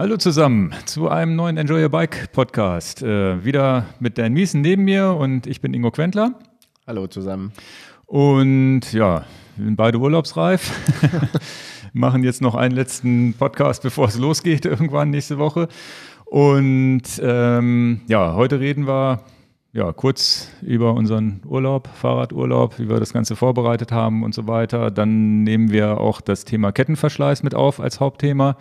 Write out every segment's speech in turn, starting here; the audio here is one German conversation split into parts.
Hallo zusammen zu einem neuen Enjoy Your Bike Podcast. Äh, wieder mit Dan Miesen neben mir und ich bin Ingo Quentler. Hallo zusammen. Und ja, wir sind beide urlaubsreif. Machen jetzt noch einen letzten Podcast, bevor es losgeht, irgendwann nächste Woche. Und ähm, ja, heute reden wir ja, kurz über unseren Urlaub, Fahrradurlaub, wie wir das Ganze vorbereitet haben und so weiter. Dann nehmen wir auch das Thema Kettenverschleiß mit auf als Hauptthema.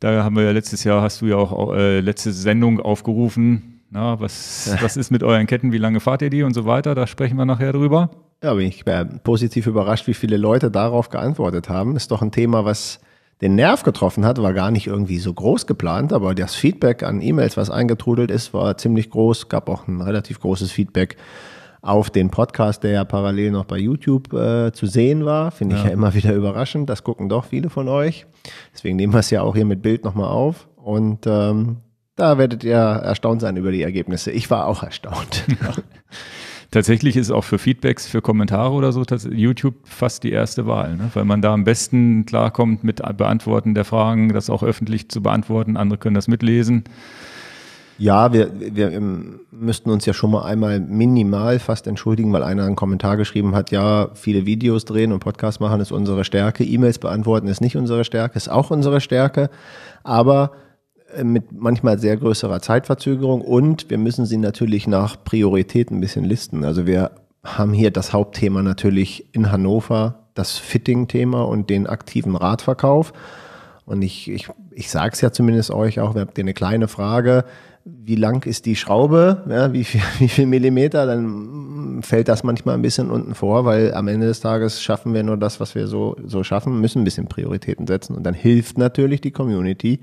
Da haben wir ja letztes Jahr, hast du ja auch äh, letzte Sendung aufgerufen. Na, was, was ist mit euren Ketten? Wie lange fahrt ihr die und so weiter? Da sprechen wir nachher drüber. Ja, bin ich äh, positiv überrascht, wie viele Leute darauf geantwortet haben. Ist doch ein Thema, was den Nerv getroffen hat, war gar nicht irgendwie so groß geplant, aber das Feedback an E-Mails, was eingetrudelt ist, war ziemlich groß. Gab auch ein relativ großes Feedback auf den Podcast, der ja parallel noch bei YouTube äh, zu sehen war. Finde ich ja. ja immer wieder überraschend. Das gucken doch viele von euch. Deswegen nehmen wir es ja auch hier mit Bild nochmal auf. Und ähm, da werdet ihr erstaunt sein über die Ergebnisse. Ich war auch erstaunt. Ja. Tatsächlich ist auch für Feedbacks, für Kommentare oder so YouTube fast die erste Wahl, ne? weil man da am besten klarkommt mit Beantworten der Fragen, das auch öffentlich zu beantworten. Andere können das mitlesen. Ja, wir, wir müssten uns ja schon mal einmal minimal fast entschuldigen, weil einer einen Kommentar geschrieben hat, ja, viele Videos drehen und Podcasts machen ist unsere Stärke, E-Mails beantworten ist nicht unsere Stärke, ist auch unsere Stärke, aber äh, mit manchmal sehr größerer Zeitverzögerung und wir müssen sie natürlich nach Priorität ein bisschen listen. Also wir haben hier das Hauptthema natürlich in Hannover, das Fitting-Thema und den aktiven Radverkauf. Und ich, ich, ich sage es ja zumindest euch auch, wir habt ihr eine kleine Frage, wie lang ist die Schraube, ja, wie, viel, wie viel Millimeter, dann fällt das manchmal ein bisschen unten vor, weil am Ende des Tages schaffen wir nur das, was wir so, so schaffen, müssen ein bisschen Prioritäten setzen. Und dann hilft natürlich die Community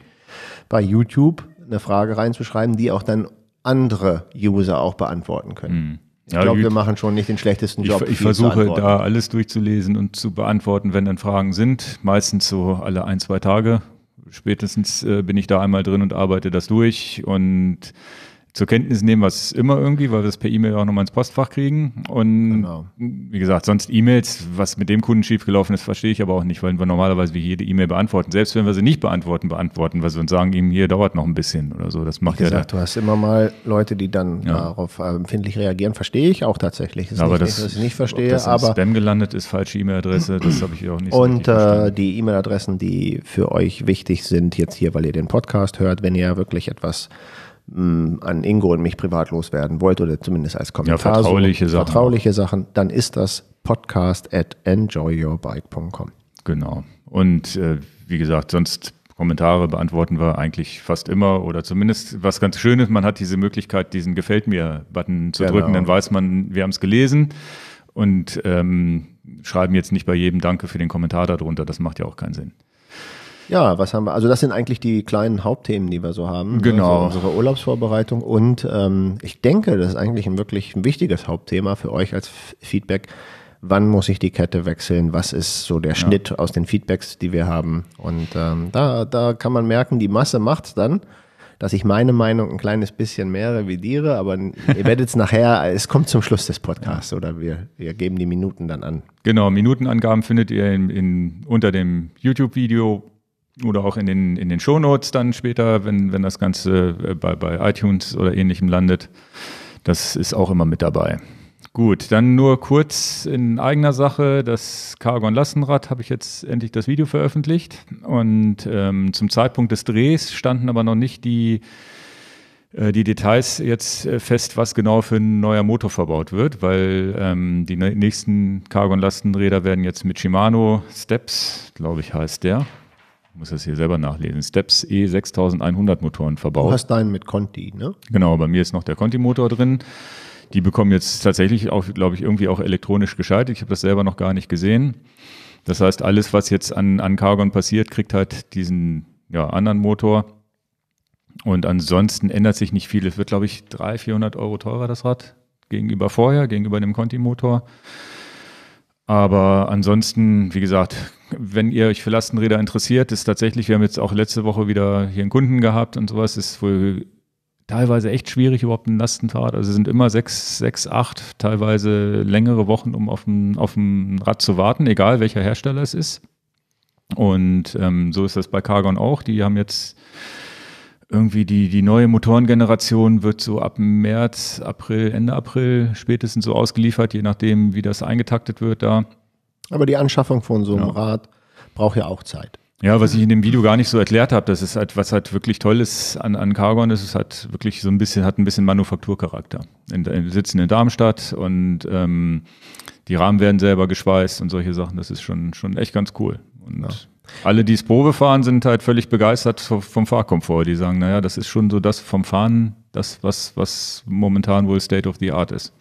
bei YouTube eine Frage reinzuschreiben, die auch dann andere User auch beantworten können. Mhm. Ich ja, glaube, wir machen schon nicht den schlechtesten Job. Ich, ich versuche da alles durchzulesen und zu beantworten, wenn dann Fragen sind. Meistens so alle ein, zwei Tage spätestens äh, bin ich da einmal drin und arbeite das durch und zur Kenntnis nehmen, was immer irgendwie, weil wir es per E-Mail auch nochmal ins Postfach kriegen. Und genau. wie gesagt, sonst E-Mails, was mit dem Kunden schiefgelaufen ist, verstehe ich aber auch nicht, weil wir normalerweise wie jede E-Mail beantworten. Selbst wenn wir sie nicht beantworten, beantworten, weil sie uns sagen, ihm hier dauert noch ein bisschen oder so. Das macht wie gesagt, ja. Du hast immer mal Leute, die dann ja. darauf äh, empfindlich reagieren, verstehe ich auch tatsächlich. Das aber nicht, das, was ich nicht verstehe. Ob aber Spam gelandet ist, falsche E-Mail-Adresse, das habe ich auch nicht so Und äh, die E-Mail-Adressen, die für euch wichtig sind, jetzt hier, weil ihr den Podcast hört, wenn ihr wirklich etwas an Ingo und mich privat loswerden wollt oder zumindest als Kommentar. Ja, vertrauliche so, Sachen. Vertrauliche Sachen, dann ist das podcast at enjoyyourbike.com. Genau. Und äh, wie gesagt, sonst Kommentare beantworten wir eigentlich fast immer oder zumindest was ganz Schönes. Man hat diese Möglichkeit, diesen Gefällt mir-Button zu genau. drücken, dann weiß man, wir haben es gelesen und ähm, schreiben jetzt nicht bei jedem Danke für den Kommentar darunter. Das macht ja auch keinen Sinn. Ja, was haben wir? Also das sind eigentlich die kleinen Hauptthemen, die wir so haben. Also genau. Also unsere Urlaubsvorbereitung und ähm, ich denke, das ist eigentlich ein wirklich wichtiges Hauptthema für euch als Feedback. Wann muss ich die Kette wechseln? Was ist so der ja. Schnitt aus den Feedbacks, die wir haben? Und ähm, da, da kann man merken, die Masse macht es dann dass ich meine Meinung ein kleines bisschen mehr revidiere, aber ihr werdet es nachher, es kommt zum Schluss des Podcasts oder wir, wir geben die Minuten dann an. Genau, Minutenangaben findet ihr in, in unter dem YouTube-Video oder auch in den, in den Shownotes dann später, wenn, wenn das Ganze äh, bei, bei iTunes oder ähnlichem landet. Das ist auch immer mit dabei. Gut, dann nur kurz in eigener Sache. Das Cargon Lastenrad habe ich jetzt endlich das Video veröffentlicht. Und ähm, zum Zeitpunkt des Drehs standen aber noch nicht die, äh, die Details jetzt äh, fest, was genau für ein neuer Motor verbaut wird, weil ähm, die nächsten Cargon Lastenräder werden jetzt mit Shimano Steps, glaube ich, heißt der, ich muss das hier selber nachlesen, Steps E6100 Motoren verbaut. Du hast deinen mit Conti, ne? Genau, bei mir ist noch der Conti-Motor drin. Die bekommen jetzt tatsächlich auch, glaube ich, irgendwie auch elektronisch geschaltet. Ich habe das selber noch gar nicht gesehen. Das heißt, alles, was jetzt an, an Cargon passiert, kriegt halt diesen ja, anderen Motor. Und ansonsten ändert sich nicht viel. Es wird, glaube ich, 300, 400 Euro teurer, das Rad, gegenüber vorher, gegenüber dem Conti-Motor. Aber ansonsten, wie gesagt, wenn ihr euch für Lastenräder interessiert, ist tatsächlich, wir haben jetzt auch letzte Woche wieder hier einen Kunden gehabt und sowas, ist wohl teilweise echt schwierig, überhaupt ein Lastenfahrrad. Also sind immer sechs, sechs, acht, teilweise längere Wochen, um auf ein, auf dem Rad zu warten, egal welcher Hersteller es ist. Und ähm, so ist das bei Cargon auch. Die haben jetzt irgendwie die, die neue Motorengeneration wird so ab März, April, Ende April spätestens so ausgeliefert, je nachdem, wie das eingetaktet wird da. Aber die Anschaffung von so einem ja. Rad braucht ja auch Zeit. Ja, was ich in dem Video gar nicht so erklärt habe, das ist halt, was halt wirklich toll ist an, an Cargon, ist es hat wirklich so ein bisschen, hat ein bisschen Manufakturcharakter. In, in, sitzen in Darmstadt und ähm, die Rahmen werden selber geschweißt und solche Sachen. Das ist schon, schon echt ganz cool. Und ja. Äh, alle, die es Probe fahren, sind halt völlig begeistert vom Fahrkomfort. Die sagen, naja, das ist schon so das vom Fahren, das, was, was momentan wohl State of the Art ist.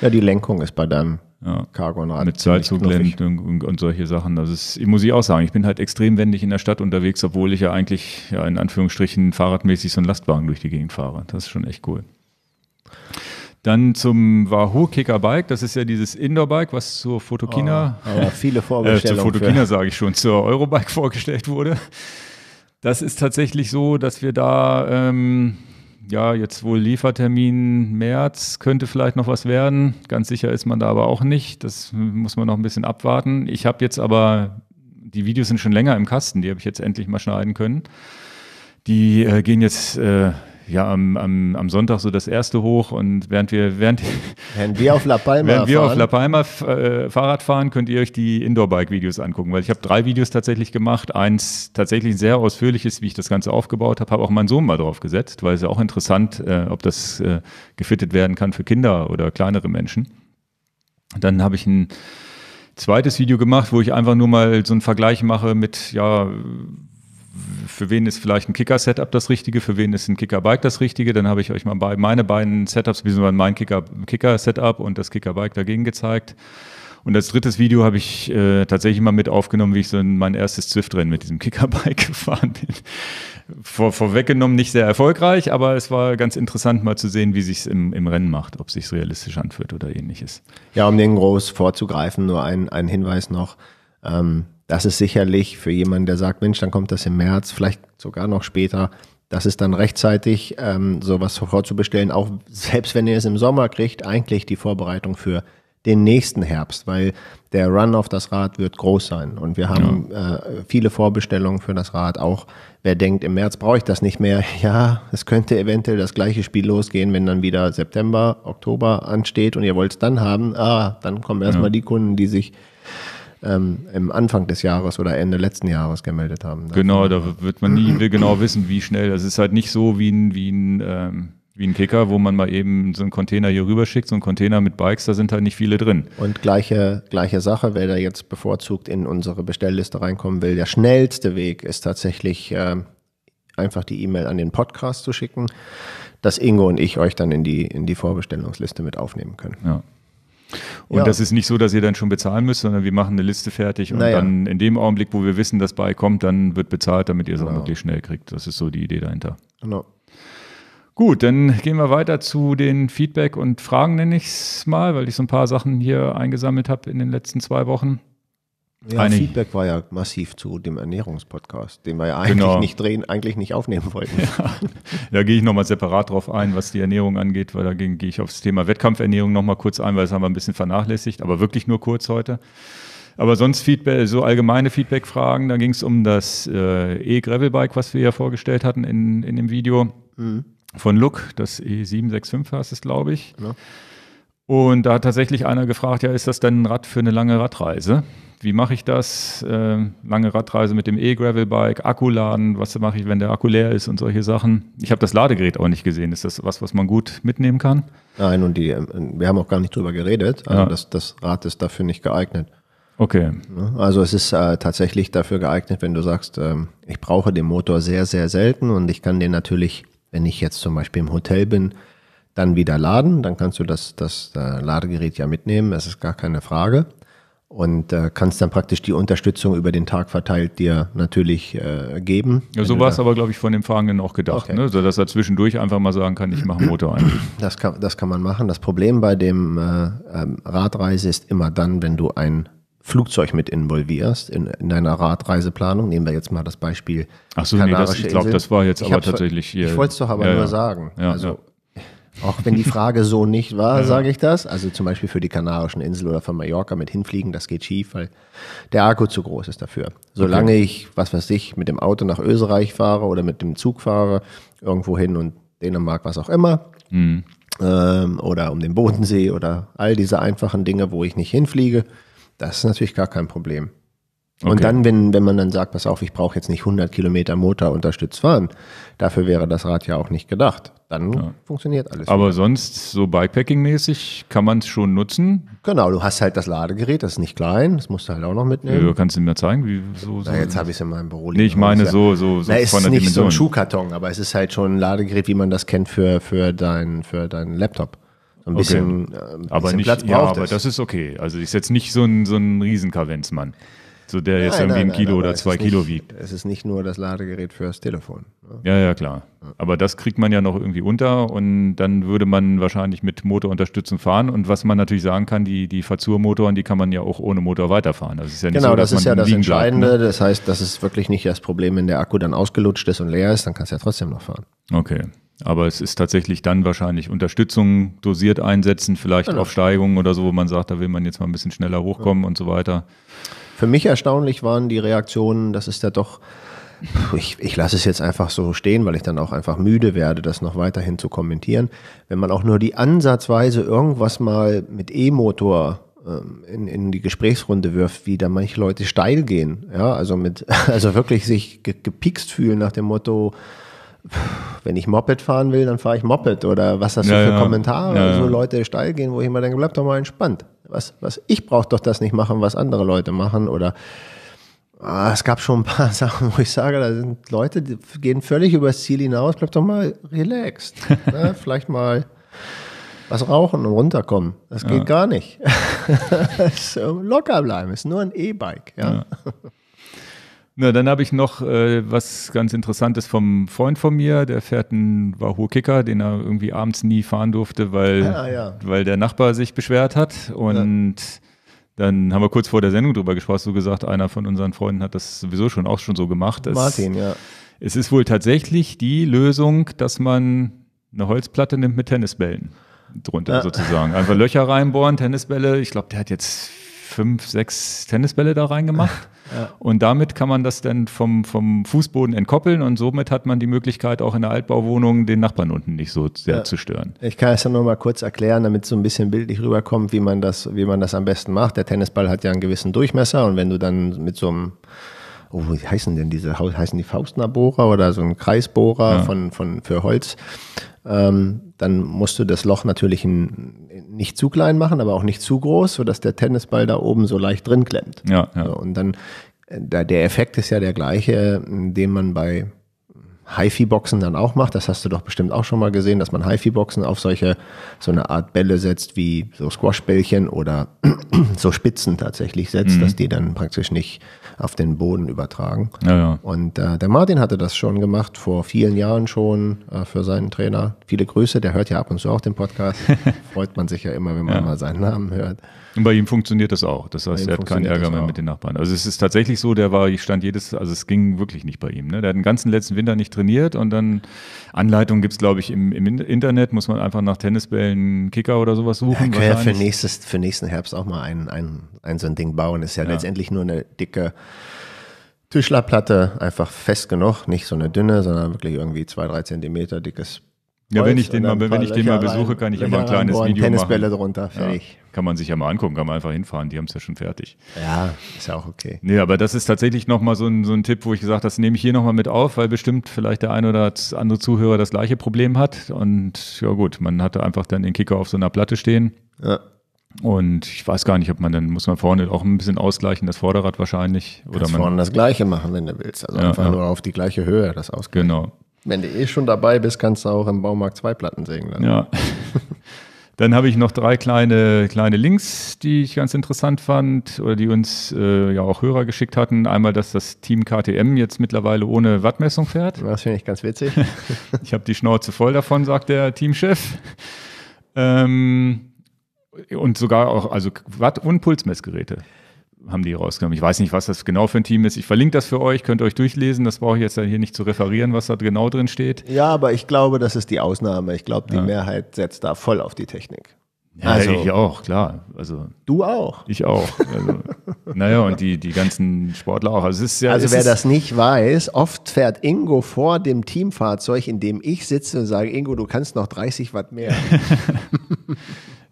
Ja, die Lenkung ist bei deinem ja. Cargo-Rad. Mit Seilzuglendung und, und, solche Sachen. Das ist, ich muss ich auch sagen, ich bin halt extrem wendig in der Stadt unterwegs, obwohl ich ja eigentlich ja, in Anführungsstrichen fahrradmäßig so einen Lastwagen durch die Gegend fahre. Das ist schon echt cool. Dann zum Wahoo Kicker Bike, das ist ja dieses Indoor-Bike, was zur Fotokina, oh, viele Vorbestellungen äh, zur Fotokina sage ich schon, zur Eurobike vorgestellt wurde. Das ist tatsächlich so, dass wir da, ähm, ja, jetzt wohl Liefertermin März könnte vielleicht noch was werden. Ganz sicher ist man da aber auch nicht. Das muss man noch ein bisschen abwarten. Ich habe jetzt aber, die Videos sind schon länger im Kasten, die habe ich jetzt endlich mal schneiden können. Die äh, gehen jetzt... Äh, ja, am, am, am Sonntag so das erste hoch und während wir, während, während wir auf La Palma, während wir Auf La Palma äh, Fahrrad fahren, könnt ihr euch die Indoor-Bike-Videos angucken, weil ich habe drei Videos tatsächlich gemacht. Eins tatsächlich sehr ausführliches, wie ich das Ganze aufgebaut habe, habe auch meinen Sohn mal drauf gesetzt, weil es ja auch interessant, äh, ob das äh, gefittet werden kann für Kinder oder kleinere Menschen. Dann habe ich ein zweites Video gemacht, wo ich einfach nur mal so einen Vergleich mache mit, ja, für wen ist vielleicht ein Kicker-Setup das Richtige, für wen ist ein Kicker-Bike das Richtige. Dann habe ich euch mal meine beiden Setups, wie beziehungsweise mein Kicker-Setup und das Kicker-Bike dagegen gezeigt. Und als drittes Video habe ich äh, tatsächlich mal mit aufgenommen, wie ich so in mein erstes Zwift-Rennen mit diesem Kickerbike gefahren bin. Vor, vorweggenommen nicht sehr erfolgreich, aber es war ganz interessant mal zu sehen, wie sich's im, im Rennen macht, ob sich realistisch anfühlt oder ähnliches. Ja, um den groß vorzugreifen, nur ein, ein Hinweis noch. Ähm, das ist sicherlich für jemanden, der sagt, Mensch, dann kommt das im März, vielleicht sogar noch später. Das ist dann rechtzeitig, ähm, sowas vorzubestellen, auch selbst wenn ihr es im Sommer kriegt, eigentlich die Vorbereitung für den nächsten Herbst, weil der Run auf das Rad wird groß sein. Und wir haben ja. äh, viele Vorbestellungen für das Rad. Auch wer denkt, im März brauche ich das nicht mehr. Ja, es könnte eventuell das gleiche Spiel losgehen, wenn dann wieder September, Oktober ansteht und ihr wollt es dann haben. Ah, dann kommen erstmal ja. die Kunden, die sich ähm, im Anfang des Jahres oder Ende letzten Jahres gemeldet haben. Dafür. Genau, da wird man nie genau wissen, wie schnell. Das ist halt nicht so wie ein, wie ein ähm wie ein Kicker, wo man mal eben so einen Container hier rüber schickt, so einen Container mit Bikes, da sind halt nicht viele drin. Und gleiche, gleiche Sache, wer da jetzt bevorzugt in unsere Bestellliste reinkommen will, der schnellste Weg ist tatsächlich äh, einfach die E-Mail an den Podcast zu schicken, dass Ingo und ich euch dann in die, in die Vorbestellungsliste mit aufnehmen können. Ja. Und ja. das ist nicht so, dass ihr dann schon bezahlen müsst, sondern wir machen eine Liste fertig und naja. dann in dem Augenblick, wo wir wissen, dass bei kommt, dann wird bezahlt, damit ihr es genau. auch wirklich schnell kriegt. Das ist so die Idee dahinter. Genau. Gut, dann gehen wir weiter zu den Feedback und Fragen, nenne ich es mal, weil ich so ein paar Sachen hier eingesammelt habe in den letzten zwei Wochen. Ja, Eine, Feedback war ja massiv zu dem Ernährungspodcast, den wir ja eigentlich genau. nicht drehen, eigentlich nicht aufnehmen wollten. Ja, da gehe ich nochmal separat drauf ein, was die Ernährung angeht, weil da gehe ich aufs Thema Wettkampfernährung nochmal kurz ein, weil das haben wir ein bisschen vernachlässigt, aber wirklich nur kurz heute. Aber sonst Feedback, so allgemeine Feedback-Fragen, da ging es um das äh, E-Gravelbike, was wir ja vorgestellt hatten in, in dem Video mhm. von Look, das E765 heißt es, glaube ich. Genau. Und da hat tatsächlich einer gefragt, ja, ist das denn ein Rad für eine lange Radreise? wie mache ich das? Äh, lange Radreise mit dem E-Gravel-Bike, Akku laden, was mache ich, wenn der Akku leer ist und solche Sachen. Ich habe das Ladegerät auch nicht gesehen. Ist das was, was man gut mitnehmen kann? Nein, und die, ähm, wir haben auch gar nicht drüber geredet. Also ja. das, das Rad ist dafür nicht geeignet. Okay. Ne? Also es ist äh, tatsächlich dafür geeignet, wenn du sagst, ähm, ich brauche den Motor sehr, sehr selten und ich kann den natürlich, wenn ich jetzt zum Beispiel im Hotel bin, dann wieder laden. Dann kannst du das, das äh, Ladegerät ja mitnehmen. Das ist gar keine Frage und äh, kannst dann praktisch die Unterstützung über den Tag verteilt dir natürlich äh, geben. Ja, so war es aber, glaube ich, von dem Fahrenden auch gedacht, okay. ne? so dass er zwischendurch einfach mal sagen kann, ich mache Motor ein. Das kann, das kann man machen. Das Problem bei dem äh, ähm, Radreise ist immer dann, wenn du ein Flugzeug mit involvierst in, in deiner Radreiseplanung. Nehmen wir jetzt mal das Beispiel. Ach so, nee, das, ich glaube, das war jetzt ich aber tatsächlich hier. Ich wollte es doch aber ja, nur ja. sagen. Ja, also auch wenn die Frage so nicht war, ja. sage ich das. Also zum Beispiel für die Kanarischen Inseln oder von Mallorca mit hinfliegen, das geht schief, weil der Akku zu groß ist dafür. Solange okay. ich, was weiß ich, mit dem Auto nach Österreich fahre oder mit dem Zug fahre, irgendwo hin und Dänemark, was auch immer, mhm. ähm, oder um den Bodensee oder all diese einfachen Dinge, wo ich nicht hinfliege, das ist natürlich gar kein Problem. Okay. Und dann, wenn, wenn man dann sagt, pass auf, ich brauche jetzt nicht 100 Kilometer Motor unterstützt fahren, dafür wäre das Rad ja auch nicht gedacht. Dann ja. funktioniert alles. Aber wieder. sonst so Bikepacking-mäßig kann man es schon nutzen. Genau, du hast halt das Ladegerät, das ist nicht klein, das musst du halt auch noch mitnehmen. Ja, kannst du mir zeigen, wie so. so Na, jetzt habe ich es in meinem Büro liegen. Nee, ich meine so, so, so Na, ist der nicht Dimension. so ein Schuhkarton, aber es ist halt schon ein Ladegerät, wie man das kennt für, für, dein, für deinen Laptop ein bisschen, okay. Äh, ein bisschen aber nicht, Platz braucht ja, aber es. das ist okay. Also ist jetzt nicht so ein, so ein Mann so der nein, jetzt irgendwie nein, ein Kilo nein, oder zwei Kilo nicht, wiegt. Es ist nicht nur das Ladegerät fürs Telefon. Ne? Ja, ja, klar. Aber das kriegt man ja noch irgendwie unter und dann würde man wahrscheinlich mit Motorunterstützung fahren. Und was man natürlich sagen kann, die, die Verzurmotoren, die kann man ja auch ohne Motor weiterfahren. Das ist ja nicht genau, so, dass das ist ja das Entscheidende. Bleibt, ne? Das heißt, das ist wirklich nicht das Problem, wenn der Akku dann ausgelutscht ist und leer ist, dann kannst du ja trotzdem noch fahren. Okay. Aber es ist tatsächlich dann wahrscheinlich Unterstützung dosiert einsetzen, vielleicht genau. auf Steigungen oder so, wo man sagt, da will man jetzt mal ein bisschen schneller hochkommen ja. und so weiter. Für mich erstaunlich waren die Reaktionen, das ist ja doch, ich, ich lasse es jetzt einfach so stehen, weil ich dann auch einfach müde werde, das noch weiterhin zu kommentieren. Wenn man auch nur die Ansatzweise irgendwas mal mit E-Motor ähm, in, in die Gesprächsrunde wirft, wie da manche Leute steil gehen. Ja, also mit, also wirklich sich gepikst fühlen nach dem Motto, wenn ich Moped fahren will, dann fahre ich Moped oder was das ja, für ja. Kommentare, ja, so Leute steil gehen, wo ich immer denke, bleib doch mal entspannt. Was, was ich brauche doch das nicht machen, was andere Leute machen oder ah, es gab schon ein paar Sachen, wo ich sage, da sind Leute, die gehen völlig übers Ziel hinaus, bleib doch mal relaxed. ne? Vielleicht mal was rauchen und runterkommen. Das geht gar nicht. locker bleiben, ist nur ein E-Bike. ja. Na, dann habe ich noch äh, was ganz Interessantes vom Freund von mir. Der fährt einen Wahoo Kicker, den er irgendwie abends nie fahren durfte, weil, ah, ja. weil der Nachbar sich beschwert hat. Und ja. dann haben wir kurz vor der Sendung drüber gesprochen. So gesagt, einer von unseren Freunden hat das sowieso schon auch schon so gemacht. Es, Martin, ja. Es ist wohl tatsächlich die Lösung, dass man eine Holzplatte nimmt mit Tennisbällen drunter ja. sozusagen. Einfach Löcher reinbohren, Tennisbälle. Ich glaube, der hat jetzt fünf, sechs Tennisbälle da reingemacht. ja. Und damit kann man das dann vom, vom Fußboden entkoppeln und somit hat man die Möglichkeit, auch in der Altbauwohnung den Nachbarn unten nicht so sehr ja. zu stören. Ich kann es ja nur mal kurz erklären, damit es so ein bisschen bildlich rüberkommt, wie man, das, wie man das am besten macht. Der Tennisball hat ja einen gewissen Durchmesser und wenn du dann mit so einem Oh, wie heißen denn diese, heißen die Faustnerbohrer oder so ein Kreisbohrer ja. von, von, für Holz? Ähm, dann musst du das Loch natürlich nicht zu klein machen, aber auch nicht zu groß, sodass der Tennisball da oben so leicht drin klemmt. Ja, ja. So, und dann, äh, da, der Effekt ist ja der gleiche, äh, den man bei HiFi-Boxen dann auch macht. Das hast du doch bestimmt auch schon mal gesehen, dass man HiFi-Boxen auf solche, so eine Art Bälle setzt, wie so Squash-Bällchen oder so Spitzen tatsächlich setzt, mhm. dass die dann praktisch nicht auf den Boden übertragen. Ja, ja. Und äh, der Martin hatte das schon gemacht, vor vielen Jahren schon äh, für seinen Trainer. Viele Grüße, der hört ja ab und zu auch den Podcast. Freut man sich ja immer, wenn man mal seinen Namen hört. Und bei ihm funktioniert das auch. Das heißt, er hat keinen Ärger mehr mit den Nachbarn. Also es ist tatsächlich so, der war, ich stand jedes, also es ging wirklich nicht bei ihm. Ne? Der hat den ganzen letzten Winter nicht trainiert und dann Anleitung gibt es, glaube ich, im, im, Internet, muss man einfach nach Tennisbällen, Kicker oder sowas suchen. Ja, ja für, nächstes, für nächsten Herbst auch mal ein, ein, ein so ein Ding bauen. Ist ja, ja. letztendlich nur eine dicke Tischlerplatte, einfach fest genug, nicht so eine dünne, sondern wirklich irgendwie zwei, drei Zentimeter dickes ja, wenn ich den mal, wenn ich den mal besuche, kann ich immer ein kleines Video Tennisbälle machen. drunter, fertig. Ja, kann man sich ja mal angucken, kann man einfach hinfahren, die haben es ja schon fertig. Ja, ist ja auch okay. Nee, aber das ist tatsächlich nochmal so ein, so ein Tipp, wo ich gesagt habe, das nehme ich hier nochmal mit auf, weil bestimmt vielleicht der ein oder andere Zuhörer das gleiche Problem hat. Und ja gut, man hatte einfach dann den Kicker auf so einer Platte stehen. Ja. Und ich weiß gar nicht, ob man dann muss man vorne auch ein bisschen ausgleichen, das Vorderrad wahrscheinlich. Kannst oder man vorne das gleiche machen, wenn du willst. Also ja, einfach ja. nur auf die gleiche Höhe das ausgleichen. Genau. Wenn du eh schon dabei bist, kannst du auch im Baumarkt zwei Platten sägen lassen. Ja. Dann habe ich noch drei kleine, kleine Links, die ich ganz interessant fand oder die uns äh, ja auch Hörer geschickt hatten. Einmal, dass das Team KTM jetzt mittlerweile ohne Wattmessung fährt. Das finde ich ganz witzig. ich habe die Schnauze voll davon, sagt der Teamchef. Ähm, und sogar auch, also Watt- und Pulsmessgeräte haben die rausgenommen. Ich weiß nicht, was das genau für ein Team ist. Ich verlinke das für euch, könnt ihr euch durchlesen. Das brauche ich jetzt hier nicht zu referieren, was da genau drin steht. Ja, aber ich glaube, das ist die Ausnahme. Ich glaube, die ja. Mehrheit setzt da voll auf die Technik. Ja, also, ich auch, klar. Also, du auch. Ich auch. Also, naja, und die, die ganzen Sportler auch. Also, ja, also wer das nicht weiß, oft fährt Ingo vor dem Teamfahrzeug, in dem ich sitze und sage, Ingo, du kannst noch 30 Watt mehr.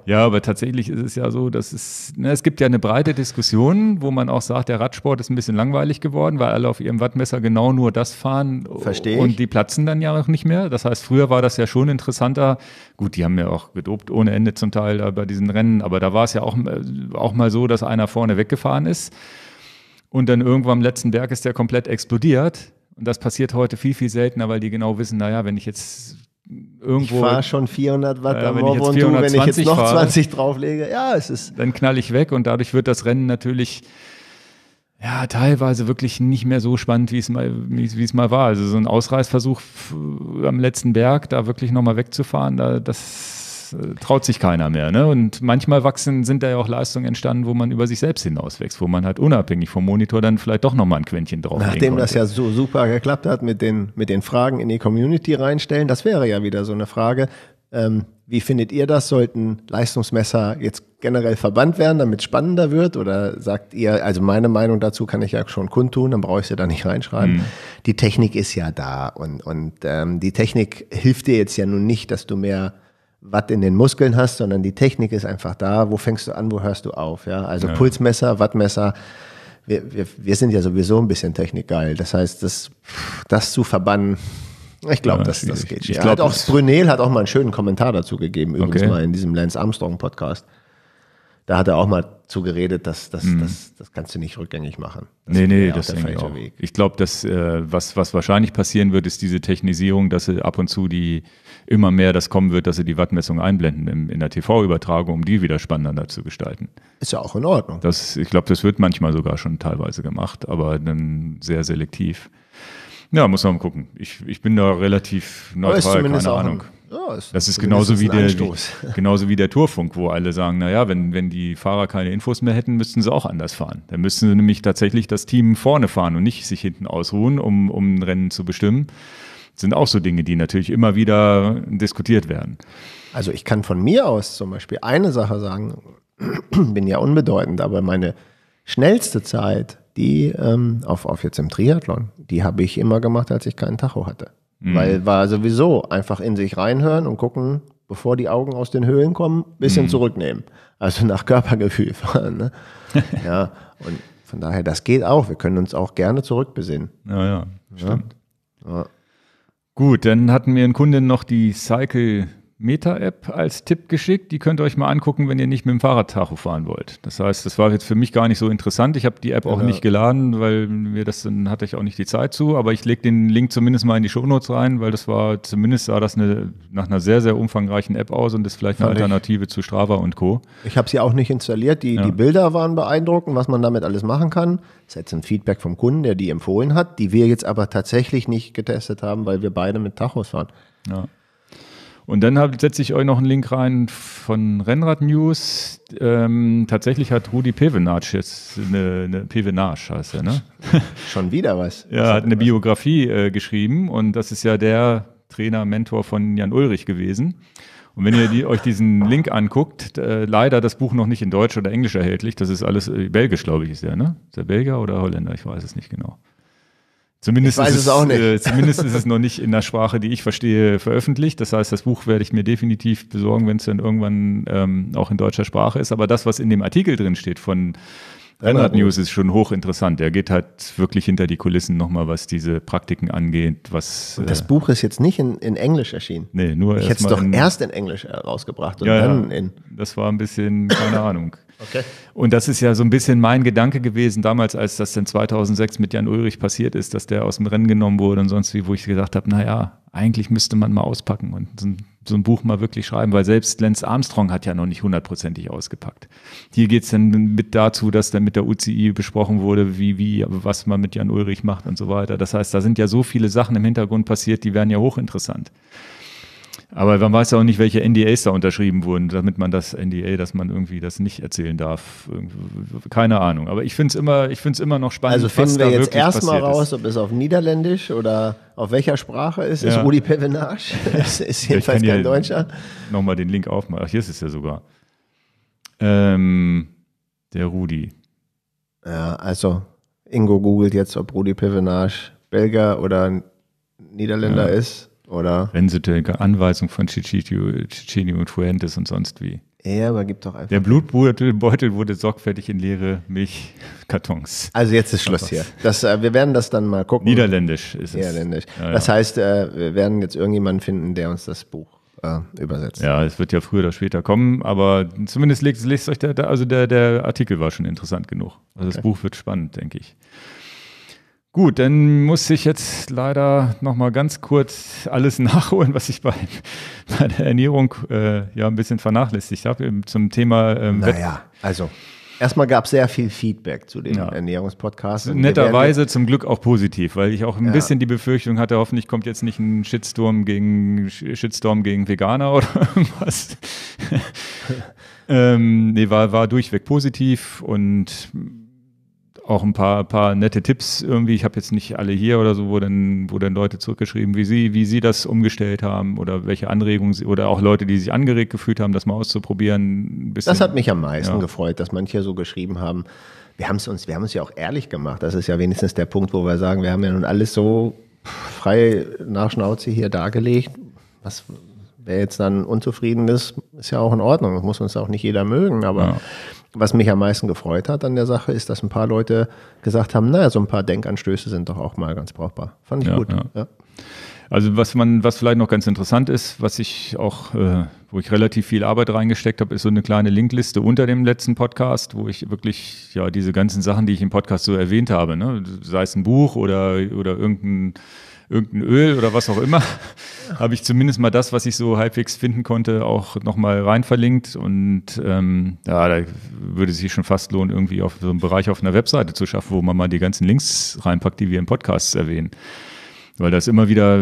Ja, aber tatsächlich ist es ja so, dass es, na, ne, es gibt ja eine breite Diskussion, wo man auch sagt, der Radsport ist ein bisschen langweilig geworden, weil alle auf ihrem Wattmesser genau nur das fahren Verstehe und die platzen dann ja auch nicht mehr. Das heißt, früher war das ja schon interessanter. Gut, die haben ja auch gedopt ohne Ende zum Teil bei diesen Rennen, aber da war es ja auch, äh, auch mal so, dass einer vorne weggefahren ist und dann irgendwann am letzten Berg ist der komplett explodiert. Und das passiert heute viel, viel seltener, weil die genau wissen, naja, wenn ich jetzt irgendwo. Ich fahre schon 400 Watt äh, am Morgen und du, wenn ich jetzt noch fahre, 20 drauflege, ja, es ist. Dann knall ich weg und dadurch wird das Rennen natürlich ja, teilweise wirklich nicht mehr so spannend, wie es mal, wie es mal war. Also so ein Ausreißversuch am letzten Berg, da wirklich nochmal wegzufahren, da, das äh, traut sich keiner mehr. Ne? Und manchmal wachsen, sind da ja auch Leistungen entstanden, wo man über sich selbst hinauswächst, wo man halt unabhängig vom Monitor dann vielleicht doch nochmal ein Quäntchen drauf Nachdem das ja so super geklappt hat mit den, mit den Fragen in die Community reinstellen, das wäre ja wieder so eine Frage. Ähm, wie findet ihr das? Sollten Leistungsmesser jetzt generell verbannt werden, damit es spannender wird? Oder sagt ihr, also meine Meinung dazu kann ich ja schon kundtun, dann brauche ich sie da nicht reinschreiben. Mhm. Die Technik ist ja da und, und ähm, die Technik hilft dir jetzt ja nun nicht, dass du mehr was in den Muskeln hast, sondern die Technik ist einfach da. Wo fängst du an, wo hörst du auf? Ja, also ja. Pulsmesser, Wattmesser. Wir, wir, wir sind ja sowieso ein bisschen technikgeil. Das heißt, das, das zu verbannen, ich glaube, ja, das, das geht. Ich glaube, auch Brunel hat auch mal einen schönen Kommentar dazu gegeben, übrigens okay. mal in diesem Lance Armstrong Podcast. Da hat er auch mal zu geredet, dass, dass, mhm. das, das kannst du nicht rückgängig machen. Das nee, nee, das ist auch. Weg. Ich glaube, äh, was, was wahrscheinlich passieren wird, ist diese Technisierung, dass sie ab und zu die immer mehr das kommen wird, dass sie die Wattmessung einblenden in, in der TV-Übertragung, um die wieder spannender zu gestalten. Ist ja auch in Ordnung. Das, ich glaube, das wird manchmal sogar schon teilweise gemacht, aber dann sehr selektiv. Ja, muss man mal gucken. Ich, ich bin da relativ neutral, keine Ahnung. Ein, ja, ist das ist genauso wie, der, wie, genauso wie der Tourfunk, wo alle sagen, naja, wenn, wenn die Fahrer keine Infos mehr hätten, müssten sie auch anders fahren. Dann müssten sie nämlich tatsächlich das Team vorne fahren und nicht sich hinten ausruhen, um, um ein Rennen zu bestimmen sind auch so Dinge, die natürlich immer wieder diskutiert werden. Also ich kann von mir aus zum Beispiel eine Sache sagen, bin ja unbedeutend, aber meine schnellste Zeit, die ähm, auf, auf jetzt im Triathlon, die habe ich immer gemacht, als ich keinen Tacho hatte. Mhm. Weil war sowieso einfach in sich reinhören und gucken, bevor die Augen aus den Höhlen kommen, ein bisschen mhm. zurücknehmen. Also nach Körpergefühl fahren. Ne? ja, und von daher, das geht auch. Wir können uns auch gerne zurückbesinnen. Ja, ja, stimmt. Ja. Gut, dann hatten wir einen Kunden noch die Cycle Meta-App als Tipp geschickt. Die könnt ihr euch mal angucken, wenn ihr nicht mit dem Fahrradtacho fahren wollt. Das heißt, das war jetzt für mich gar nicht so interessant. Ich habe die App auch ja. nicht geladen, weil mir das dann hatte ich auch nicht die Zeit zu. Aber ich lege den Link zumindest mal in die Shownotes rein, weil das war zumindest sah das eine, nach einer sehr, sehr umfangreichen App aus und ist vielleicht eine Fand Alternative ich. zu Strava und Co. Ich habe sie auch nicht installiert. Die, ja. die Bilder waren beeindruckend, was man damit alles machen kann. Das ist jetzt ein Feedback vom Kunden, der die empfohlen hat, die wir jetzt aber tatsächlich nicht getestet haben, weil wir beide mit Tachos fahren. Ja. Und dann setze ich euch noch einen Link rein von Rennrad News. Ähm, tatsächlich hat Rudi Pevenage jetzt eine, eine Pevenage heißt er, ne? Schon wieder was? ja, hat eine was? Biografie äh, geschrieben und das ist ja der Trainer, Mentor von Jan Ulrich gewesen. Und wenn ihr die, euch diesen Link anguckt, äh, leider das Buch noch nicht in Deutsch oder Englisch erhältlich. Das ist alles äh, belgisch, glaube ich, ist der, ne? Ist der Belgier oder Holländer? Ich weiß es nicht genau. Zumindest ist es, es äh, zumindest ist es noch nicht in der Sprache, die ich verstehe, veröffentlicht. Das heißt, das Buch werde ich mir definitiv besorgen, wenn es dann irgendwann ähm, auch in deutscher Sprache ist. Aber das, was in dem Artikel drin steht von Rennrad genau. News, ist schon hochinteressant. Er geht halt wirklich hinter die Kulissen nochmal, was diese Praktiken angeht. Was, und das äh, Buch ist jetzt nicht in, in Englisch erschienen. Nee, nur Ich hätte es doch in, erst in Englisch äh, rausgebracht und ja, dann in. Das war ein bisschen, keine Ahnung. Okay. Und das ist ja so ein bisschen mein Gedanke gewesen damals, als das dann 2006 mit Jan Ulrich passiert ist, dass der aus dem Rennen genommen wurde und sonst wie, wo ich gesagt habe, naja, eigentlich müsste man mal auspacken und so ein, so ein, Buch mal wirklich schreiben, weil selbst Lance Armstrong hat ja noch nicht hundertprozentig ausgepackt. Hier geht's dann mit dazu, dass dann mit der UCI besprochen wurde, wie, wie, was man mit Jan Ulrich macht und so weiter. Das heißt, da sind ja so viele Sachen im Hintergrund passiert, die wären ja hochinteressant. Aber man weiß ja auch nicht, welche NDAs da unterschrieben wurden, damit man das NDA, dass man irgendwie das nicht erzählen darf. Keine Ahnung. Aber ich finde es immer, immer noch spannend. Also finden wir jetzt erstmal raus, ist. ob es auf Niederländisch oder auf welcher Sprache ist. Ja. Ist Rudi Pevenage? ist, ist jedenfalls kein ja Deutscher. Nochmal den Link aufmachen. Ach, hier ist es ja sogar. Ähm, der Rudi. Ja, also Ingo googelt jetzt, ob Rudi Pevenage Belgier oder Niederländer ja. ist oder? Rensetelke, Anweisung von und Fuentes und sonst wie. Ja, aber gibt doch einfach. Der Blutbeutel wurde sorgfältig in leere Milchkartons. Also jetzt ist Schluss hier. Das, äh, wir werden das dann mal gucken. Niederländisch ist es. Niederländisch. Ja, ja. Das heißt, äh, wir werden jetzt irgendjemanden finden, der uns das Buch äh, übersetzt. Ja, es wird ja früher oder später kommen, aber zumindest lest, lest euch der, also der, der Artikel war schon interessant genug. Also okay. das Buch wird spannend, denke ich. Gut, dann muss ich jetzt leider nochmal ganz kurz alles nachholen, was ich bei, bei der Ernährung äh, ja ein bisschen vernachlässigt habe zum Thema. Ähm, naja, also erstmal gab es sehr viel Feedback zu dem ja. Ernährungspodcast. Netterweise zum Glück auch positiv, weil ich auch ein ja. bisschen die Befürchtung hatte, hoffentlich kommt jetzt nicht ein Shitstorm gegen, Shitstorm gegen Veganer oder irgendwas. ähm, nee, war, war durchweg positiv und auch ein paar, paar nette Tipps irgendwie. Ich habe jetzt nicht alle hier oder so, wo dann, wo Leute zurückgeschrieben, wie sie, wie sie das umgestellt haben oder welche Anregungen sie, oder auch Leute, die sich angeregt gefühlt haben, das mal auszuprobieren. Bisschen, das hat mich am meisten ja. gefreut, dass manche so geschrieben haben. Wir haben es uns, wir haben es ja auch ehrlich gemacht. Das ist ja wenigstens der Punkt, wo wir sagen, wir haben ja nun alles so frei nach Schnauze hier dargelegt. Was, wer jetzt dann unzufrieden ist, ist ja auch in Ordnung. muss uns auch nicht jeder mögen, aber ja was mich am meisten gefreut hat an der Sache, ist, dass ein paar Leute gesagt haben, naja, so ein paar Denkanstöße sind doch auch mal ganz brauchbar. Fand ich ja, gut. Ja. Ja. Also was man, was vielleicht noch ganz interessant ist, was ich auch, äh, wo ich relativ viel Arbeit reingesteckt habe, ist so eine kleine Linkliste unter dem letzten Podcast, wo ich wirklich ja diese ganzen Sachen, die ich im Podcast so erwähnt habe, ne, sei es ein Buch oder oder irgendein irgendein Öl oder was auch immer, habe ich zumindest mal das, was ich so halbwegs finden konnte, auch nochmal rein verlinkt. Und ähm, ja, da würde es sich schon fast lohnen, irgendwie auf so einen Bereich auf einer Webseite zu schaffen, wo man mal die ganzen Links reinpackt, die wir im Podcast erwähnen. Weil da ist immer wieder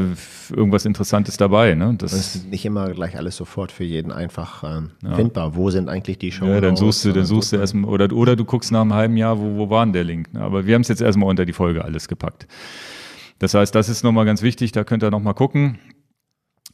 irgendwas Interessantes dabei. Ne? Das, das ist nicht immer gleich alles sofort für jeden einfach ähm, ja. findbar. Wo sind eigentlich die Shows? Ja, dann suchst du, dann suchst du erstmal, oder, oder du guckst nach einem halben Jahr, wo, wo war denn der Link? Ne? Aber wir haben es jetzt erstmal unter die Folge alles gepackt. Das heißt, das ist nochmal ganz wichtig, da könnt ihr nochmal gucken.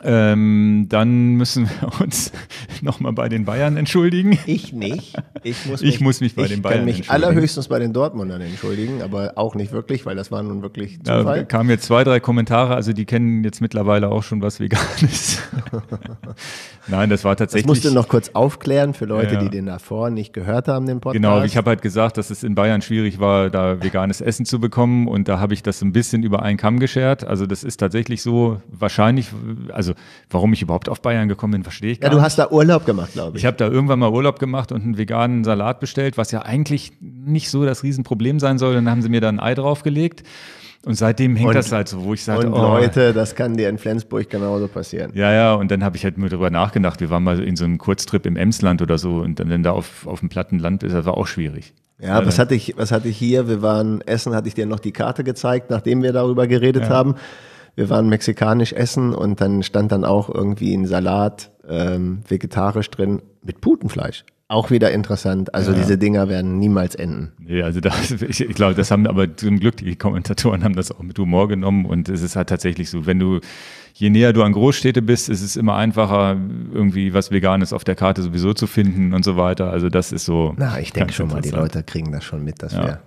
Ähm, dann müssen wir uns nochmal bei den Bayern entschuldigen. Ich nicht. Ich muss mich, ich muss mich bei ich den Bayern entschuldigen. Ich kann mich allerhöchstens bei den Dortmundern entschuldigen, aber auch nicht wirklich, weil das war nun wirklich Zufall. Da kamen jetzt zwei, drei Kommentare, also die kennen jetzt mittlerweile auch schon was Veganes. Nein, das war tatsächlich. Ich musste noch kurz aufklären für Leute, ja. die den davor nicht gehört haben, den Podcast. Genau, ich habe halt gesagt, dass es in Bayern schwierig war, da veganes Essen zu bekommen und da habe ich das ein bisschen über einen Kamm geschert. Also das ist tatsächlich so, wahrscheinlich, also also warum ich überhaupt auf Bayern gekommen bin, verstehe ich gar nicht. Ja, du hast da Urlaub gemacht, glaube ich. Ich habe da irgendwann mal Urlaub gemacht und einen veganen Salat bestellt, was ja eigentlich nicht so das Riesenproblem sein soll. Und dann haben sie mir da ein Ei draufgelegt. Und seitdem hängt und, das halt so, wo ich sage, und oh, Leute, das kann dir in Flensburg genauso passieren. Ja, ja, und dann habe ich halt nur darüber nachgedacht. Wir waren mal in so einem Kurztrip im Emsland oder so und dann da auf, auf dem platten Land ist, das war auch schwierig. Ja, was hatte ich, was hatte ich hier? Wir waren Essen, hatte ich dir noch die Karte gezeigt, nachdem wir darüber geredet ja. haben wir waren mexikanisch essen und dann stand dann auch irgendwie ein Salat ähm, vegetarisch drin mit Putenfleisch. Auch wieder interessant. Also ja. diese Dinger werden niemals enden. Nee, also das, ich, ich glaube, das haben aber zum Glück die Kommentatoren haben das auch mit Humor genommen und es ist halt tatsächlich so, wenn du je näher du an Großstädte bist, ist es immer einfacher, irgendwie was Veganes auf der Karte sowieso zu finden und so weiter. Also das ist so. Na, ich denke schon mal, die Leute kriegen das schon mit, dass ja. wir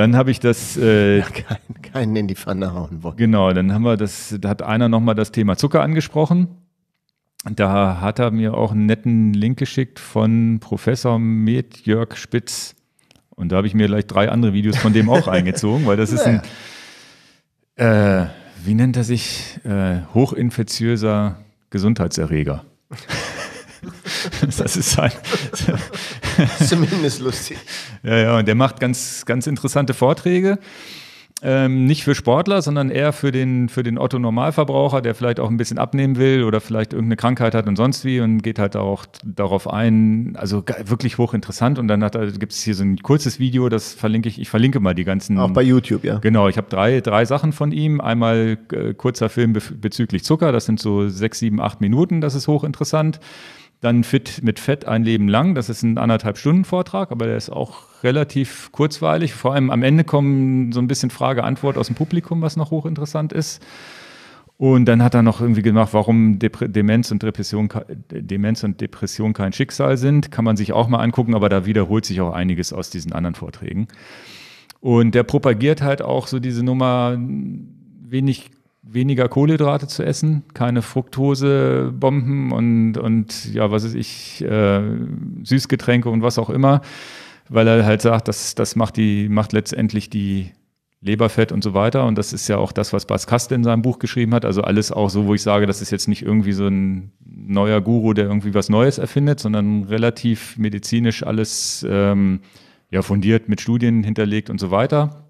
dann habe ich das. Äh, ja, keinen, keinen in die Pfanne hauen wollen. Genau, dann haben wir das, da hat einer nochmal das Thema Zucker angesprochen. Da hat er mir auch einen netten Link geschickt von Professor Med Jörg Spitz. Und da habe ich mir gleich drei andere Videos von dem auch eingezogen, weil das ist ein, äh, wie nennt er sich, äh, hochinfektiöser Gesundheitserreger. das ist sein. Zumindest lustig. Ja, ja, und der macht ganz, ganz interessante Vorträge. Ähm, nicht für Sportler, sondern eher für den, für den Otto-Normalverbraucher, der vielleicht auch ein bisschen abnehmen will oder vielleicht irgendeine Krankheit hat und sonst wie und geht halt auch darauf ein. Also wirklich hochinteressant. Und dann gibt es hier so ein kurzes Video, das verlinke ich. Ich verlinke mal die ganzen. Auch bei YouTube, ja. Genau, ich habe drei, drei Sachen von ihm. Einmal äh, kurzer Film bezüglich Zucker, das sind so sechs, sieben, acht Minuten, das ist hochinteressant. Dann Fit mit Fett ein Leben lang. Das ist ein anderthalb Stunden Vortrag, aber der ist auch relativ kurzweilig. Vor allem am Ende kommen so ein bisschen Frage-Antwort aus dem Publikum, was noch hochinteressant ist. Und dann hat er noch irgendwie gemacht, warum Depre Demenz, und Depression, Demenz und Depression kein Schicksal sind. Kann man sich auch mal angucken, aber da wiederholt sich auch einiges aus diesen anderen Vorträgen. Und der propagiert halt auch so diese Nummer, wenig weniger Kohlenhydrate zu essen, keine Fructosebomben und, und ja, was weiß ich, äh, Süßgetränke und was auch immer, weil er halt sagt, das, das macht, die, macht letztendlich die Leberfett und so weiter. Und das ist ja auch das, was Bas Kastel in seinem Buch geschrieben hat. Also alles auch so, wo ich sage, das ist jetzt nicht irgendwie so ein neuer Guru, der irgendwie was Neues erfindet, sondern relativ medizinisch alles ähm, ja, fundiert mit Studien hinterlegt und so weiter.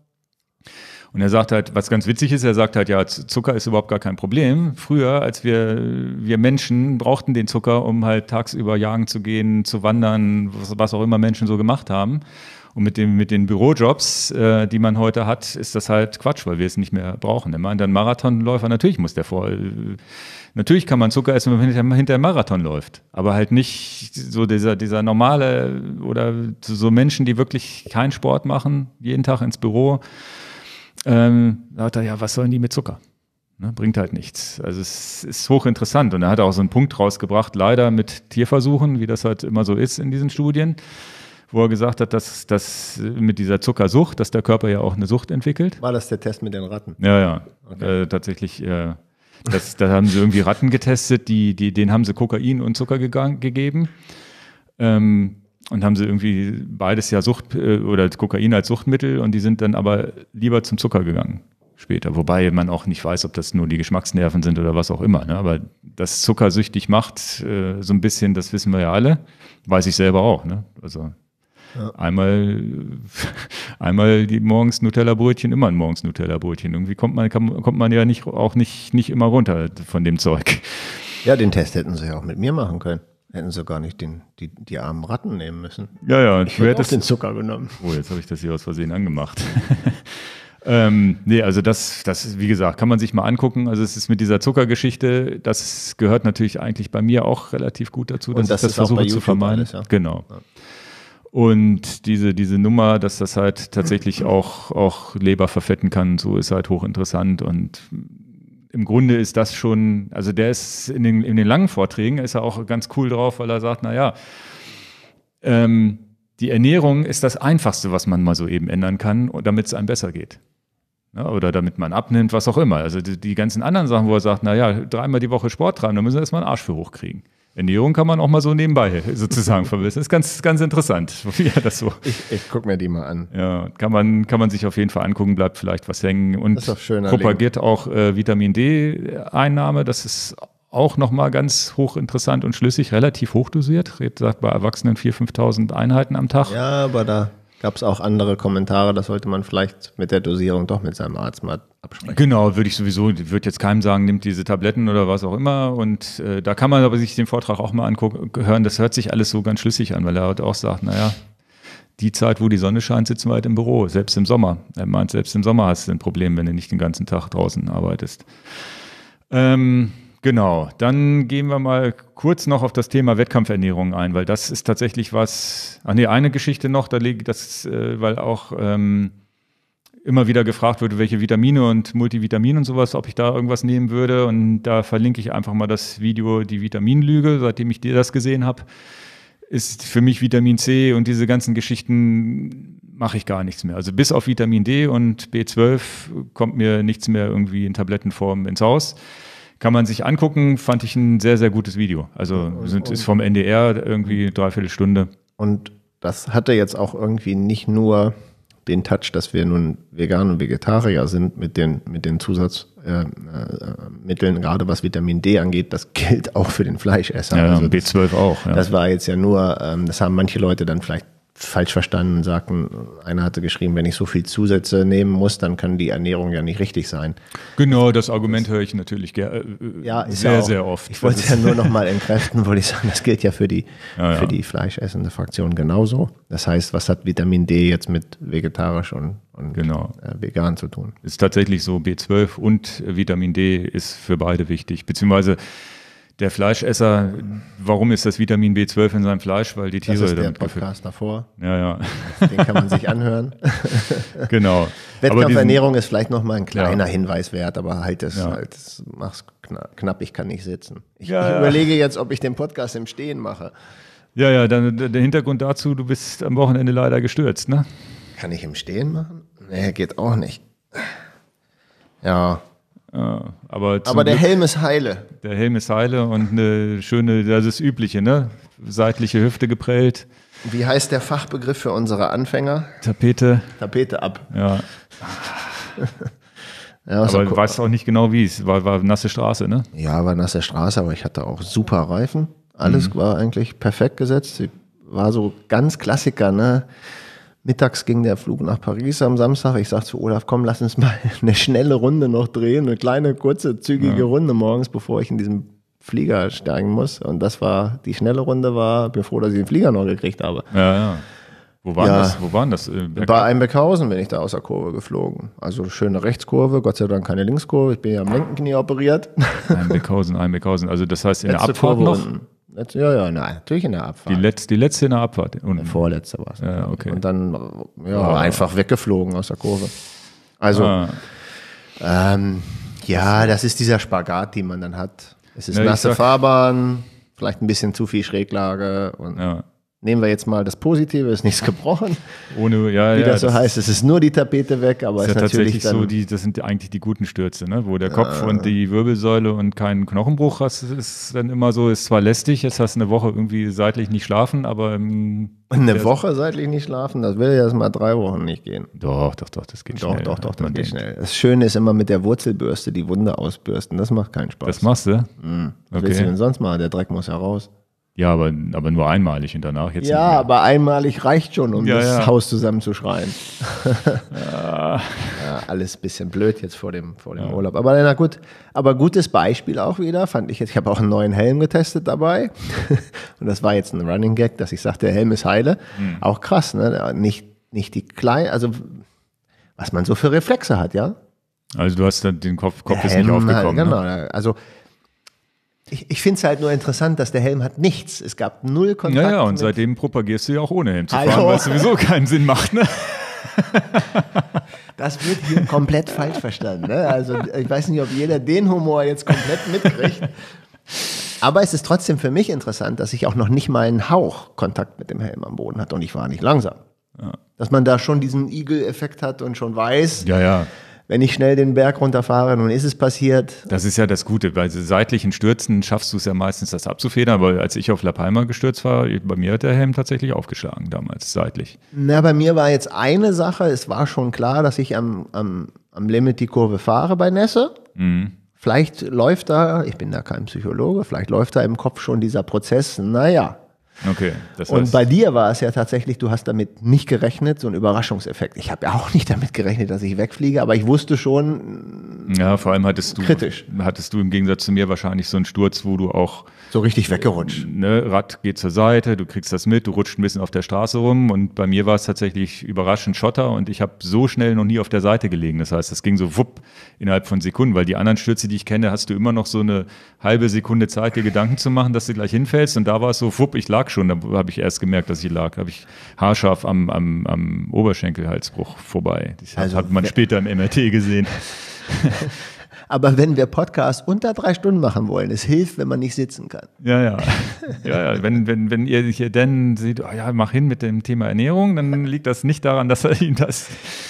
Und er sagt halt, was ganz witzig ist, er sagt halt, ja, Zucker ist überhaupt gar kein Problem. Früher, als wir, wir Menschen brauchten den Zucker, um halt tagsüber jagen zu gehen, zu wandern, was, was auch immer Menschen so gemacht haben. Und mit, dem, mit den Bürojobs, äh, die man heute hat, ist das halt Quatsch, weil wir es nicht mehr brauchen. Immer dann Marathonläufer, natürlich muss der vor. Äh, natürlich kann man Zucker essen, wenn man hinter, hinter Marathon läuft. Aber halt nicht so dieser, dieser normale oder so Menschen, die wirklich keinen Sport machen, jeden Tag ins Büro ähm, da hat er, ja, was sollen die mit Zucker? Ne, bringt halt nichts. Also es ist hochinteressant. Und er hat auch so einen Punkt rausgebracht, leider mit Tierversuchen, wie das halt immer so ist in diesen Studien, wo er gesagt hat, dass, dass mit dieser Zuckersucht, dass der Körper ja auch eine Sucht entwickelt. War das der Test mit den Ratten? Ja, ja. Okay. Äh, tatsächlich. Äh, das, da haben sie irgendwie Ratten getestet, die, die, denen haben sie Kokain und Zucker gegangen, gegeben. Ähm, und haben sie irgendwie beides ja Sucht äh, oder Kokain als Suchtmittel und die sind dann aber lieber zum Zucker gegangen später. Wobei man auch nicht weiß, ob das nur die Geschmacksnerven sind oder was auch immer. Ne? Aber das Zucker süchtig macht, äh, so ein bisschen, das wissen wir ja alle. Weiß ich selber auch. Ne? Also ja. einmal, einmal die morgens Nutella-Brötchen, immer ein morgens Nutella-Brötchen. Irgendwie kommt man, kann, kommt man ja nicht, auch nicht, nicht immer runter von dem Zeug. Ja, den Test hätten sie ja auch mit mir machen können. Hätten sie gar nicht den, die, die armen Ratten nehmen müssen. Ja, ja, ich hätte auch den Zucker genommen. Oh, jetzt habe ich das hier aus Versehen angemacht. ähm, nee, also das, das, wie gesagt, kann man sich mal angucken. Also es ist mit dieser Zuckergeschichte, das gehört natürlich eigentlich bei mir auch relativ gut dazu, dass Und das ich das versuche zu vermeiden. Alles, ja? Genau. Und diese, diese Nummer, dass das halt tatsächlich auch, auch Leber verfetten kann, so ist halt hochinteressant. Und im Grunde ist das schon, also der ist in den, in den langen Vorträgen, ist er auch ganz cool drauf, weil er sagt, naja, ähm, die Ernährung ist das Einfachste, was man mal so eben ändern kann, damit es einem besser geht. Ja, oder damit man abnimmt, was auch immer. Also die, die ganzen anderen Sachen, wo er sagt, naja, dreimal die Woche Sport treiben, da müssen wir erstmal einen Arsch für hochkriegen. Ernährung kann man auch mal so nebenbei sozusagen verwissen. Ist ganz, ganz interessant, wie er das so. Ich, ich gucke mir die mal an. Ja, kann man, kann man sich auf jeden Fall angucken, bleibt vielleicht was hängen und propagiert Leben. auch äh, Vitamin D-Einnahme. Das ist auch nochmal ganz hochinteressant und schlüssig, relativ hochdosiert. Red sagt bei Erwachsenen 4.000, 5.000 Einheiten am Tag. Ja, aber da gab es auch andere Kommentare, das sollte man vielleicht mit der Dosierung doch mit seinem Arzt mal absprechen. Genau, würde ich sowieso, würde jetzt keinem sagen, nimmt diese Tabletten oder was auch immer. Und äh, da kann man aber sich den Vortrag auch mal angucken, hören. Das hört sich alles so ganz schlüssig an, weil er halt auch sagt, naja, die Zeit, wo die Sonne scheint, sitzen wir halt im Büro, selbst im Sommer. Er meint, selbst im Sommer hast du ein Problem, wenn du nicht den ganzen Tag draußen arbeitest. Ähm, Genau, dann gehen wir mal kurz noch auf das Thema Wettkampfernährung ein, weil das ist tatsächlich was. Ach nee, eine Geschichte noch, da liegt das, äh, weil auch ähm, immer wieder gefragt wird, welche Vitamine und Multivitamine und sowas, ob ich da irgendwas nehmen würde. Und da verlinke ich einfach mal das Video Die Vitaminlüge, seitdem ich dir das gesehen habe. Ist für mich Vitamin C und diese ganzen Geschichten mache ich gar nichts mehr. Also bis auf Vitamin D und B12 kommt mir nichts mehr irgendwie in Tablettenform ins Haus kann man sich angucken, fand ich ein sehr, sehr gutes Video. Also sind, ist vom NDR irgendwie eine Dreiviertelstunde. Und das hatte jetzt auch irgendwie nicht nur den Touch, dass wir nun Vegan und Vegetarier sind mit den, mit den Zusatzmitteln, äh, äh, gerade was Vitamin D angeht, das gilt auch für den Fleischesser. Ja, also B12 das, auch. Ja. Das war jetzt ja nur, ähm, das haben manche Leute dann vielleicht falsch verstanden und sagten, einer hatte geschrieben, wenn ich so viel Zusätze nehmen muss, dann kann die Ernährung ja nicht richtig sein. Genau, das Argument höre ich natürlich äh, ja, sehr, auch, sehr oft. Ich wollte es ja nur nochmal entkräften, wollte ich sagen, das gilt ja für die, ja, für die fleischessende Fraktion genauso. Das heißt, was hat Vitamin D jetzt mit vegetarisch und, und genau. Äh, vegan zu tun? Ist tatsächlich so, B12 und äh, Vitamin D ist für beide wichtig, beziehungsweise der Fleischesser, warum ist das Vitamin B12 in seinem Fleisch? Weil die Tiere das ist der Podcast davor. Ja, ja. Den kann man sich anhören. genau. Wettkampfernährung ist vielleicht nochmal ein kleiner ja. Hinweis wert, aber halt das, ja. halt das mach's knapp, ich kann nicht sitzen. Ich, ja, ich überlege jetzt, ob ich den Podcast im Stehen mache. Ja, ja, dann der Hintergrund dazu, du bist am Wochenende leider gestürzt, ne? Kann ich im Stehen machen? Nee, geht auch nicht. Ja, aber, aber der Glück, Helm ist heile. Der Helm ist heile und eine schöne, das ist übliche, ne? Seitliche Hüfte geprellt. Wie heißt der Fachbegriff für unsere Anfänger? Tapete. Tapete ab. Ja. ja also aber du weißt auch nicht genau, wie es war. War nasse Straße, ne? Ja, war nasse Straße, aber ich hatte auch super Reifen. Alles mhm. war eigentlich perfekt gesetzt. War so ganz Klassiker, ne? Mittags ging der Flug nach Paris am Samstag. Ich sagte zu Olaf, komm, lass uns mal eine schnelle Runde noch drehen, eine kleine, kurze, zügige ja. Runde morgens, bevor ich in diesen Flieger steigen muss. Und das war, die schnelle Runde war, bin froh, dass ich den Flieger noch gekriegt habe. Ja, ja. Wo waren ja, das? Wo waren das? Berg äh, bei Einbeckhausen bin ich da aus der Kurve geflogen. Also schöne Rechtskurve, Gott sei Dank keine Linkskurve. Ich bin ja am linken Knie operiert. Einbeckhausen, Einbeckhausen. Also das heißt in Letzte der Abfahrt Kurve noch? Unten. Letzte, ja, ja, na, natürlich in der Abfahrt. Die, Letz-, die letzte in der Abfahrt? Und vorletzte war es. Ja, okay. Und dann ja, oh. einfach weggeflogen aus der Kurve. Also, ah. ähm, ja, das ist dieser Spagat, den man dann hat. Es ist ja, nasse sag, Fahrbahn, vielleicht ein bisschen zu viel Schräglage. Und ja nehmen wir jetzt mal das Positive, ist nichts gebrochen. Ohne, ja, Wie ja, das so das heißt, es ist nur die Tapete weg, aber ist, ist ja natürlich tatsächlich so, die, das sind eigentlich die guten Stürze, ne? wo der Kopf ah. und äh. die Wirbelsäule und kein Knochenbruch hast, ist dann immer so, ist zwar lästig, jetzt hast du eine Woche irgendwie seitlich nicht schlafen, aber ähm, eine Woche seitlich nicht schlafen, das will ja erst mal drei Wochen nicht gehen. Doch, doch, doch, das geht doch, schnell. Doch, doch, doch, das geht schnell. Das Schöne ist immer mit der Wurzelbürste die Wunde ausbürsten, das macht keinen Spaß. Das machst du? Mhm. Okay. Was willst du denn sonst machen? Der Dreck muss ja raus. Ja, aber, aber nur einmalig und danach jetzt. Ja, aber einmalig reicht schon, um ja, das ja. Haus zusammenzuschreien. ja. ja, alles ein bisschen blöd jetzt vor dem, vor dem Urlaub. Aber na gut, aber gutes Beispiel auch wieder, fand ich jetzt. Ich habe auch einen neuen Helm getestet dabei. und das war jetzt ein Running Gag, dass ich sagte, der Helm ist heile. Hm. Auch krass, ne? Nicht, nicht die kleinen, also was man so für Reflexe hat, ja? Also du hast dann den Kopf, Kopf ist nicht aufgekommen. Halt, genau, ne? also ich, ich finde es halt nur interessant, dass der Helm hat nichts. Es gab null Kontakt. Ja, ja, und seitdem propagierst du ja auch ohne Helm zu fahren, Hallo. weil es sowieso keinen Sinn macht. Ne? Das wird hier komplett falsch verstanden. Ne? Also ich weiß nicht, ob jeder den Humor jetzt komplett mitkriegt. Aber es ist trotzdem für mich interessant, dass ich auch noch nicht mal einen Hauch Kontakt mit dem Helm am Boden hatte und ich war nicht langsam. Ja. Dass man da schon diesen Igel-Effekt hat und schon weiß. Ja, ja wenn ich schnell den Berg runterfahre, nun ist es passiert. Das ist ja das Gute. Bei seitlichen Stürzen schaffst du es ja meistens, das abzufedern. Aber als ich auf La Palma gestürzt war, bei mir hat der Helm tatsächlich aufgeschlagen damals, seitlich. Na, bei mir war jetzt eine Sache. Es war schon klar, dass ich am, am, am Limit die Kurve fahre bei Nässe. Mhm. Vielleicht läuft da, ich bin da kein Psychologe, vielleicht läuft da im Kopf schon dieser Prozess, naja, Okay. Das und bei dir war es ja tatsächlich, du hast damit nicht gerechnet, so ein Überraschungseffekt. Ich habe ja auch nicht damit gerechnet, dass ich wegfliege, aber ich wusste schon. Ja, vor allem hattest du, kritisch. hattest du im Gegensatz zu mir wahrscheinlich so einen Sturz, wo du auch so richtig weggerutscht. Äh, ne, Rad geht zur Seite, du kriegst das mit, du rutscht ein bisschen auf der Straße rum und bei mir war es tatsächlich überraschend Schotter und ich habe so schnell noch nie auf der Seite gelegen. Das heißt, das ging so wupp innerhalb von Sekunden, weil die anderen Stürze, die ich kenne, hast du immer noch so eine halbe Sekunde Zeit, dir Gedanken zu machen, dass du gleich hinfällst und da war es so wupp, ich lag schon, da habe ich erst gemerkt, dass ich lag, habe ich haarscharf am, am, am Oberschenkelhalsbruch vorbei. Das also, hat man später im MRT gesehen. Aber wenn wir Podcasts unter drei Stunden machen wollen, es hilft, wenn man nicht sitzen kann. Ja, ja. ja, ja. Wenn, wenn, wenn ihr hier denn seht, oh ja, mach hin mit dem Thema Ernährung, dann liegt das nicht daran, dass er Ihnen das.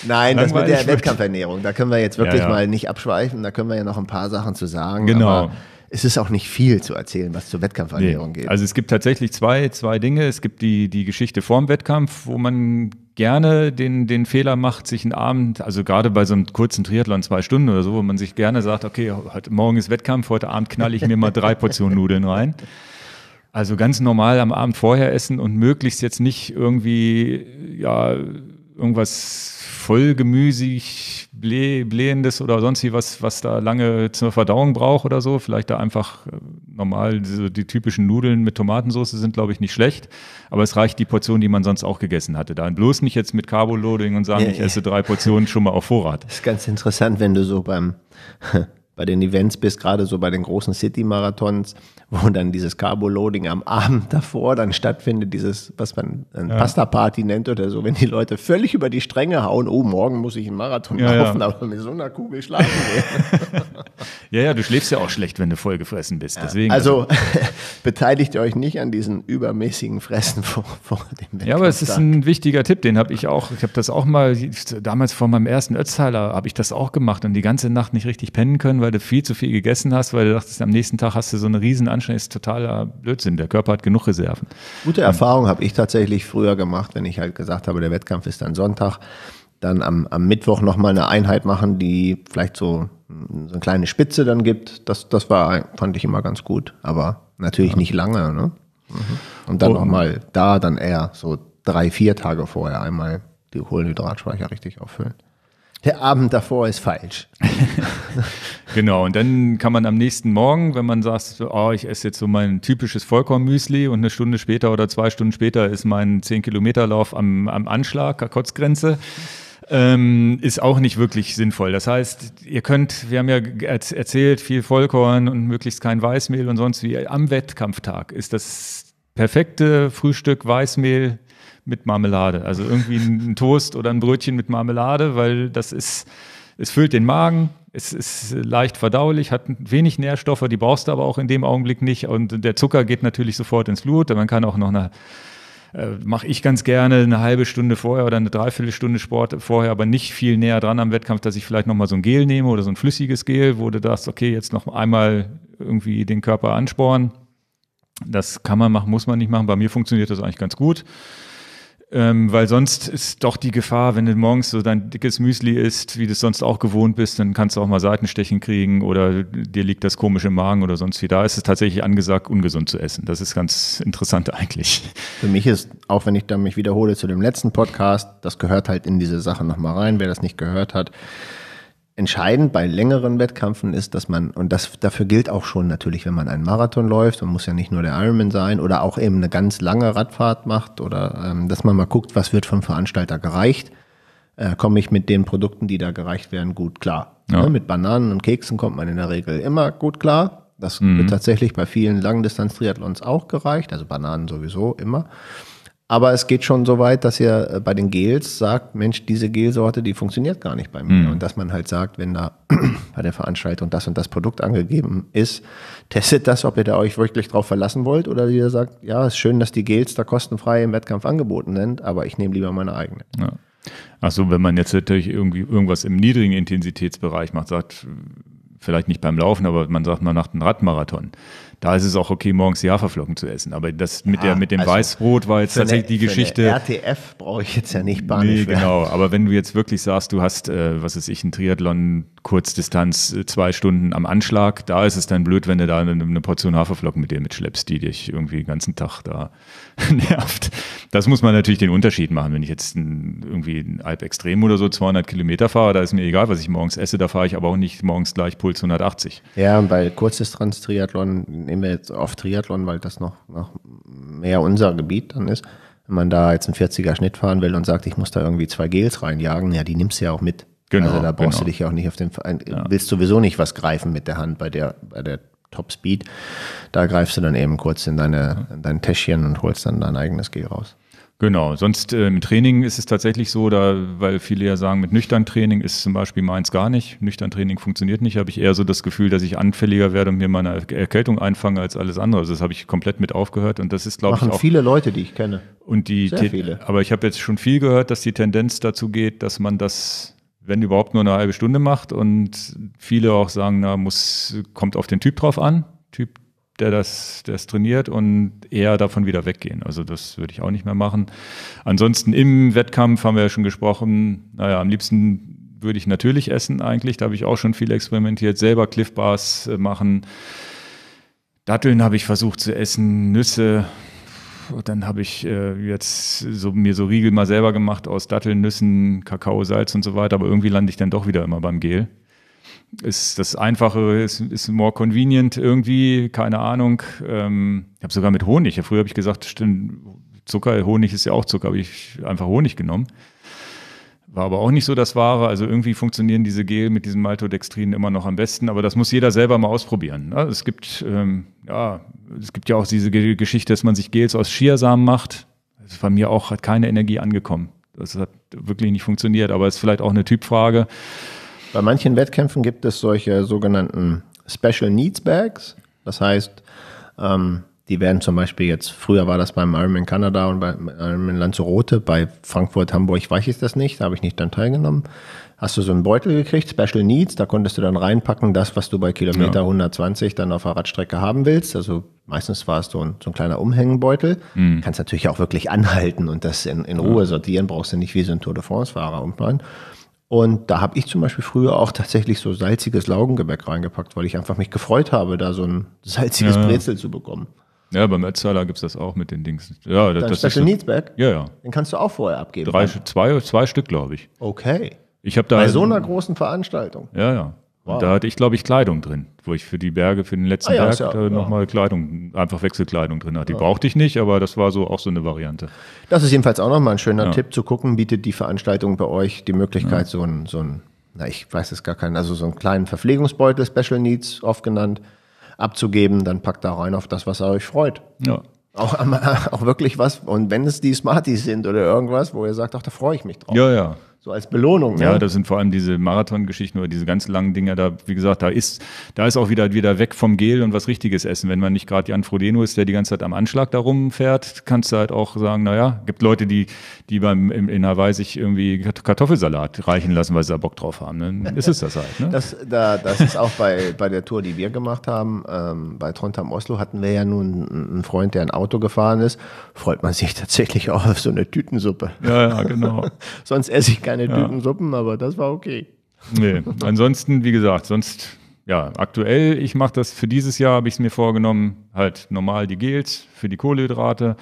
Nein, das mit der Wettkampfernährung, da können wir jetzt wirklich ja, ja. mal nicht abschweifen. Da können wir ja noch ein paar Sachen zu sagen. Genau es ist auch nicht viel zu erzählen, was zur Wettkampfernährung nee. geht. Also es gibt tatsächlich zwei, zwei Dinge. Es gibt die, die Geschichte vorm Wettkampf, wo man gerne den, den Fehler macht, sich einen Abend, also gerade bei so einem kurzen Triathlon, zwei Stunden oder so, wo man sich gerne sagt, okay, heute Morgen ist Wettkampf, heute Abend knalle ich mir mal drei Portionen Nudeln rein. Also ganz normal am Abend vorher essen und möglichst jetzt nicht irgendwie, ja, irgendwas vollgemüsig, blähendes oder sonst wie was, was da lange zur Verdauung braucht oder so. Vielleicht da einfach äh, normal, so die typischen Nudeln mit Tomatensauce sind, glaube ich, nicht schlecht. Aber es reicht die Portion, die man sonst auch gegessen hatte. Dann bloß nicht jetzt mit Carbo-Loading und sagen, ja, ich ja. esse drei Portionen schon mal auf Vorrat. Das ist ganz interessant, wenn du so beim bei den Events bist, gerade so bei den großen City-Marathons, wo dann dieses Carbo-Loading am Abend davor dann stattfindet, dieses, was man eine äh, ja. Pasta-Party nennt oder so, wenn die Leute völlig über die Stränge hauen, oh, morgen muss ich einen Marathon ja, laufen, ja. aber mit so einer Kugel schlafen gehen. ja, ja, du schläfst ja auch schlecht, wenn du vollgefressen bist. Deswegen also beteiligt euch nicht an diesen übermäßigen Fressen vor, vor dem Wettkampf. Ja, aber es ist ein wichtiger Tipp, den habe ich auch, ich habe das auch mal, damals vor meinem ersten Ötztaler habe ich das auch gemacht und die ganze Nacht nicht richtig pennen können, weil du viel zu viel gegessen hast, weil du dachtest, am nächsten Tag hast du so eine riesen Anstrengung, ist totaler Blödsinn. Der Körper hat genug Reserven. Gute Erfahrung habe ich tatsächlich früher gemacht, wenn ich halt gesagt habe, der Wettkampf ist dann Sonntag, dann am, am Mittwoch nochmal eine Einheit machen, die vielleicht so, so eine kleine Spitze dann gibt. Das, das war, fand ich immer ganz gut, aber natürlich ja. nicht lange. Ne? Mhm. Und dann oh. nochmal da, dann eher so drei, vier Tage vorher einmal die Kohlenhydratspeicher richtig auffüllen der Abend davor ist falsch. genau, und dann kann man am nächsten Morgen, wenn man sagt, oh, ich esse jetzt so mein typisches Vollkornmüsli und eine Stunde später oder zwei Stunden später ist mein 10-Kilometer-Lauf am, am Anschlag, Kotzgrenze. Ähm, ist auch nicht wirklich sinnvoll. Das heißt, ihr könnt, wir haben ja erzählt, viel Vollkorn und möglichst kein Weißmehl und sonst wie. Am Wettkampftag ist das perfekte Frühstück Weißmehl mit Marmelade. Also irgendwie ein Toast oder ein Brötchen mit Marmelade, weil das ist, es füllt den Magen, es ist leicht verdaulich, hat wenig Nährstoffe, die brauchst du aber auch in dem Augenblick nicht. Und der Zucker geht natürlich sofort ins Blut. Man kann auch noch eine äh, mache ich ganz gerne eine halbe Stunde vorher oder eine Dreiviertelstunde Sport vorher, aber nicht viel näher dran am Wettkampf, dass ich vielleicht nochmal so ein Gel nehme oder so ein flüssiges Gel, wo du sagst, okay, jetzt noch einmal irgendwie den Körper ansporen. Das kann man machen, muss man nicht machen. Bei mir funktioniert das eigentlich ganz gut. Ähm, weil sonst ist doch die Gefahr, wenn du morgens so dein dickes Müsli isst, wie du es sonst auch gewohnt bist, dann kannst du auch mal Seitenstechen kriegen oder dir liegt das komische Magen oder sonst wie. Da ist es tatsächlich angesagt, ungesund zu essen. Das ist ganz interessant eigentlich. Für mich ist, auch wenn ich da mich wiederhole zu dem letzten Podcast, das gehört halt in diese Sache nochmal rein. Wer das nicht gehört hat, entscheidend bei längeren Wettkämpfen ist, dass man, und das dafür gilt auch schon natürlich, wenn man einen Marathon läuft, man muss ja nicht nur der Ironman sein oder auch eben eine ganz lange Radfahrt macht oder ähm, dass man mal guckt, was wird vom Veranstalter gereicht. Äh, komme ich mit den Produkten, die da gereicht werden, gut klar. Ja. Ne, mit Bananen und Keksen kommt man in der Regel immer gut klar. Das mhm. wird tatsächlich bei vielen Langdistanz-Triathlons auch gereicht, also Bananen sowieso immer. Aber es geht schon so weit, dass ihr äh, bei den Gels sagt, Mensch, diese Gelsorte, die funktioniert gar nicht bei mir. Mhm. Und dass man halt sagt, wenn da bei der Veranstaltung das und das Produkt angegeben ist, testet das, ob ihr da euch wirklich drauf verlassen wollt oder ihr sagt, ja, ist schön, dass die Gels da kostenfrei im Wettkampf angeboten sind, aber ich nehme lieber meine eigene. Ja. Achso, wenn man jetzt natürlich irgendwie irgendwas im niedrigen Intensitätsbereich macht, sagt, vielleicht nicht beim Laufen, aber man sagt, man macht einen Radmarathon da ist es auch okay, morgens die Haferflocken zu essen. Aber das mit, ja, der, ah, mit dem also Weißbrot war jetzt tatsächlich eine, die Geschichte. RTF brauche ich jetzt ja nicht panisch Nee, genau. Aber wenn du jetzt wirklich sagst, du hast, äh, was weiß ich, einen Triathlon Kurzdistanz äh, zwei Stunden am Anschlag, da ist es dann blöd, wenn du da eine, eine Portion Haferflocken mit dir mitschleppst, die dich irgendwie den ganzen Tag da nervt. Das muss man natürlich den Unterschied machen. Wenn ich jetzt ein, irgendwie ein Alp Extrem oder so 200 Kilometer fahre, da ist mir egal, was ich morgens esse, da fahre ich aber auch nicht morgens gleich Puls 180. Ja, und bei Kurzdistanz-Triathlon nehmen wir jetzt auf Triathlon, weil das noch, noch mehr unser Gebiet dann ist, wenn man da jetzt einen 40er Schnitt fahren will und sagt, ich muss da irgendwie zwei Gels reinjagen, ja, die nimmst du ja auch mit. Genau, also da brauchst genau. du dich ja auch nicht auf den, ja. willst sowieso nicht was greifen mit der Hand bei der, bei der Top Speed. Da greifst du dann eben kurz in deine, in dein Täschchen und holst dann dein eigenes Gel raus. Genau, sonst äh, im Training ist es tatsächlich so, da, weil viele ja sagen, mit nüchtern Training ist zum Beispiel meins gar nicht. Nüchtern Training funktioniert nicht, habe ich eher so das Gefühl, dass ich anfälliger werde und mir meine Erkältung einfange als alles andere. Also das habe ich komplett mit aufgehört und das ist, glaube ich. Machen viele Leute, die ich kenne. Und die Sehr viele. Aber ich habe jetzt schon viel gehört, dass die Tendenz dazu geht, dass man das wenn überhaupt nur eine halbe Stunde macht und viele auch sagen, na, muss, kommt auf den Typ drauf an. Typ der das, der das trainiert und eher davon wieder weggehen. Also das würde ich auch nicht mehr machen. Ansonsten im Wettkampf haben wir ja schon gesprochen, naja, am liebsten würde ich natürlich essen eigentlich. Da habe ich auch schon viel experimentiert. Selber Cliffbars äh, machen. Datteln habe ich versucht zu essen, Nüsse. dann habe ich äh, jetzt so, mir so Riegel mal selber gemacht aus Datteln, Nüssen, Kakao, Salz und so weiter. Aber irgendwie lande ich dann doch wieder immer beim Gel ist das Einfache, ist, ist more convenient irgendwie, keine Ahnung. Ähm, ich habe sogar mit Honig, ja, früher habe ich gesagt, stimmt, Zucker, Honig ist ja auch Zucker, habe ich einfach Honig genommen. War aber auch nicht so das Wahre. Also irgendwie funktionieren diese Gel mit diesen Maltodextrinen immer noch am besten, aber das muss jeder selber mal ausprobieren. Ne? es gibt, ähm, ja, es gibt ja auch diese Geschichte, dass man sich Gels aus Schiersamen macht. Das ist bei mir auch, hat keine Energie angekommen. Das hat wirklich nicht funktioniert, aber es ist vielleicht auch eine Typfrage. Bei manchen Wettkämpfen gibt es solche sogenannten Special Needs Bags. Das heißt, ähm, die werden zum Beispiel jetzt, früher war das beim Ironman Kanada und beim Ironman Lanzarote, bei Frankfurt, Hamburg weiß ich das nicht, da habe ich nicht dann teilgenommen. Hast du so einen Beutel gekriegt, Special Needs, da konntest du dann reinpacken, das, was du bei Kilometer ja. 120 dann auf der Radstrecke haben willst. Also meistens war es so ein, so ein kleiner Umhängenbeutel. Mhm. Kannst natürlich auch wirklich anhalten und das in, in Ruhe sortieren, brauchst du nicht wie so ein Tour de France-Fahrer umfahren. Und da habe ich zum Beispiel früher auch tatsächlich so salziges Laugengebäck reingepackt, weil ich einfach mich gefreut habe, da so ein salziges ja. Brezel zu bekommen. Ja, beim Ötztaler gibt es das auch mit den Dings. Ja, das, Dein das Special Needs Bag? Ja, ja. Den kannst du auch vorher abgeben. Drei, zwei, zwei Stück, glaube ich. Okay. Ich da. Bei halt so einer großen Veranstaltung. Ja, ja. Wow. Und da hatte ich, glaube ich, Kleidung drin, wo ich für die Berge, für den letzten ah, ja, Berg ja, ja. nochmal Kleidung, einfach Wechselkleidung drin hatte. Die brauchte ich nicht, aber das war so auch so eine Variante. Das ist jedenfalls auch nochmal ein schöner Tipp zu gucken, bietet die Veranstaltung bei euch die Möglichkeit, so ein, so ein, na, ich weiß es gar keinen, also so einen kleinen Verpflegungsbeutel, Special Needs oft genannt, abzugeben, dann packt da rein auf das, was euch freut. Ja. Auch, auch wirklich was, und wenn es die Smarties sind oder irgendwas, wo ihr sagt, ach, da freue ich mich drauf. Ja, ja so als Belohnung. Ne? Ja, das sind vor allem diese Marathon-Geschichten oder diese ganz langen Dinger. Da, wie gesagt, da ist, da ist auch wieder, wieder weg vom Gel und was Richtiges essen. Wenn man nicht gerade Jan Frodeno ist, der die ganze Zeit am Anschlag da rumfährt, kannst du halt auch sagen, naja, gibt Leute, die, die beim, in Hawaii sich irgendwie Kartoffelsalat reichen lassen, weil sie da Bock drauf haben. Dann ne? ist es das halt. Ne? Das, da, das ist auch bei, bei der Tour, die wir gemacht haben. Ähm, bei Trondheim Oslo hatten wir ja nun einen Freund, der ein Auto gefahren ist. Freut man sich tatsächlich auch auf so eine Tütensuppe. Ja, ja genau. Sonst esse ich gar keine ja. Suppen, aber das war okay. Nee, ansonsten, wie gesagt, sonst, ja, aktuell, ich mache das für dieses Jahr, habe ich es mir vorgenommen, halt normal die Gels für die Kohlehydrate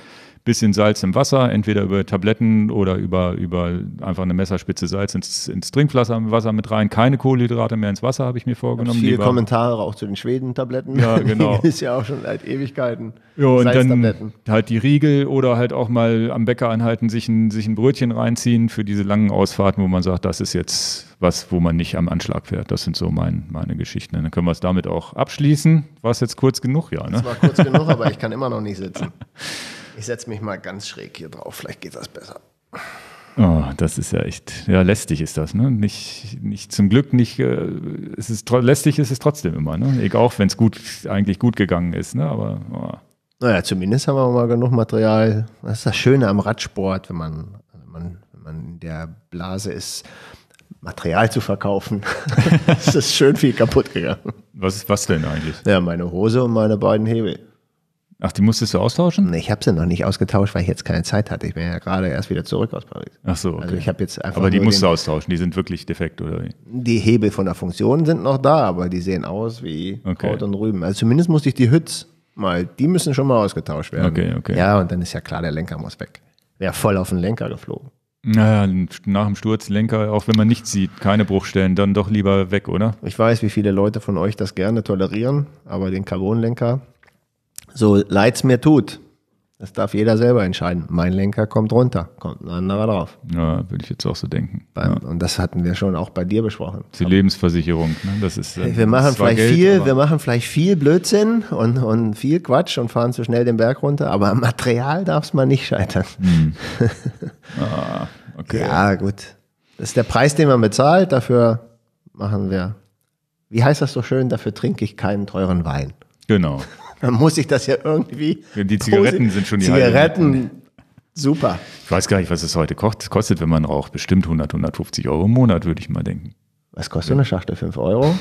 bisschen Salz im Wasser, entweder über Tabletten oder über, über einfach eine Messerspitze Salz ins, ins Trinkwasser mit rein. Keine Kohlenhydrate mehr ins Wasser, habe ich mir vorgenommen. Viele Kommentare auch zu den Schweden-Tabletten. Ja, genau. ist ja auch schon seit Ewigkeiten. Ja, und dann halt die Riegel oder halt auch mal am Bäcker anhalten, sich ein, sich ein Brötchen reinziehen für diese langen Ausfahrten, wo man sagt, das ist jetzt was, wo man nicht am Anschlag fährt. Das sind so mein, meine Geschichten. Dann können wir es damit auch abschließen. War es jetzt kurz genug? Ja, ne? Es war kurz genug, aber ich kann immer noch nicht sitzen. Ich setze mich mal ganz schräg hier drauf, vielleicht geht das besser. Oh, das ist ja echt, ja, lästig ist das, ne? Nicht, nicht zum Glück nicht, äh, es ist lästig ist es trotzdem immer, ne? Egal, auch wenn es gut, eigentlich gut gegangen ist, ne? Aber, oh. Naja, zumindest haben wir mal genug Material. Das ist das Schöne am Radsport, wenn man, wenn man, wenn man in der Blase ist, Material zu verkaufen. es ist schön viel kaputt gegangen. Was ist was denn eigentlich? Ja, meine Hose und meine beiden Hebel. Ach, die musstest du austauschen? Nee, ich habe sie noch nicht ausgetauscht, weil ich jetzt keine Zeit hatte. Ich bin ja gerade erst wieder zurück aus Paris. Ach so. Also okay. Also ich habe jetzt einfach. Aber die musst du austauschen, die sind wirklich defekt, oder? wie? Die Hebel von der Funktion sind noch da, aber die sehen aus wie okay. Kraut und Rüben. Also zumindest musste ich die Hütz mal, die müssen schon mal ausgetauscht werden. Okay, okay. Ja, und dann ist ja klar, der Lenker muss weg. Wäre voll auf den Lenker geflogen. Naja, nach dem Sturz Lenker, auch wenn man nichts sieht, keine Bruchstellen, dann doch lieber weg, oder? Ich weiß, wie viele Leute von euch das gerne tolerieren, aber den Carbonlenker so leid es mir tut. Das darf jeder selber entscheiden. Mein Lenker kommt runter, kommt ein anderer drauf. Ja, würde ich jetzt auch so denken. Beim, ja. Und das hatten wir schon auch bei dir besprochen. Die Aber Lebensversicherung, ne? das ist. Äh, wir machen vielleicht Geld, viel, wir machen vielleicht viel Blödsinn und, und viel Quatsch und fahren zu schnell den Berg runter, aber am Material darf es mal nicht scheitern. Hm. Ah, okay. ja, gut. Das ist der Preis, den man bezahlt, dafür machen wir. Wie heißt das so schön? Dafür trinke ich keinen teuren Wein. Genau dann muss ich das ja irgendwie. Die Zigaretten sind schon die Zigaretten. Heiligen. Super. Ich weiß gar nicht, was es heute kostet, wenn man raucht. Bestimmt 100, 150 Euro im Monat, würde ich mal denken. Was kostet ja. eine Schachtel? 5 Euro?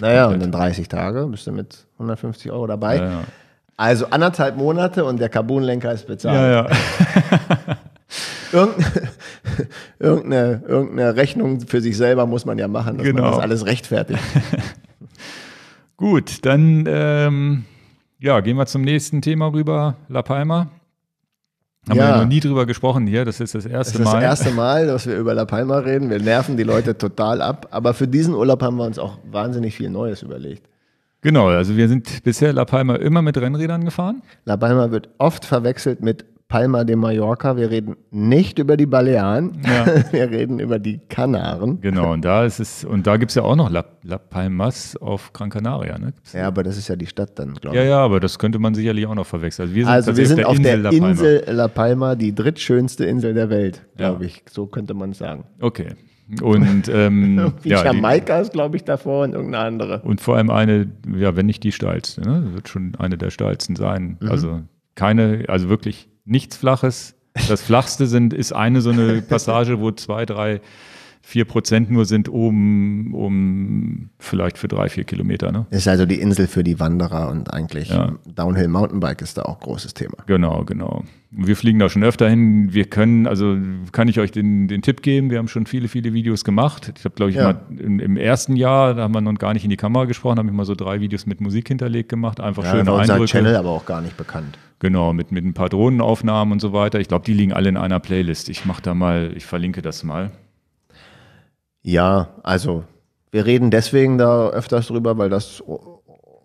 Naja, und dann 30 Tage bist du mit 150 Euro dabei. Ja, ja. Also anderthalb Monate und der Carbonlenker ist bezahlt. Ja, ja. irgendeine, irgendeine Rechnung für sich selber muss man ja machen, dass genau. man das alles rechtfertigt. Gut, dann ähm, ja, gehen wir zum nächsten Thema rüber, La Palma. Haben ja. wir noch nie drüber gesprochen hier. Das ist das erste Mal. Das ist das erste Mal, dass wir über La Palma reden. Wir nerven die Leute total ab. Aber für diesen Urlaub haben wir uns auch wahnsinnig viel Neues überlegt. Genau, also wir sind bisher La Palma immer mit Rennrädern gefahren. La Palma wird oft verwechselt mit Palma de Mallorca. Wir reden nicht über die Balearen, ja. wir reden über die Kanaren. Genau, und da ist es, und da gibt es ja auch noch La, La Palmas auf Gran Canaria, ne? ja, aber das ist ja die Stadt dann, glaube ich. Ja, ja, aber das könnte man sicherlich auch noch verwechseln. Also wir sind, also wir sind auf der, Insel, auf der La Insel, La Palma, die drittschönste Insel der Welt, glaube ja. ich. So könnte man es sagen. Okay. Und ähm, ja, Jamaika ist, glaube ich, davor und irgendeine andere. Und vor allem eine, ja, wenn nicht die steilste, ne? wird schon eine der steilsten sein. Mhm. Also keine, also wirklich nichts Flaches. Das Flachste sind, ist eine so eine Passage, wo zwei, drei, vier Prozent nur sind, oben um vielleicht für drei, vier Kilometer. Ne? Ist also die Insel für die Wanderer und eigentlich ja. Downhill Mountainbike ist da auch großes Thema. Genau, genau wir fliegen da schon öfter hin. Wir können, also kann ich euch den, den Tipp geben, wir haben schon viele, viele Videos gemacht. Ich habe, glaube ich, ja. mal im, im, ersten Jahr, da haben wir noch gar nicht in die Kamera gesprochen, habe ich mal so drei Videos mit Musik hinterlegt gemacht. Einfach ja, schöne war unser Eindrücke. Channel aber auch gar nicht bekannt. Genau, mit, mit ein paar Drohnenaufnahmen und so weiter. Ich glaube, die liegen alle in einer Playlist. Ich mache da mal, ich verlinke das mal. Ja, also wir reden deswegen da öfters drüber, weil das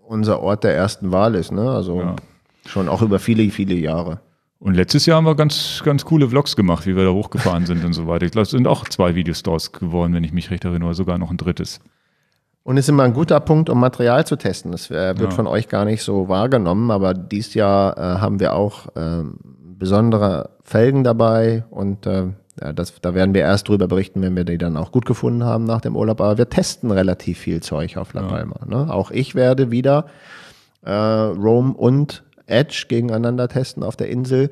unser Ort der ersten Wahl ist. Ne? Also ja. schon auch über viele, viele Jahre. Und letztes Jahr haben wir ganz, ganz coole Vlogs gemacht, wie wir da hochgefahren sind und so weiter. Ich glaube, es sind auch zwei Videostores geworden, wenn ich mich recht erinnere, sogar noch ein drittes. Und ist immer ein guter Punkt, um Material zu testen. Das äh, wird ja. von euch gar nicht so wahrgenommen, aber dieses Jahr äh, haben wir auch äh, besondere Felgen dabei und äh, das, da werden wir erst drüber berichten, wenn wir die dann auch gut gefunden haben nach dem Urlaub. Aber wir testen relativ viel Zeug auf La Palma. Ja. Ne? Auch ich werde wieder äh, Rome und Edge gegeneinander testen auf der Insel.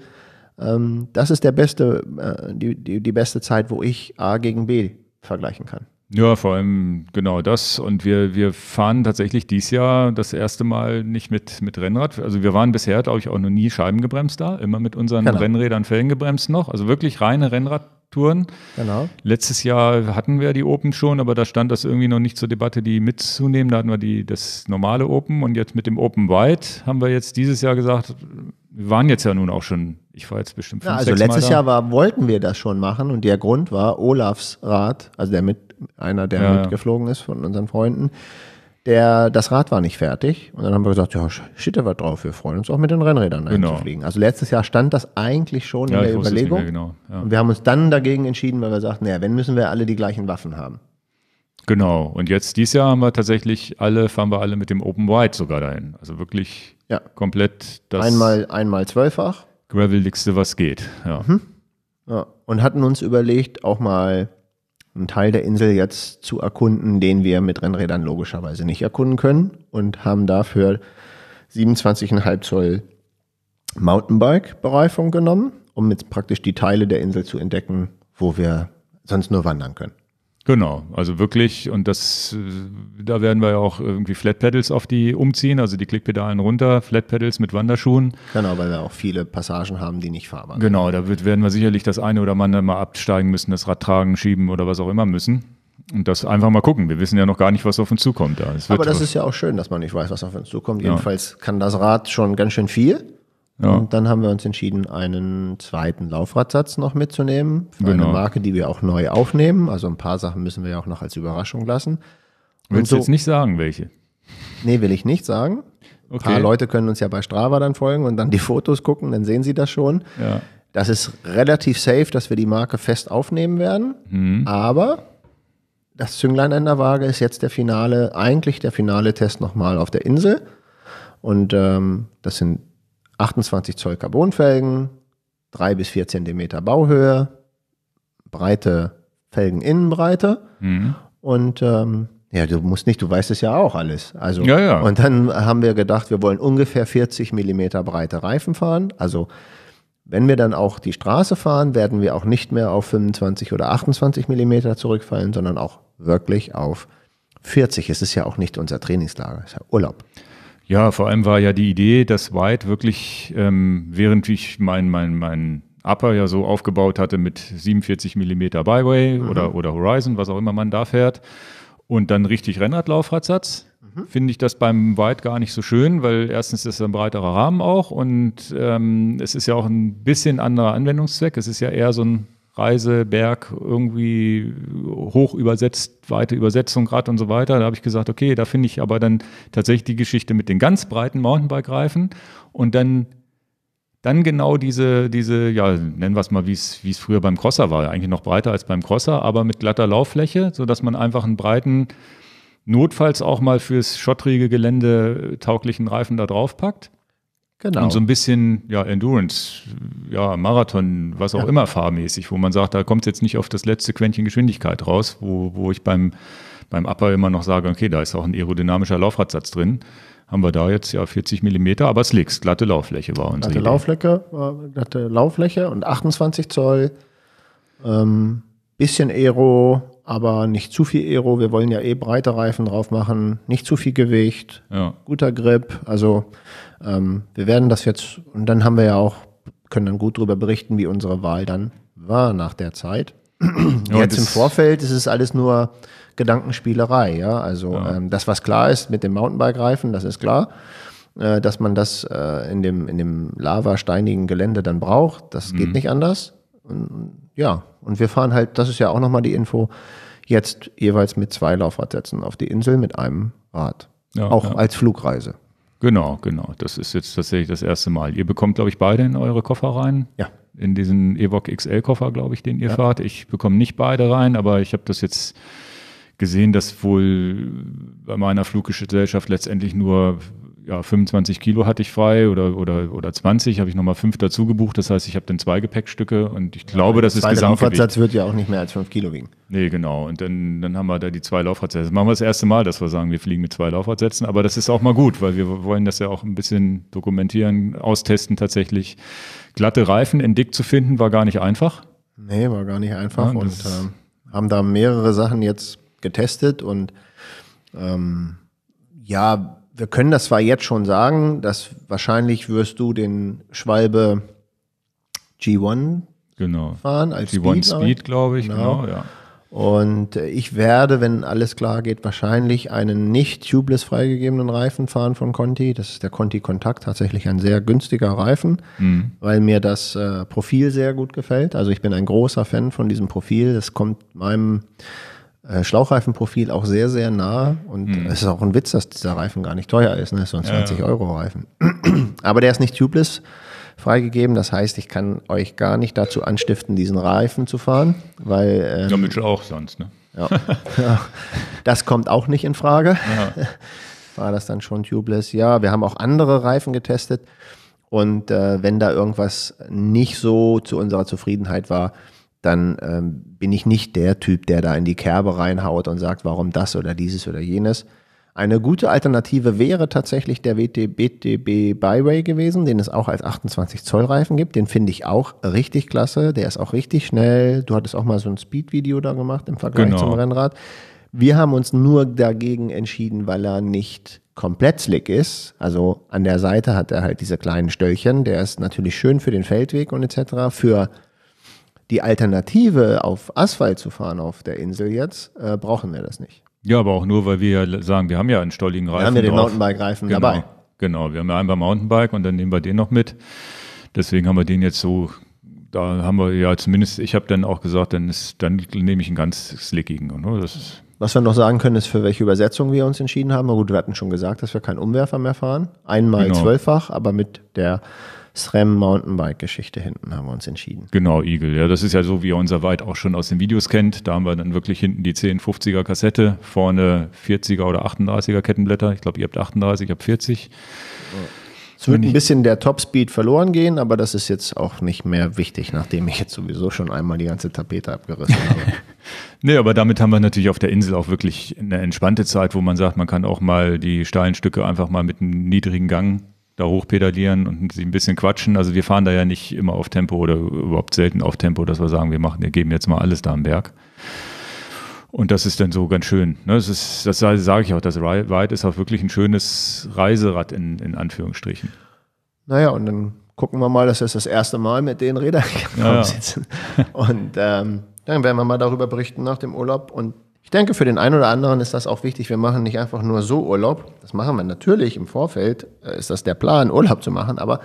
Ähm, das ist der beste, äh, die, die, die beste Zeit, wo ich A gegen B vergleichen kann. Ja, vor allem genau das. Und wir, wir fahren tatsächlich dieses Jahr das erste Mal nicht mit, mit Rennrad. Also wir waren bisher, glaube ich, auch noch nie scheibengebremst da, immer mit unseren genau. Rennrädern felgengebremst noch. Also wirklich reine Rennrad Touren. Genau. Letztes Jahr hatten wir die Open schon, aber da stand das irgendwie noch nicht zur Debatte, die mitzunehmen. Da hatten wir die, das normale Open und jetzt mit dem Open Wide haben wir jetzt dieses Jahr gesagt, wir waren jetzt ja nun auch schon, ich war jetzt bestimmt fünf, ja, Also letztes da. Jahr war, wollten wir das schon machen und der Grund war Olafs Rat, also der mit, einer, der ja, mitgeflogen ist von unseren Freunden, der, das Rad war nicht fertig. Und dann haben wir gesagt, ja, shit, da war drauf, wir freuen uns auch mit den Rennrädern genau. einzufliegen. Also letztes Jahr stand das eigentlich schon ja, in der Überlegung. Genau. Ja. Und wir haben uns dann dagegen entschieden, weil wir sagten, naja, wenn müssen wir alle die gleichen Waffen haben. Genau. Und jetzt, dieses Jahr haben wir tatsächlich alle, fahren wir alle mit dem Open Wide sogar dahin. Also wirklich ja. komplett das. Einmal, einmal zwölffach. Graveligste, was geht. Ja. Mhm. ja. Und hatten uns überlegt, auch mal einen Teil der Insel jetzt zu erkunden, den wir mit Rennrädern logischerweise nicht erkunden können und haben dafür 27,5 Zoll Mountainbike-Bereifung genommen, um jetzt praktisch die Teile der Insel zu entdecken, wo wir sonst nur wandern können. Genau, also wirklich, und das, äh, da werden wir ja auch irgendwie Flat Pedals auf die umziehen, also die Klickpedalen runter, Flat Pedals mit Wanderschuhen. Genau, weil wir auch viele Passagen haben, die nicht fahrbar sind. Genau, da wird, werden wir sicherlich das eine oder andere mal absteigen müssen, das Rad tragen, schieben oder was auch immer müssen. Und das einfach mal gucken. Wir wissen ja noch gar nicht, was auf uns zukommt. Da. Aber das was. ist ja auch schön, dass man nicht weiß, was auf uns zukommt. Ja. Jedenfalls kann das Rad schon ganz schön viel. Ja. Und dann haben wir uns entschieden, einen zweiten Laufradsatz noch mitzunehmen für genau. eine Marke, die wir auch neu aufnehmen. Also ein paar Sachen müssen wir ja auch noch als Überraschung lassen. Willst so, du jetzt nicht sagen, welche? Nee, will ich nicht sagen. Okay. Ein paar Leute können uns ja bei Strava dann folgen und dann die Fotos gucken, dann sehen sie das schon. Ja. Das ist relativ safe, dass wir die Marke fest aufnehmen werden. Mhm. Aber das Zünglein an der Waage ist jetzt der finale, eigentlich der finale Test nochmal auf der Insel. Und ähm, das sind 28 Zoll Carbonfelgen, 3 bis 4 Zentimeter Bauhöhe, breite Felgeninnenbreite mhm. und ähm, ja, du musst nicht, du weißt es ja auch alles. Also ja, ja. und dann haben wir gedacht, wir wollen ungefähr 40 Millimeter breite Reifen fahren. Also wenn wir dann auch die Straße fahren, werden wir auch nicht mehr auf 25 oder 28 Millimeter zurückfallen, sondern auch wirklich auf 40. Es ist ja auch nicht unser Trainingslager, es ist ja Urlaub. Ja, vor allem war ja die Idee, dass White wirklich, ähm, während ich mein, mein, mein Upper ja so aufgebaut hatte mit 47 mm Byway mhm. oder, oder Horizon, was auch immer man da fährt, und dann richtig Rennradlaufradsatz, mhm. finde ich das beim White gar nicht so schön, weil erstens ist das ein breiterer Rahmen auch und ähm, es ist ja auch ein bisschen anderer Anwendungszweck. Es ist ja eher so ein Reise, Berg, irgendwie hoch übersetzt, weite Übersetzung, gerade und so weiter. Da habe ich gesagt, okay, da finde ich aber dann tatsächlich die Geschichte mit den ganz breiten Mountainbike-Reifen und dann dann genau diese, diese, ja, nennen wir es mal, wie es wie es früher beim Crosser war, eigentlich noch breiter als beim Crosser, aber mit glatter Lauffläche, sodass man einfach einen breiten, notfalls auch mal fürs schottrige Gelände tauglichen Reifen da drauf packt. Genau. Und so ein bisschen ja, Endurance, ja, Marathon, was auch ja. immer fahrmäßig, wo man sagt, da kommt es jetzt nicht auf das letzte Quäntchen Geschwindigkeit raus, wo, wo ich beim, beim Upper immer noch sage, okay, da ist auch ein aerodynamischer Laufradsatz drin. Haben wir da jetzt ja 40 Millimeter, aber Slicks, glatte Lauffläche war unsere glatte Idee. Lauffläche, äh, glatte Lauffläche und 28 Zoll, ähm, bisschen Aero, aber nicht zu viel Aero. Wir wollen ja eh breite Reifen drauf machen, nicht zu viel Gewicht, ja. guter Grip. Also ähm, wir werden das jetzt, und dann haben wir ja auch, können dann gut darüber berichten, wie unsere Wahl dann war nach der Zeit. jetzt im Vorfeld ist es alles nur Gedankenspielerei, ja. Also ja. Ähm, das, was klar ist mit dem Mountainbike-Reifen, das ist klar. Äh, dass man das äh, in dem, in dem lavasteinigen Gelände dann braucht, das mhm. geht nicht anders. Und, ja, und wir fahren halt, das ist ja auch nochmal die Info, jetzt jeweils mit zwei Laufradsätzen auf die Insel mit einem Rad. Ja, auch als Flugreise. Genau, genau. Das ist jetzt tatsächlich das erste Mal. Ihr bekommt, glaube ich, beide in eure Koffer rein. Ja. In diesen Evoc XL-Koffer, glaube ich, den ihr ja. fahrt. Ich bekomme nicht beide rein, aber ich habe das jetzt gesehen, dass wohl bei meiner Fluggesellschaft letztendlich nur ja, 25 Kilo hatte ich frei oder, oder, oder 20, habe ich nochmal fünf dazu gebucht. Das heißt, ich habe dann zwei Gepäckstücke und ich glaube, ja, das ist Gesamtgewicht. Der Laufradsatz wird ja auch nicht mehr als fünf Kilo wiegen. Nee, genau. Und dann, dann haben wir da die zwei Laufradsätze. Das machen wir das erste Mal, dass wir sagen, wir fliegen mit zwei Laufradsätzen. Aber das ist auch mal gut, weil wir wollen das ja auch ein bisschen dokumentieren, austesten tatsächlich. Glatte Reifen in dick zu finden, war gar nicht einfach. Nee, war gar nicht einfach. Ja, und äh, haben da mehrere Sachen jetzt getestet und ähm, ja, wir können das zwar jetzt schon sagen, dass wahrscheinlich wirst du den Schwalbe G1 genau. fahren als G1 Speed, Speed glaube ich, genau. genau ja. Und äh, ich werde, wenn alles klar geht, wahrscheinlich einen nicht tubeless freigegebenen Reifen fahren von Conti. Das ist der Conti Kontakt, tatsächlich ein sehr günstiger Reifen, mhm. weil mir das äh, Profil sehr gut gefällt. Also ich bin ein großer Fan von diesem Profil. Das kommt meinem äh, Schlauchreifenprofil auch sehr, sehr nah. Und mhm. es ist auch ein Witz, dass dieser Reifen gar nicht teuer ist. Ne? so ein 20-Euro-Reifen. Aber der ist nicht tubeless freigegeben. Das heißt, ich kann euch gar nicht dazu anstiften, diesen Reifen zu fahren, weil. Ähm, ja, Mitchell auch sonst, ne? Ja. Das kommt auch nicht in Frage. Ja. War das dann schon tubeless? Ja, wir haben auch andere Reifen getestet. Und äh, wenn da irgendwas nicht so zu unserer Zufriedenheit war, dann ähm, bin ich nicht der Typ, der da in die Kerbe reinhaut und sagt, warum das oder dieses oder jenes. Eine gute Alternative wäre tatsächlich der WTB, BTB Byway gewesen, den es auch als 28 Zoll Reifen gibt. Den finde ich auch richtig klasse. Der ist auch richtig schnell. Du hattest auch mal so ein Speed-Video da gemacht im Vergleich genau. zum Rennrad. Wir haben uns nur dagegen entschieden, weil er nicht komplett slick ist. Also an der Seite hat er halt diese kleinen Stöllchen. Der ist natürlich schön für den Feldweg und etc. Für die Alternative auf Asphalt zu fahren auf der Insel jetzt, äh, brauchen wir das nicht. Ja, aber auch nur, weil wir ja sagen, wir haben ja einen stolligen Reifen. Wir haben ja den Mountainbike-Reifen genau, dabei. Genau, wir haben ja einmal Mountainbike und dann nehmen wir den noch mit. Deswegen haben wir den jetzt so, da haben wir ja zumindest, ich habe dann auch gesagt, dann, ist, dann nehme ich einen ganz slickigen. Ne? Das ist was wir noch sagen können, ist, für welche Übersetzung wir uns entschieden haben. Aber gut, wir hatten schon gesagt, dass wir keinen Umwerfer mehr fahren. Einmal genau. zwölffach, aber mit der SRAM Mountainbike-Geschichte hinten haben wir uns entschieden. Genau, Eagle. Ja, das ist ja so, wie ihr unser Weit auch schon aus den Videos kennt. Da haben wir dann wirklich hinten die 1050er Kassette, vorne 40er oder 38er Kettenblätter. Ich glaube, ihr habt 38, ich habe 40. Es wird ein bisschen der Topspeed verloren gehen, aber das ist jetzt auch nicht mehr wichtig, nachdem ich jetzt sowieso schon einmal die ganze Tapete abgerissen habe. nee, aber damit haben wir natürlich auf der Insel auch wirklich eine entspannte Zeit, wo man sagt, man kann auch mal die steilen Stücke einfach mal mit einem niedrigen Gang da hochpedalieren und sie ein bisschen quatschen. Also wir fahren da ja nicht immer auf Tempo oder überhaupt selten auf Tempo, dass wir sagen, wir machen, wir geben jetzt mal alles da am Berg. Und das ist dann so ganz schön. Das, ne? ist, das sage ich auch, das Ride ist auch wirklich ein schönes Reiserad in, in Anführungsstrichen. Naja, und dann gucken wir mal, dass wir das erste Mal mit den Rädern ja, Ja. Und ähm, dann werden wir mal darüber berichten nach dem Urlaub. Und ich denke, für den einen oder anderen ist das auch wichtig. Wir machen nicht einfach nur so Urlaub. Das machen wir natürlich im Vorfeld, äh, ist das der Plan, Urlaub zu machen, aber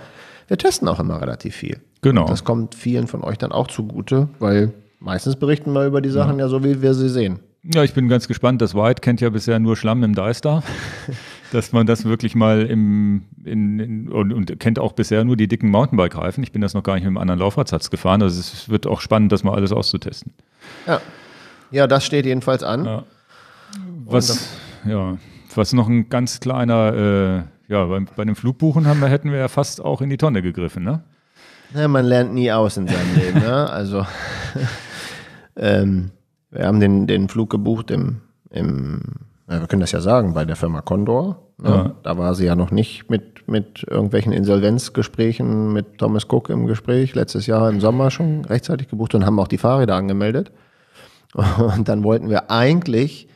wir testen auch immer relativ viel. Genau. das kommt vielen von euch dann auch zugute, weil meistens berichten wir über die Sachen ja, ja so, wie wir sie sehen. Ja, ich bin ganz gespannt. Das White kennt ja bisher nur Schlamm im Deister. Dass man das wirklich mal im in, in, und, und, kennt auch bisher nur die dicken Mountainbike-Reifen. Ich bin das noch gar nicht mit einem anderen Laufradsatz gefahren. Also es wird auch spannend, das mal alles auszutesten. Ja. Ja, das steht jedenfalls an. Ja. Was, ja, was noch ein ganz kleiner, äh, ja, bei, bei dem Flugbuchen haben wir, hätten wir ja fast auch in die Tonne gegriffen, ne? Ja, man lernt nie aus in seinem Leben, ne? Also, ähm, wir haben den, den Flug gebucht im, im ja, wir können das ja sagen, bei der Firma Condor. Ne? Ja. Da war sie ja noch nicht mit, mit irgendwelchen Insolvenzgesprächen mit Thomas Cook im Gespräch. Letztes Jahr im Sommer schon rechtzeitig gebucht und haben auch die Fahrräder angemeldet. Und dann wollten wir eigentlich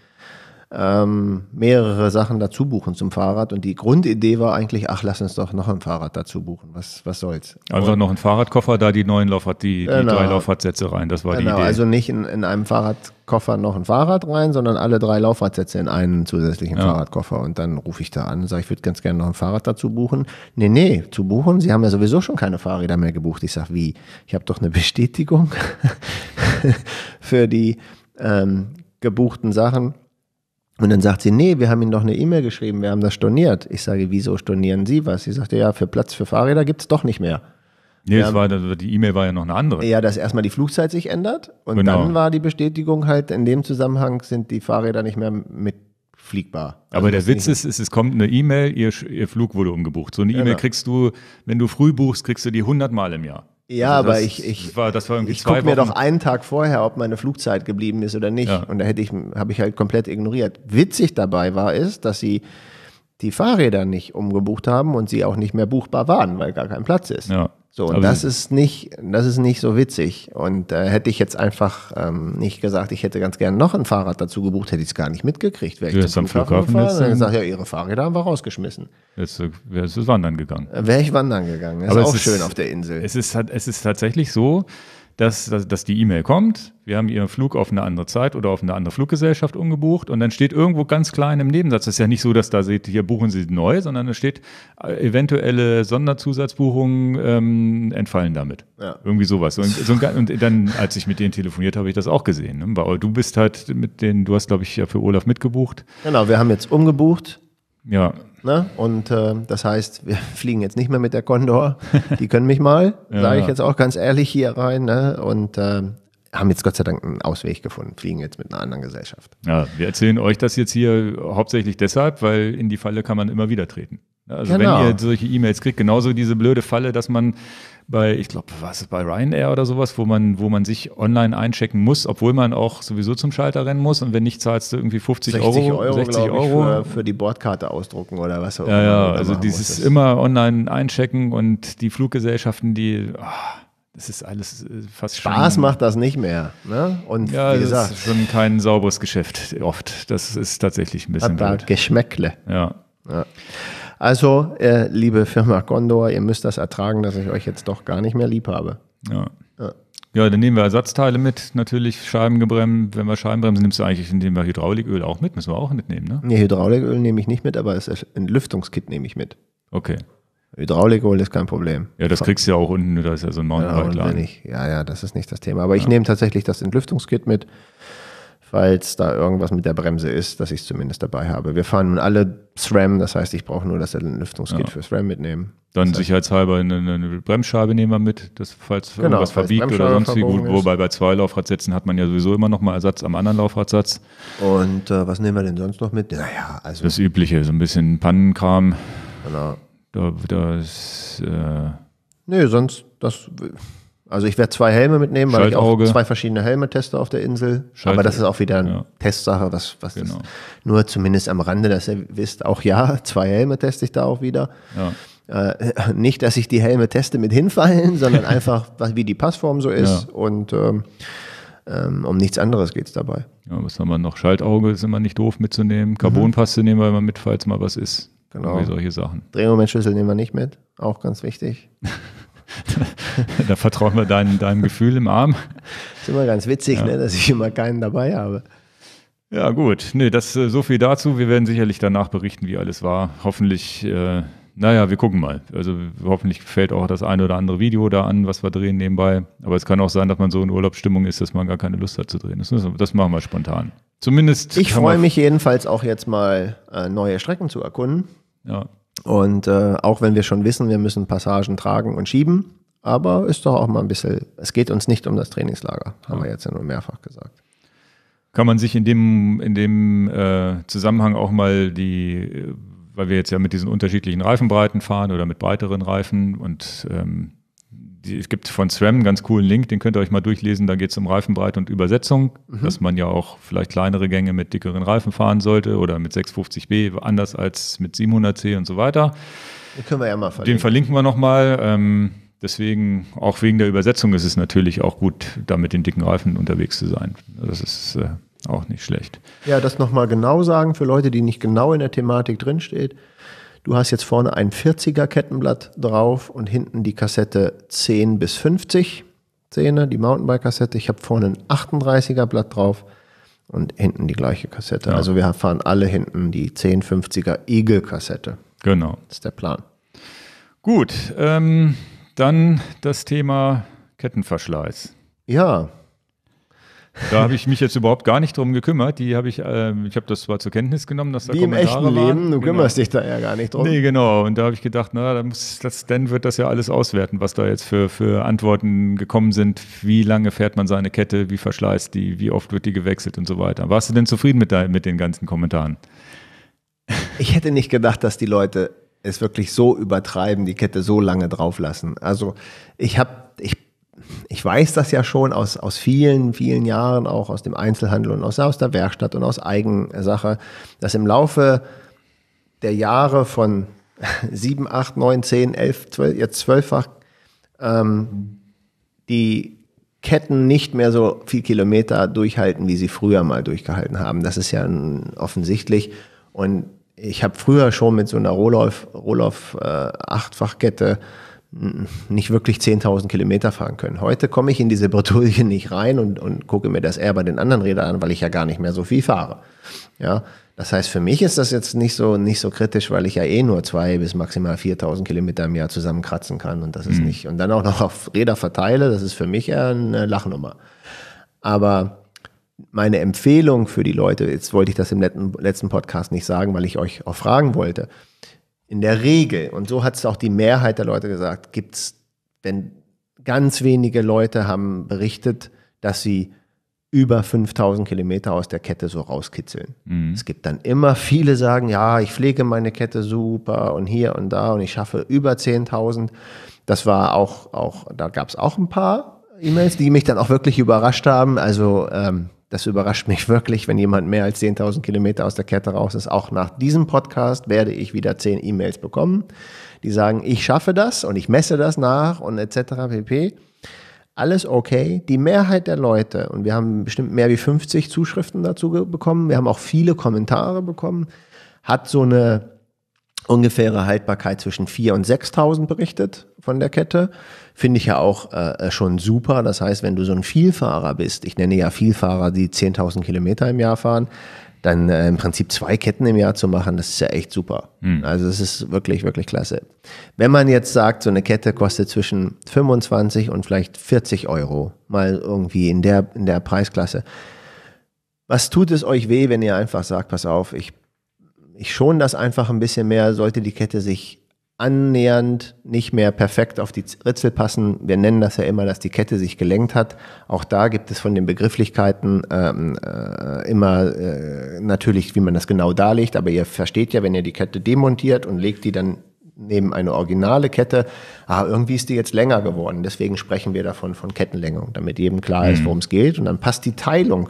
ähm, mehrere Sachen dazu buchen zum Fahrrad. Und die Grundidee war eigentlich, ach, lass uns doch noch ein Fahrrad dazu buchen. Was, was soll's? Also noch ein Fahrradkoffer, da die neuen Laufrad, die, genau. drei Laufradsätze rein. Das war genau, die Idee. Also nicht in, in einem Fahrradkoffer noch ein Fahrrad rein, sondern alle drei Laufradsätze in einen zusätzlichen ja. Fahrradkoffer. Und dann rufe ich da an und sage, ich würde ganz gerne noch ein Fahrrad dazu buchen. Nee, nee, zu buchen. Sie haben ja sowieso schon keine Fahrräder mehr gebucht. Ich sage, wie? Ich habe doch eine Bestätigung. für die ähm, gebuchten Sachen. Und dann sagt sie, nee, wir haben Ihnen doch eine E-Mail geschrieben, wir haben das storniert. Ich sage, wieso stornieren Sie was? Sie sagte, ja, für Platz für Fahrräder gibt es doch nicht mehr. Nee, haben, war, also die E-Mail war ja noch eine andere. Ja, dass erstmal die Flugzeit sich ändert und genau. dann war die Bestätigung halt, in dem Zusammenhang sind die Fahrräder nicht mehr mitfliegbar. Also Aber der Witz ist, ist, es kommt eine E-Mail, ihr, ihr, Flug wurde umgebucht. So eine E-Mail genau. kriegst du, wenn du früh buchst, kriegst du die 100 Mal im Jahr. Ja, also das, aber ich, ich, war, das war irgendwie ich gucke mir doch einen Tag vorher, ob meine Flugzeit geblieben ist oder nicht. Ja. Und da hätte ich, habe ich halt komplett ignoriert. Witzig dabei war ist, dass sie die Fahrräder nicht umgebucht haben und sie auch nicht mehr buchbar waren, weil gar kein Platz ist. Ja. So, und das ist nicht, das ist nicht so witzig. Und äh, hätte ich jetzt einfach ähm, nicht gesagt, ich hätte ganz gerne noch ein Fahrrad dazu gebucht, hätte ich es gar nicht mitgekriegt. Wäre ich zum Flughafen, Flughafen gefahren, dann gesagt, ja, ihre Fahrräder haben wir rausgeschmissen. Jetzt äh, wärst du wandern gegangen. Äh, Wäre ich wandern gegangen. Das Aber ist auch ist, schön auf der Insel. Es ist, es ist tatsächlich so, dass, dass, dass die E-Mail kommt, wir haben Ihren Flug auf eine andere Zeit oder auf eine andere Fluggesellschaft umgebucht und dann steht irgendwo ganz klein im Nebensatz, das ist ja nicht so, dass da seht, hier buchen Sie neu, sondern da steht, äh, eventuelle Sonderzusatzbuchungen ähm, entfallen damit. Ja. Irgendwie sowas. Und, so ein, und, dann, als ich mit denen telefoniert habe, ich das auch gesehen. Ne? du bist halt mit denen, du hast glaube ich ja für Olaf mitgebucht. Genau, wir haben jetzt umgebucht. Ja. Ne? Und äh, das heißt, wir fliegen jetzt nicht mehr mit der Condor. Die können mich mal, ja. sage ich jetzt auch ganz ehrlich hier rein. Ne? Und äh, haben jetzt Gott sei Dank einen Ausweg gefunden, fliegen jetzt mit einer anderen Gesellschaft. Ja, wir erzählen euch das jetzt hier hauptsächlich deshalb, weil in die Falle kann man immer wieder treten. Also genau. wenn ihr solche E-Mails kriegt, genauso diese blöde Falle, dass man bei, ich glaube, was ist bei Ryanair oder sowas, wo man, wo man sich online einchecken muss, obwohl man auch sowieso zum Schalter rennen muss und wenn nicht, zahlst du irgendwie 50 Euro, Euro 60 ich, Euro. Für, für, die Bordkarte ausdrucken oder was auch immer. Ja, ja, also dieses musstest. immer online einchecken und die Fluggesellschaften, die. Oh, das ist alles äh, fast Spaß schon, macht das nicht mehr. Ne? Und ja, wie gesagt, das ist schon kein sauberes Geschäft oft. Das ist tatsächlich ein bisschen. Hat da Geschmäckle. ja. ja. Also, äh, liebe Firma Condor, ihr müsst das ertragen, dass ich euch jetzt doch gar nicht mehr lieb habe. Ja. ja. dann nehmen wir Ersatzteile mit, natürlich Scheibengebremsen. Wenn wir Scheibenbremsen, nimmst du eigentlich, nehmen wir Hydrauliköl auch mit, müssen wir auch mitnehmen, ne? Nee, Hydrauliköl nehme ich nicht mit, aber das, ein Lüftungskit nehme ich mit. Okay. Hydrauliköl ist kein Problem. Ja, das kriegst du ja auch unten, da ist ja so ein Mountainbike-Laden. Ja, ja, das ist nicht das Thema. Aber ich nehme tatsächlich das Entlüftungskit mit falls da irgendwas mit der Bremse ist, dass ich es zumindest dabei habe. Wir fahren nun alle SRAM, das heißt, ich brauche nur das Lüftungskit ja. für SRAM mitnehmen. Dann das heißt, sicherheitshalber eine, eine, Bremsscheibe nehmen wir mit, dass, falls genau, irgendwas verbiegt oder sonst wie gut. Wobei bei zwei Laufradsätzen hat man ja sowieso immer noch mal Ersatz am anderen Laufradsatz. Und äh, was nehmen wir denn sonst noch mit? Naja, also. Das Übliche, so ein bisschen Pannenkram. Genau. Da, das. Äh, nee, sonst, das also ich werde zwei Helme mitnehmen, weil ich auch zwei verschiedene Helme teste auf der Insel. Aber das ist auch wieder eine ja. Testsache, was, was genau. das nur zumindest am Rande, dass ihr wisst, auch ja, zwei Helme teste ich da auch wieder. Ja. Äh, nicht, dass ich die Helme teste mit hinfallen, sondern einfach, wie die Passform so ist. Ja. Und ähm, ähm um nichts anderes geht es dabei. Ja, was haben wir noch? Schaltauge ist immer nicht doof mitzunehmen. Carbonpaste mhm. nehmen, wir immer mit, falls mal was ist. Genau. Irgendwie solche Sachen. Drehmomentschlüssel nehmen wir nicht mit. Auch ganz wichtig. da vertrauen wir dein, deinem Gefühl im Arm. Das ist immer ganz witzig, ja. ne, dass ich immer keinen dabei habe. Ja, gut. Nee, das äh, so viel dazu. Wir werden sicherlich danach berichten, wie alles war. Hoffentlich, äh, naja, wir gucken mal. Also hoffentlich fällt auch das eine oder andere Video da an, was wir drehen nebenbei. Aber es kann auch sein, dass man so in Urlaubsstimmung ist, dass man gar keine Lust hat zu drehen. Das, das machen wir spontan. Zumindest. Ich freue mich jedenfalls auch jetzt mal, äh, neue Strecken zu erkunden. Ja. Und äh, auch wenn wir schon wissen, wir müssen Passagen tragen und schieben, aber ist doch auch mal ein bisschen, es geht uns nicht um das Trainingslager, haben wir jetzt ja nur mehrfach gesagt. Kann man sich in dem, in dem äh, Zusammenhang auch mal die, weil wir jetzt ja mit diesen unterschiedlichen Reifenbreiten fahren oder mit breiteren Reifen und ähm, die, es gibt von SRAM einen ganz coolen Link, den könnt ihr euch mal durchlesen, da geht es um Reifenbreite und Übersetzung, mhm. dass man ja auch vielleicht kleinere Gänge mit dickeren Reifen fahren sollte oder mit 650B, anders als mit 700C und so weiter. Den können wir ja mal verlinken. Den verlinken wir nochmal. Ähm, Deswegen, auch wegen der Übersetzung, ist es natürlich auch gut, da mit den dicken Reifen unterwegs zu sein. Das ist äh, auch nicht schlecht. Ja, das nochmal genau sagen für Leute, die nicht genau in der Thematik drinsteht. Du hast jetzt vorne ein 40er Kettenblatt drauf und hinten die Kassette 10 bis 50 Zähne, die Mountainbike-Kassette. Ich habe vorne ein 38er Blatt drauf und hinten die gleiche Kassette. Ja. Also wir fahren alle hinten die 1050er Eagle-Kassette. Genau. Das ist der Plan. Gut, ähm, dann das Thema Kettenverschleiß. Ja. Da habe ich mich jetzt überhaupt gar nicht drum gekümmert. Die habe ich, äh, ich habe das zwar zur Kenntnis genommen, dass da Wie Kommentare im echten waren. Leben, du genau. kümmerst dich da ja gar nicht drum. Nee, genau. Und da habe ich gedacht, na, dann, muss das, dann wird das ja alles auswerten, was da jetzt für, für Antworten gekommen sind. Wie lange fährt man seine Kette, wie verschleißt die, wie oft wird die gewechselt und so weiter. Warst du denn zufrieden mit, de mit den ganzen Kommentaren? Ich hätte nicht gedacht, dass die Leute es wirklich so übertreiben, die Kette so lange drauf lassen. Also ich habe, ich, ich weiß das ja schon aus, aus vielen, vielen Jahren, auch aus dem Einzelhandel und aus, aus der Werkstatt und aus Eigensache, dass im Laufe der Jahre von sieben, acht, neun, zehn, elf, zwölf, jetzt zwölffach, ähm, die Ketten nicht mehr so viel Kilometer durchhalten, wie sie früher mal durchgehalten haben. Das ist ja offensichtlich. Und ich habe früher schon mit so einer Rohloff, Rohloff äh, Achtfachkette nicht wirklich 10.000 Kilometer fahren können. Heute komme ich in diese Bretouille nicht rein und, und gucke mir das eher bei den anderen Rädern an, weil ich ja gar nicht mehr so viel fahre. Ja, das heißt, für mich ist das jetzt nicht so, nicht so kritisch, weil ich ja eh nur zwei bis maximal 4.000 Kilometer im Jahr zusammenkratzen kann und das ist mhm. nicht, und dann auch noch auf Räder verteile, das ist für mich eher eine Lachnummer. Aber meine Empfehlung für die Leute, jetzt wollte ich das im letzten Podcast nicht sagen, weil ich euch auch fragen wollte. In der Regel, und so hat es auch die Mehrheit der Leute gesagt, gibt es, wenn ganz wenige Leute haben berichtet, dass sie über 5000 Kilometer aus der Kette so rauskitzeln. Mhm. Es gibt dann immer viele sagen, ja, ich pflege meine Kette super und hier und da und ich schaffe über 10.000. Das war auch, auch da gab es auch ein paar E-Mails, die mich dann auch wirklich überrascht haben. Also ähm, das überrascht mich wirklich, wenn jemand mehr als 10.000 Kilometer aus der Kette raus ist. Auch nach diesem Podcast werde ich wieder 10 E-Mails bekommen, die sagen, ich schaffe das und ich messe das nach und etc. pp. Alles okay. Die Mehrheit der Leute, und wir haben bestimmt mehr wie 50 Zuschriften dazu bekommen, wir haben auch viele Kommentare bekommen, hat so eine ungefähre Haltbarkeit zwischen 4.000 und 6.000 berichtet von der Kette. Finde ich ja auch äh, äh, schon super. Das heißt, wenn du so ein Vielfahrer bist, ich nenne ja Vielfahrer, die 10.000 Kilometer im Jahr fahren, dann äh, im Prinzip zwei Ketten im Jahr zu machen, das ist ja echt super. Mhm. Also es ist wirklich, wirklich klasse. Wenn man jetzt sagt, so eine Kette kostet zwischen 25 und vielleicht 40 Euro, mal irgendwie in der, in der Preisklasse. Was tut es euch weh, wenn ihr einfach sagt, pass auf, ich ich schon das einfach ein bisschen mehr, sollte die Kette sich annähernd nicht mehr perfekt auf die Ritzel passen. Wir nennen das ja immer, dass die Kette sich gelenkt hat. Auch da gibt es von den Begrifflichkeiten ähm, äh, immer äh, natürlich, wie man das genau darlegt, aber ihr versteht ja, wenn ihr die Kette demontiert und legt die dann neben eine originale Kette, ah, irgendwie ist die jetzt länger geworden. Deswegen sprechen wir davon von Kettenlängung, damit jedem klar ist, mhm. worum es geht. Und dann passt die Teilung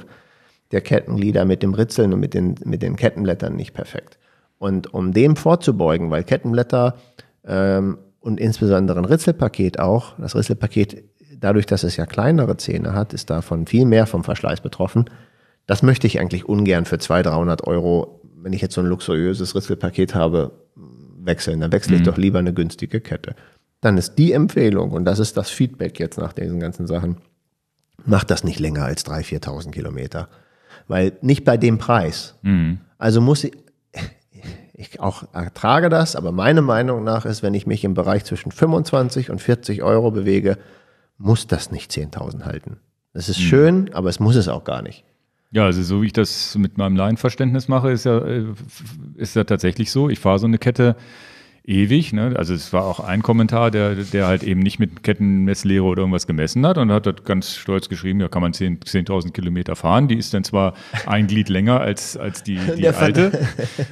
der Kettenglieder mit dem Ritzeln und mit den, mit den Kettenblättern nicht perfekt. Und um dem vorzubeugen, weil Kettenblätter ähm, und insbesondere ein Ritzelpaket auch, das Ritzelpaket, dadurch, dass es ja kleinere Zähne hat, ist davon viel mehr vom Verschleiß betroffen. Das möchte ich eigentlich ungern für 200, 300 Euro, wenn ich jetzt so ein luxuriöses Ritzelpaket habe, wechseln. Dann wechsle ich mhm. doch lieber eine günstige Kette. Dann ist die Empfehlung, und das ist das Feedback jetzt nach diesen ganzen Sachen, macht das nicht länger als 3.000, 4.000 Kilometer. Weil nicht bei dem Preis. Mhm. Also muss ich, ich auch ertrage das, aber meine Meinung nach ist, wenn ich mich im Bereich zwischen 25 und 40 Euro bewege, muss das nicht 10.000 halten. Das ist hm. schön, aber es muss es auch gar nicht. Ja, also so wie ich das mit meinem Laienverständnis mache, ist ja, äh, ist ja tatsächlich so. Ich fahre so eine Kette ewig. Ne? Also es war auch ein Kommentar, der, der halt eben nicht mit Kettenmesslehre oder irgendwas gemessen hat und hat dort ganz stolz geschrieben, ja kann man 10.000 10 Kilometer fahren. Die ist dann zwar ein Glied länger als, als die, die der alte.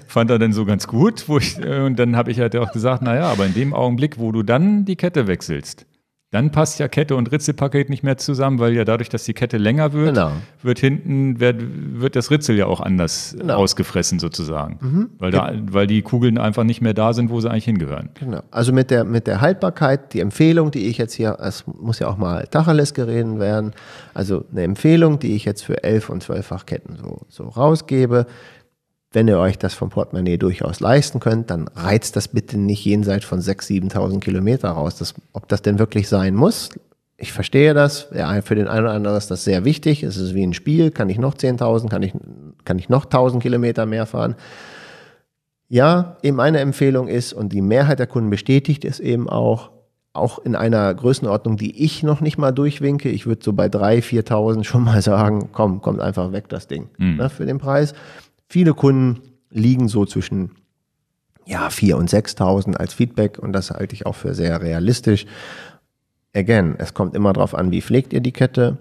Fand, er dann so ganz gut. Wo Ich, äh, und dann habe ich halt auch gesagt, naja, aber in dem Augenblick, wo du dann die Kette wechselst, dann passt ja Kette und Ritzelpaket nicht mehr zusammen, weil ja dadurch, dass die Kette länger wird, genau. wird hinten wird, wird, das Ritzel ja auch anders genau. ausgefressen sozusagen, mhm. weil, da, weil die Kugeln einfach nicht mehr da sind, wo sie eigentlich hingehören. Genau. Also mit der, mit der Haltbarkeit, die Empfehlung, die ich jetzt hier, es muss ja auch mal Tacheles geredet werden, also eine Empfehlung, die ich jetzt für 11- und 12-fach Ketten so, so rausgebe, wenn ihr euch das vom Portemonnaie durchaus leisten könnt, dann reizt das bitte nicht jenseits von 6.000, 7.000 Kilometer raus. Das, ob das denn wirklich sein muss, ich verstehe das. Für den einen oder anderen ist das sehr wichtig. Es ist wie ein Spiel. Kann ich noch 10.000, kann ich, kann ich noch 1.000 Kilometer mehr fahren? Ja, eben eine Empfehlung ist, und die Mehrheit der Kunden bestätigt es eben auch, auch in einer Größenordnung, die ich noch nicht mal durchwinke. Ich würde so bei 3.000, 4.000 schon mal sagen, komm, kommt einfach weg das Ding mhm. ne, für den Preis. Viele Kunden liegen so zwischen ja, 4.000 und 6.000 als Feedback und das halte ich auch für sehr realistisch. Again, es kommt immer darauf an, wie pflegt ihr die Kette,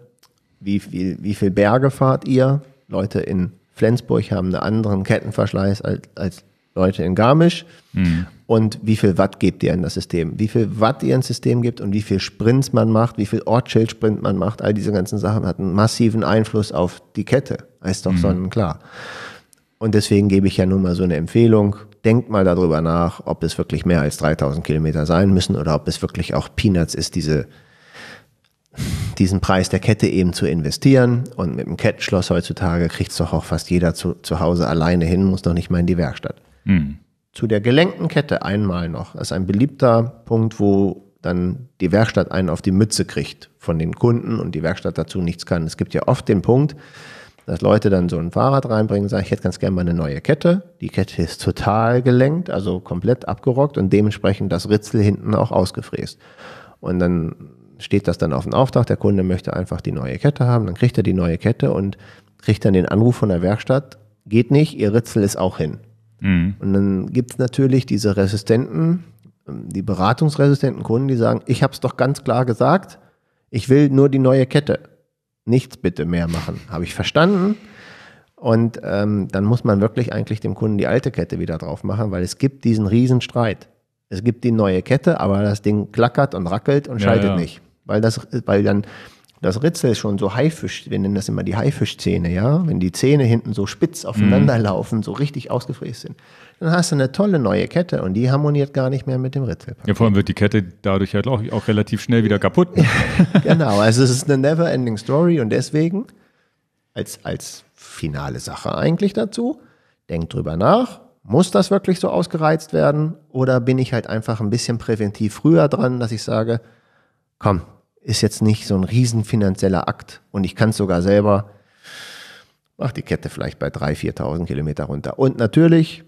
wie viel, wie viel Berge fahrt ihr. Leute in Flensburg haben einen anderen Kettenverschleiß als, als Leute in Garmisch. Mhm. Und wie viel Watt gebt ihr in das System? Wie viel Watt ihr ins System gibt und wie viel Sprints man macht, wie viel ortschild sprint man macht, all diese ganzen Sachen hat einen massiven Einfluss auf die Kette. Ist doch mhm. sonnenklar. Und deswegen gebe ich ja nun mal so eine Empfehlung. Denkt mal darüber nach, ob es wirklich mehr als 3000 Kilometer sein müssen oder ob es wirklich auch Peanuts ist, diese, diesen Preis der Kette eben zu investieren. Und mit dem Kettenschloss heutzutage kriegt es doch auch fast jeder zu, zu Hause alleine hin, muss noch nicht mal in die Werkstatt. Mhm. Zu der gelenkten Kette einmal noch. Das ist ein beliebter Punkt, wo dann die Werkstatt einen auf die Mütze kriegt von den Kunden und die Werkstatt dazu nichts kann. Es gibt ja oft den Punkt, dass Leute dann so ein Fahrrad reinbringen, sagen, ich hätte ganz gerne mal eine neue Kette. Die Kette ist total gelenkt, also komplett abgerockt und dementsprechend das Ritzel hinten auch ausgefräst. Und dann steht das dann auf dem Auftrag, der Kunde möchte einfach die neue Kette haben, dann kriegt er die neue Kette und kriegt dann den Anruf von der Werkstatt, geht nicht, ihr Ritzel ist auch hin. Mhm. Und dann gibt es natürlich diese resistenten, die beratungsresistenten Kunden, die sagen, ich habe es doch ganz klar gesagt, ich will nur die neue Kette nichts bitte mehr machen. Habe ich verstanden. Und ähm, dann muss man wirklich eigentlich dem Kunden die alte Kette wieder drauf machen, weil es gibt diesen Riesenstreit. Es gibt die neue Kette, aber das Ding klackert und rackelt und schaltet ja, nicht. Weil das, weil dann das Ritzel schon so Haifisch, wir nennen das immer die Haifischzähne, ja, wenn die Zähne hinten so spitz aufeinander mhm. laufen, so richtig ausgefräst sind dann hast du eine tolle neue Kette und die harmoniert gar nicht mehr mit dem Ritzelpaket. Ja, vor allem wird die Kette dadurch halt auch, auch relativ schnell wieder kaputt. genau, also es ist eine never-ending Story und deswegen als, als finale Sache eigentlich dazu, denk drüber nach, muss das wirklich so ausgereizt werden oder bin ich halt einfach ein bisschen präventiv früher dran, dass ich sage, komm, ist jetzt nicht so ein riesen finanzieller Akt und ich kann es sogar selber, mach die Kette vielleicht bei 3.000, 4.000 Kilometer runter. Und natürlich,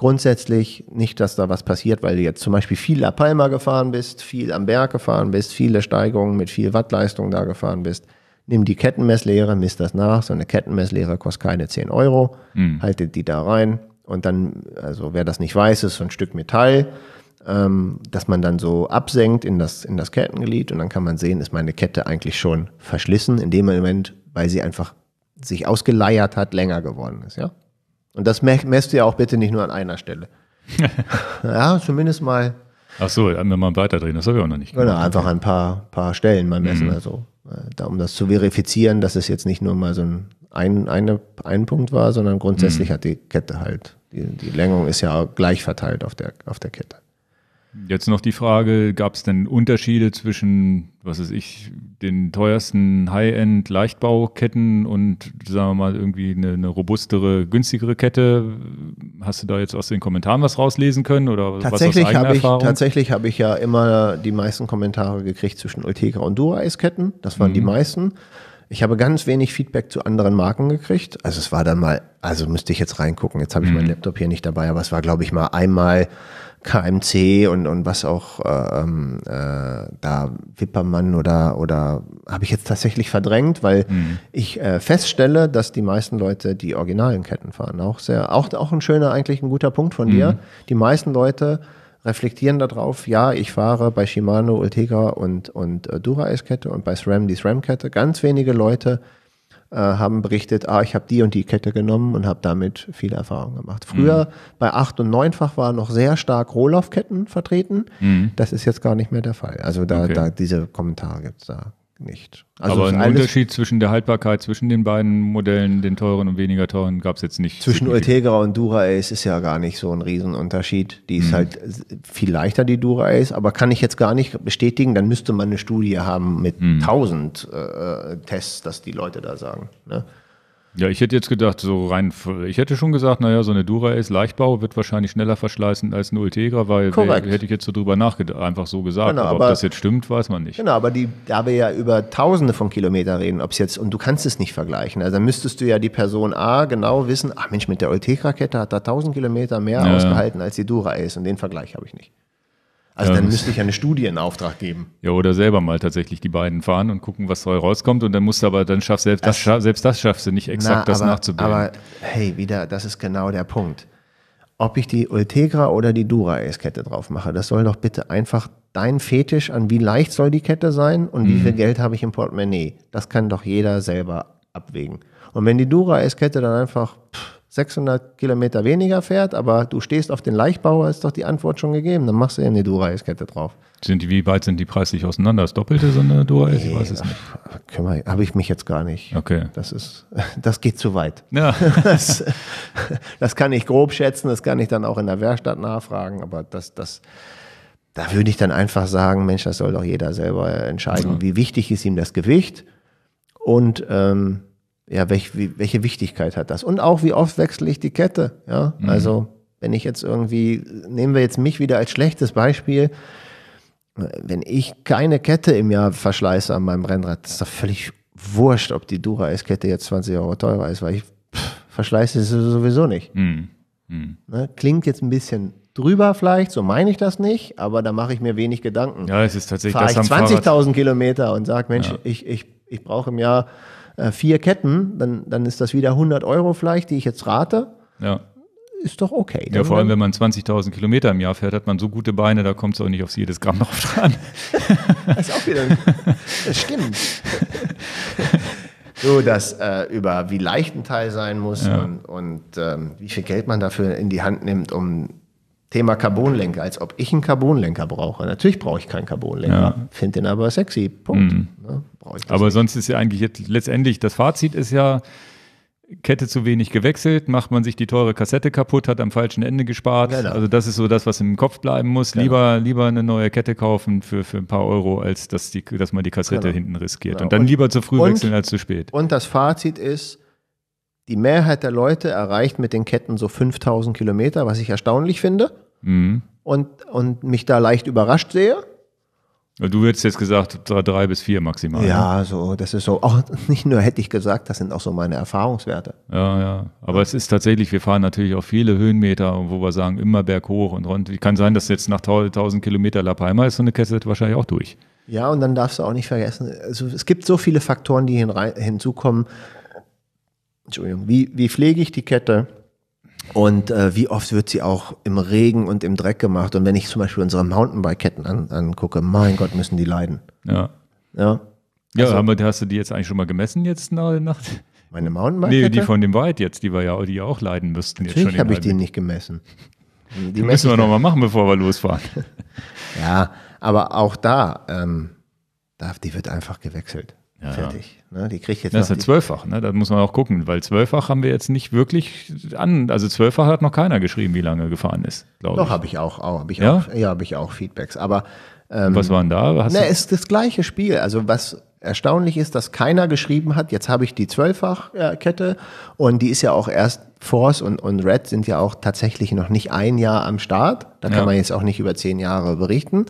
grundsätzlich nicht, dass da was passiert, weil du jetzt zum Beispiel viel La Palma gefahren bist, viel am Berg gefahren bist, viele Steigungen mit viel Wattleistung da gefahren bist. Nimm die Kettenmesslehre, misst das nach. So eine Kettenmesslehre kostet keine 10 Euro. Mhm. Haltet die da rein. Und dann, also wer das nicht weiß, ist so ein Stück Metall, ähm, dass man dann so absenkt in das, in das Kettenglied. Und dann kann man sehen, ist meine Kette eigentlich schon verschlissen, in dem Moment, weil sie einfach sich ausgeleiert hat, länger geworden ist, ja? Und das messt ja auch bitte nicht nur an einer Stelle. ja, zumindest mal. Ach so, einmal mal weiterdrehen, das habe ich auch noch nicht genau, gemacht. Genau, einfach ein paar, paar Stellen mal messen, mhm. also, äh, da, um das zu verifizieren, dass es jetzt nicht nur mal so ein, ein, eine, ein Punkt war, sondern grundsätzlich mhm. hat die Kette halt, die, die Längung ist ja gleich verteilt auf der, auf der Kette. Jetzt noch die Frage, gab es denn Unterschiede zwischen, was weiß ich, den teuersten High-End-Leichtbauketten und, sagen wir mal, irgendwie eine, eine, robustere, günstigere Kette? Hast du da jetzt aus den Kommentaren was rauslesen können oder tatsächlich was aus ich, Tatsächlich habe ich ja immer die meisten Kommentare gekriegt zwischen Ultegra und Dura-Eisketten. Das waren mhm. die meisten. Ich habe ganz wenig Feedback zu anderen Marken gekriegt. Also es war dann mal, also müsste ich jetzt reingucken, jetzt habe ich mhm. meinen Laptop hier nicht dabei, aber es war, glaube ich, mal einmal KMC und, und was auch äh, ähm, äh, da Wippermann oder, oder habe ich jetzt tatsächlich verdrängt, weil mhm. ich äh, feststelle, dass die meisten Leute die originalen Ketten fahren. Auch sehr, auch, auch ein schöner, eigentlich ein guter Punkt von mhm. dir. Die meisten Leute reflektieren darauf, ja, ich fahre bei Shimano, Ultegra und, und äh, Dura-Eiskette und bei SRAM die SRAM-Kette. Ganz wenige Leute äh, haben berichtet, ah, ich habe die und die Kette genommen und habe damit viele Erfahrungen gemacht. Früher mhm. bei acht und neunfach war noch sehr stark Rohlaufketten vertreten. Mhm. Das ist jetzt gar nicht mehr der Fall. Also da, okay. da diese Kommentare gibt es da nicht. Also Aber einen Unterschied zwischen der Haltbarkeit zwischen den beiden Modellen, den teuren und weniger teuren, gab es jetzt nicht. Zwischen Ultegra und Dura Ace ist ja gar nicht so ein Riesenunterschied. Die ist hm. halt viel leichter, die Dura Ace, aber kann ich jetzt gar nicht bestätigen. Dann müsste man eine Studie haben mit hm. 1000 äh, äh, Tests, dass die Leute da sagen. Ne? Ja, ich hätte jetzt gedacht, so rein, ich hätte schon gesagt, naja, so eine Dura Ace Leichtbau wird wahrscheinlich schneller verschleißen als eine Ultegra, weil Korrekt. hätte ich jetzt so drüber nachgedacht, einfach so gesagt. Genau, aber, aber, ob das jetzt stimmt, weiß man nicht. Genau, aber die, da wir ja über Tausende von Kilometern reden, ob es jetzt, und du kannst es nicht vergleichen. Also dann müsstest du ja die Person A genau wissen, ach Mensch, mit der Ultegra-Kette hat da 1000 Kilometer mehr ja. ausgehalten als die Dura Ace und den Vergleich habe ich nicht. Also dann ähm, müsste ich eine Studie in Auftrag geben. Ja, oder selber mal tatsächlich die beiden fahren und gucken, was da rauskommt. Und dann musst du aber, dann schaffst selbst das, das, selbst das schaffst du nicht exakt, na, das nachzubilden. Aber hey, wieder, das ist genau der Punkt. Ob ich die Ultegra oder die Dura-Ace-Kette drauf mache, das soll doch bitte einfach dein Fetisch an, wie leicht soll die Kette sein und mhm. wie viel mhm. Geld habe ich im Portemonnaie. Das kann doch jeder selber abwägen. Und wenn die Dura-Ace-Kette dann einfach pff, 600 Kilometer weniger fährt, aber du stehst auf den Leichtbauer, ist doch die Antwort schon gegeben. Dann machst du eben eine Dura-Eiskette drauf. Sind die, wie weit sind die preislich auseinander? Das Doppelte so eine Dura ist? Nee, ich weiß es nicht. Kümmer, äh, Habe ich mich jetzt gar nicht. Okay. Das ist, das geht zu weit. Ja. das, das, kann ich grob schätzen, das kann ich dann auch in der Werkstatt nachfragen, aber das, das, da würde ich dann einfach sagen, Mensch, das soll doch jeder selber entscheiden. Ja. Wie wichtig ist ihm das Gewicht? Und, ähm, ja, welch, welche Wichtigkeit hat das? Und auch, wie oft wechsle ich die Kette? Ja, mhm. also, wenn ich jetzt irgendwie, nehmen wir jetzt mich wieder als schlechtes Beispiel, wenn ich keine Kette im Jahr verschleiße an meinem Rennrad, ist doch völlig wurscht, ob die Dura-Eiskette jetzt 20 Euro teurer ist, weil ich pff, verschleiße sie sowieso nicht. Mhm. Mhm. Ne? Klingt jetzt ein bisschen drüber vielleicht, so meine ich das nicht, aber da mache ich mir wenig Gedanken. Ja, es ist tatsächlich Fahre ich 20.000 Kilometer und sage, Mensch, ja. ich, ich, ich brauche im Jahr äh, vier Ketten, dann, dann ist das wieder 100 Euro vielleicht, die ich jetzt rate. Ja. Ist doch okay. Ja, vor allem, wenn man 20.000 Kilometer im Jahr fährt, hat man so gute Beine, da kommt es auch nicht auf jedes Gramm drauf dran. das ist auch wieder. Das stimmt. so dass äh, über wie leicht ein Teil sein muss ja. und, und ähm, wie viel Geld man dafür in die Hand nimmt, um Thema Carbonlenker, als ob ich einen Carbonlenker brauche. Natürlich brauche ich keinen Carbonlenker, ja. finde den aber sexy. Punkt. Mhm. Ne? aber nicht. sonst ist ja eigentlich jetzt letztendlich das Fazit ist ja Kette zu wenig gewechselt, macht man sich die teure Kassette kaputt, hat am falschen Ende gespart. Genau. Also das ist so das, was im Kopf bleiben muss. Genau. Lieber lieber eine neue Kette kaufen für, für ein paar Euro, als dass die dass man die Kassette genau. hinten riskiert. Genau. Und dann und, lieber zu früh und, wechseln als zu spät. Und das Fazit ist die Mehrheit der Leute erreicht mit den Ketten so 5000 Kilometer, was ich erstaunlich finde mhm. und, und mich da leicht überrascht sehe. Du hättest jetzt gesagt, drei bis vier maximal. Ja, ne? so, das ist so, auch nicht nur hätte ich gesagt, das sind auch so meine Erfahrungswerte. Ja, ja. Aber ja. es ist tatsächlich, wir fahren natürlich auch viele Höhenmeter, wo wir sagen, immer berghoch und rund. Kann sein, dass jetzt nach 1000 Kilometer La Palma ist so eine Kette wahrscheinlich auch durch. Ja, und dann darfst du auch nicht vergessen, also es gibt so viele Faktoren, die hinzukommen. Entschuldigung, wie, wie pflege ich die Kette? Und äh, wie oft wird sie auch im Regen und im Dreck gemacht? Und wenn ich zum Beispiel unsere Mountainbike-Ketten an, angucke, mein Gott, müssen die leiden. Ja. Ja. Ja, also, aber hast du die jetzt eigentlich schon mal gemessen jetzt nach der Nacht? Meine Mountainbike? Nee, die von dem Wald jetzt, die wir ja die auch leiden müssten. Natürlich habe ich die nicht gemessen. Die, die müssen wir nochmal machen, bevor wir losfahren. ja, aber auch da, ähm, da, die wird einfach gewechselt. Ja, Fertig. Ja. Ne, die kriege ich jetzt. Das ist ja Zwölffach, ne? da muss man auch gucken, weil Zwölffach haben wir jetzt nicht wirklich an. Also Zwölffach hat noch keiner geschrieben, wie lange gefahren ist, glaube ich. Doch, habe ich auch. auch, oh, hab ich ja, ja habe ich auch Feedbacks. Aber. Ähm, was waren da? Hast ne, ist das gleiche Spiel. Also was erstaunlich ist, dass keiner geschrieben hat, jetzt habe ich die Zwölffach-Kette und die ist ja auch erst, Force und, und Red sind ja auch tatsächlich noch nicht ein Jahr am Start. Da kann ja. man jetzt auch nicht über zehn Jahre berichten.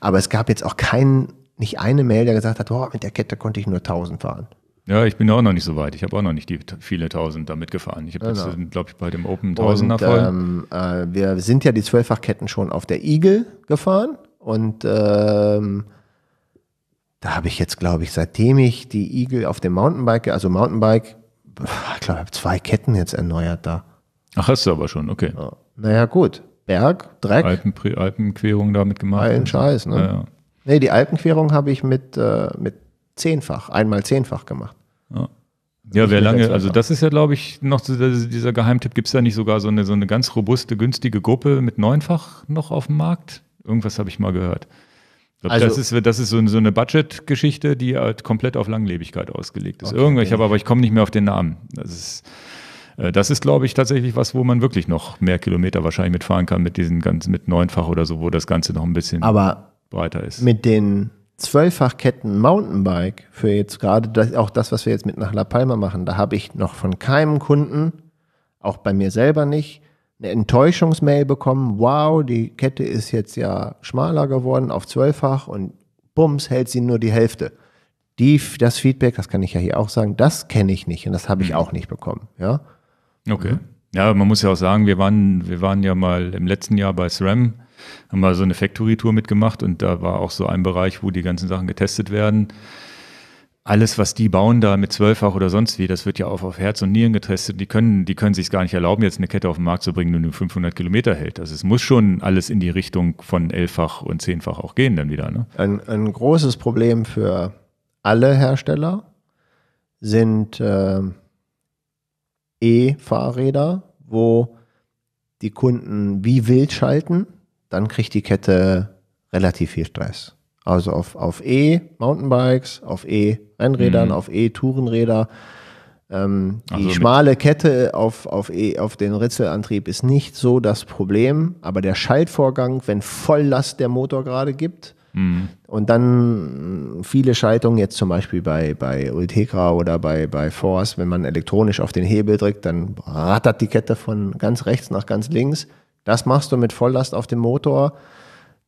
Aber es gab jetzt auch keinen nicht eine Mail, der gesagt hat, oh, mit der Kette konnte ich nur 1000 fahren. Ja, ich bin auch noch nicht so weit. Ich habe auch noch nicht die viele Tausend damit gefahren. Ich habe genau. jetzt, glaube ich, bei dem Open Tausender voll. Ähm, äh, wir sind ja die Zwölffachketten schon auf der Eagle gefahren und ähm, da habe ich jetzt, glaube ich, seitdem ich die Eagle auf dem Mountainbike, also Mountainbike, ich glaube, ich habe zwei Ketten jetzt erneuert da. Ach, hast du aber schon, okay. Ja. Naja, gut. Berg, Dreck. Alpen, Alpenquerung damit gemacht. Ein Scheiß, ne? Ja, ja. Nee, die Alpenquerung habe ich mit, äh, mit zehnfach, einmal zehnfach gemacht. Ja. Also ja, wer lange, also das ist ja, glaube ich, noch so, dieser Geheimtipp. Gibt es da nicht sogar so eine, so eine ganz robuste, günstige Gruppe mit neunfach noch auf dem Markt? Irgendwas habe ich mal gehört. Ich glaub, also, das ist, das ist so, so eine Budget-Geschichte, die halt komplett auf Langlebigkeit ausgelegt ist. Okay, Irgendwas, ich genau. aber ich komme nicht mehr auf den Namen. Das ist, äh, das ist, glaube ich, tatsächlich was, wo man wirklich noch mehr Kilometer wahrscheinlich mitfahren kann mit diesen ganzen, mit neunfach oder so, wo das Ganze noch ein bisschen. Aber breiter ist. Mit den Zwölffachketten Mountainbike für jetzt gerade das, auch das, was wir jetzt mit nach La Palma machen, da habe ich noch von keinem Kunden, auch bei mir selber nicht, eine Enttäuschungsmail bekommen. Wow, die Kette ist jetzt ja schmaler geworden auf zwölffach und bums hält sie nur die Hälfte. Die, das Feedback, das kann ich ja hier auch sagen, das kenne ich nicht und das habe ich mhm. auch nicht bekommen. Ja. Okay. Mhm. Ja, man muss ja auch sagen, wir waren, wir waren ja mal im letzten Jahr bei SRAM haben wir so eine Factory-Tour mitgemacht und da war auch so ein Bereich, wo die ganzen Sachen getestet werden. Alles, was die bauen da mit Zwölffach oder sonst wie, das wird ja auch auf Herz und Nieren getestet. Die können, die können sich gar nicht erlauben, jetzt eine Kette auf den Markt zu bringen, die nur 500 Kilometer hält. Also es muss schon alles in die Richtung von Elffach und Zehnfach auch gehen dann wieder. Ne? Ein, ein großes Problem für alle Hersteller sind äh, E-Fahrräder, wo die Kunden wie wild schalten dann kriegt die Kette relativ viel Stress. Also auf, auf E-Mountainbikes, auf E-Rennrädern, mhm. auf E-Tourenräder. Ähm, also die schmale Kette auf, auf, e, auf den Ritzelantrieb ist nicht so das Problem, aber der Schaltvorgang, wenn Volllast der Motor gerade gibt mhm. und dann viele Schaltungen, jetzt zum Beispiel bei, bei Ultegra oder bei, bei Force, wenn man elektronisch auf den Hebel drückt, dann rattert die Kette von ganz rechts nach ganz links. Das machst du mit Volllast auf dem Motor.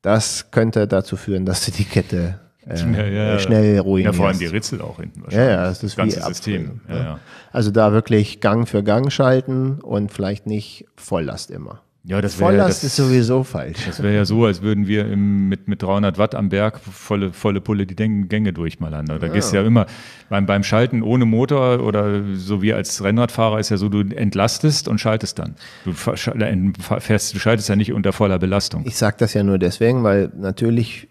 Das könnte dazu führen, dass du die Kette äh, ja, ja, schnell ruinieren. Ja, vor allem die Ritzel auch hinten wahrscheinlich. Ja, ja das, das ist ganze System. Abdrehen, ne? ja, also da wirklich Gang für Gang schalten und vielleicht nicht Volllast immer. Ja, das wär, Volllast ist sowieso falsch. Das wäre ja so, als würden wir im, mit, mit 300 Watt am Berg volle, volle Pulle die Gänge durchmalern. Da ja. gehst du ja immer beim, beim Schalten ohne Motor oder so wie als Rennradfahrer ist ja so, du entlastest und schaltest dann. Du, äh, fährst, du schaltest ja nicht unter voller Belastung. Ich sage das ja nur deswegen, weil natürlich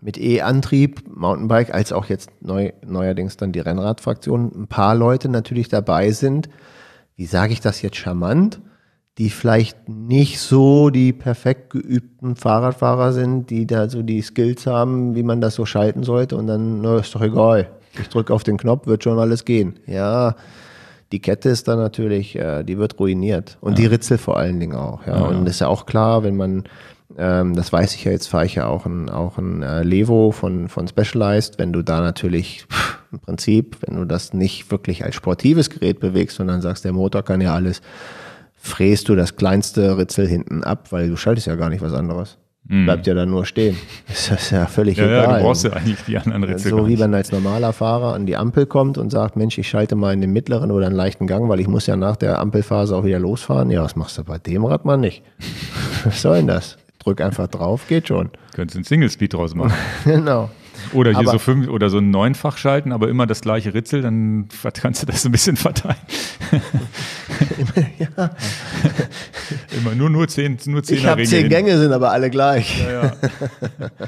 mit E-Antrieb, Mountainbike, als auch jetzt neu, neuerdings dann die Rennradfraktion, ein paar Leute natürlich dabei sind. Wie sage ich das jetzt charmant? die vielleicht nicht so die perfekt geübten Fahrradfahrer sind, die da so die Skills haben, wie man das so schalten sollte und dann, na, ist doch egal, ich drücke auf den Knopf, wird schon alles gehen. Ja, die Kette ist dann natürlich, äh, die wird ruiniert und ja. die Ritzel vor allen Dingen auch. Ja. ja. Und ist ja auch klar, wenn man, ähm, das weiß ich ja, jetzt fahre ich ja auch ein, auch ein äh, Levo von, von Specialized, wenn du da natürlich pff, im Prinzip, wenn du das nicht wirklich als sportives Gerät bewegst, sondern sagst, der Motor kann ja alles, fräst du das kleinste Ritzel hinten ab, weil du schaltest ja gar nicht was anderes. Mm. Bleibt ja dann nur stehen. Das ist ja völlig ja, egal. Ja, du brauchst ja eigentlich die anderen Ritzel. So wie man als normaler Fahrer an die Ampel kommt und sagt, Mensch, ich schalte mal in den mittleren oder einen leichten Gang, weil ich muss ja nach der Ampelphase auch wieder losfahren. Ja, was machst du bei dem Rad mal nicht? was soll denn das? Drück einfach drauf, geht schon. Könntest einen Single-Speed draus machen. genau. Oder hier aber, so fünf oder so neunfach schalten, aber immer das gleiche Ritzel, dann kannst du das ein bisschen verteilen. immer, ja. immer nur, nur zehn, nur zehn Ich habe zehn Gänge, sind aber alle gleich. Ja, ja.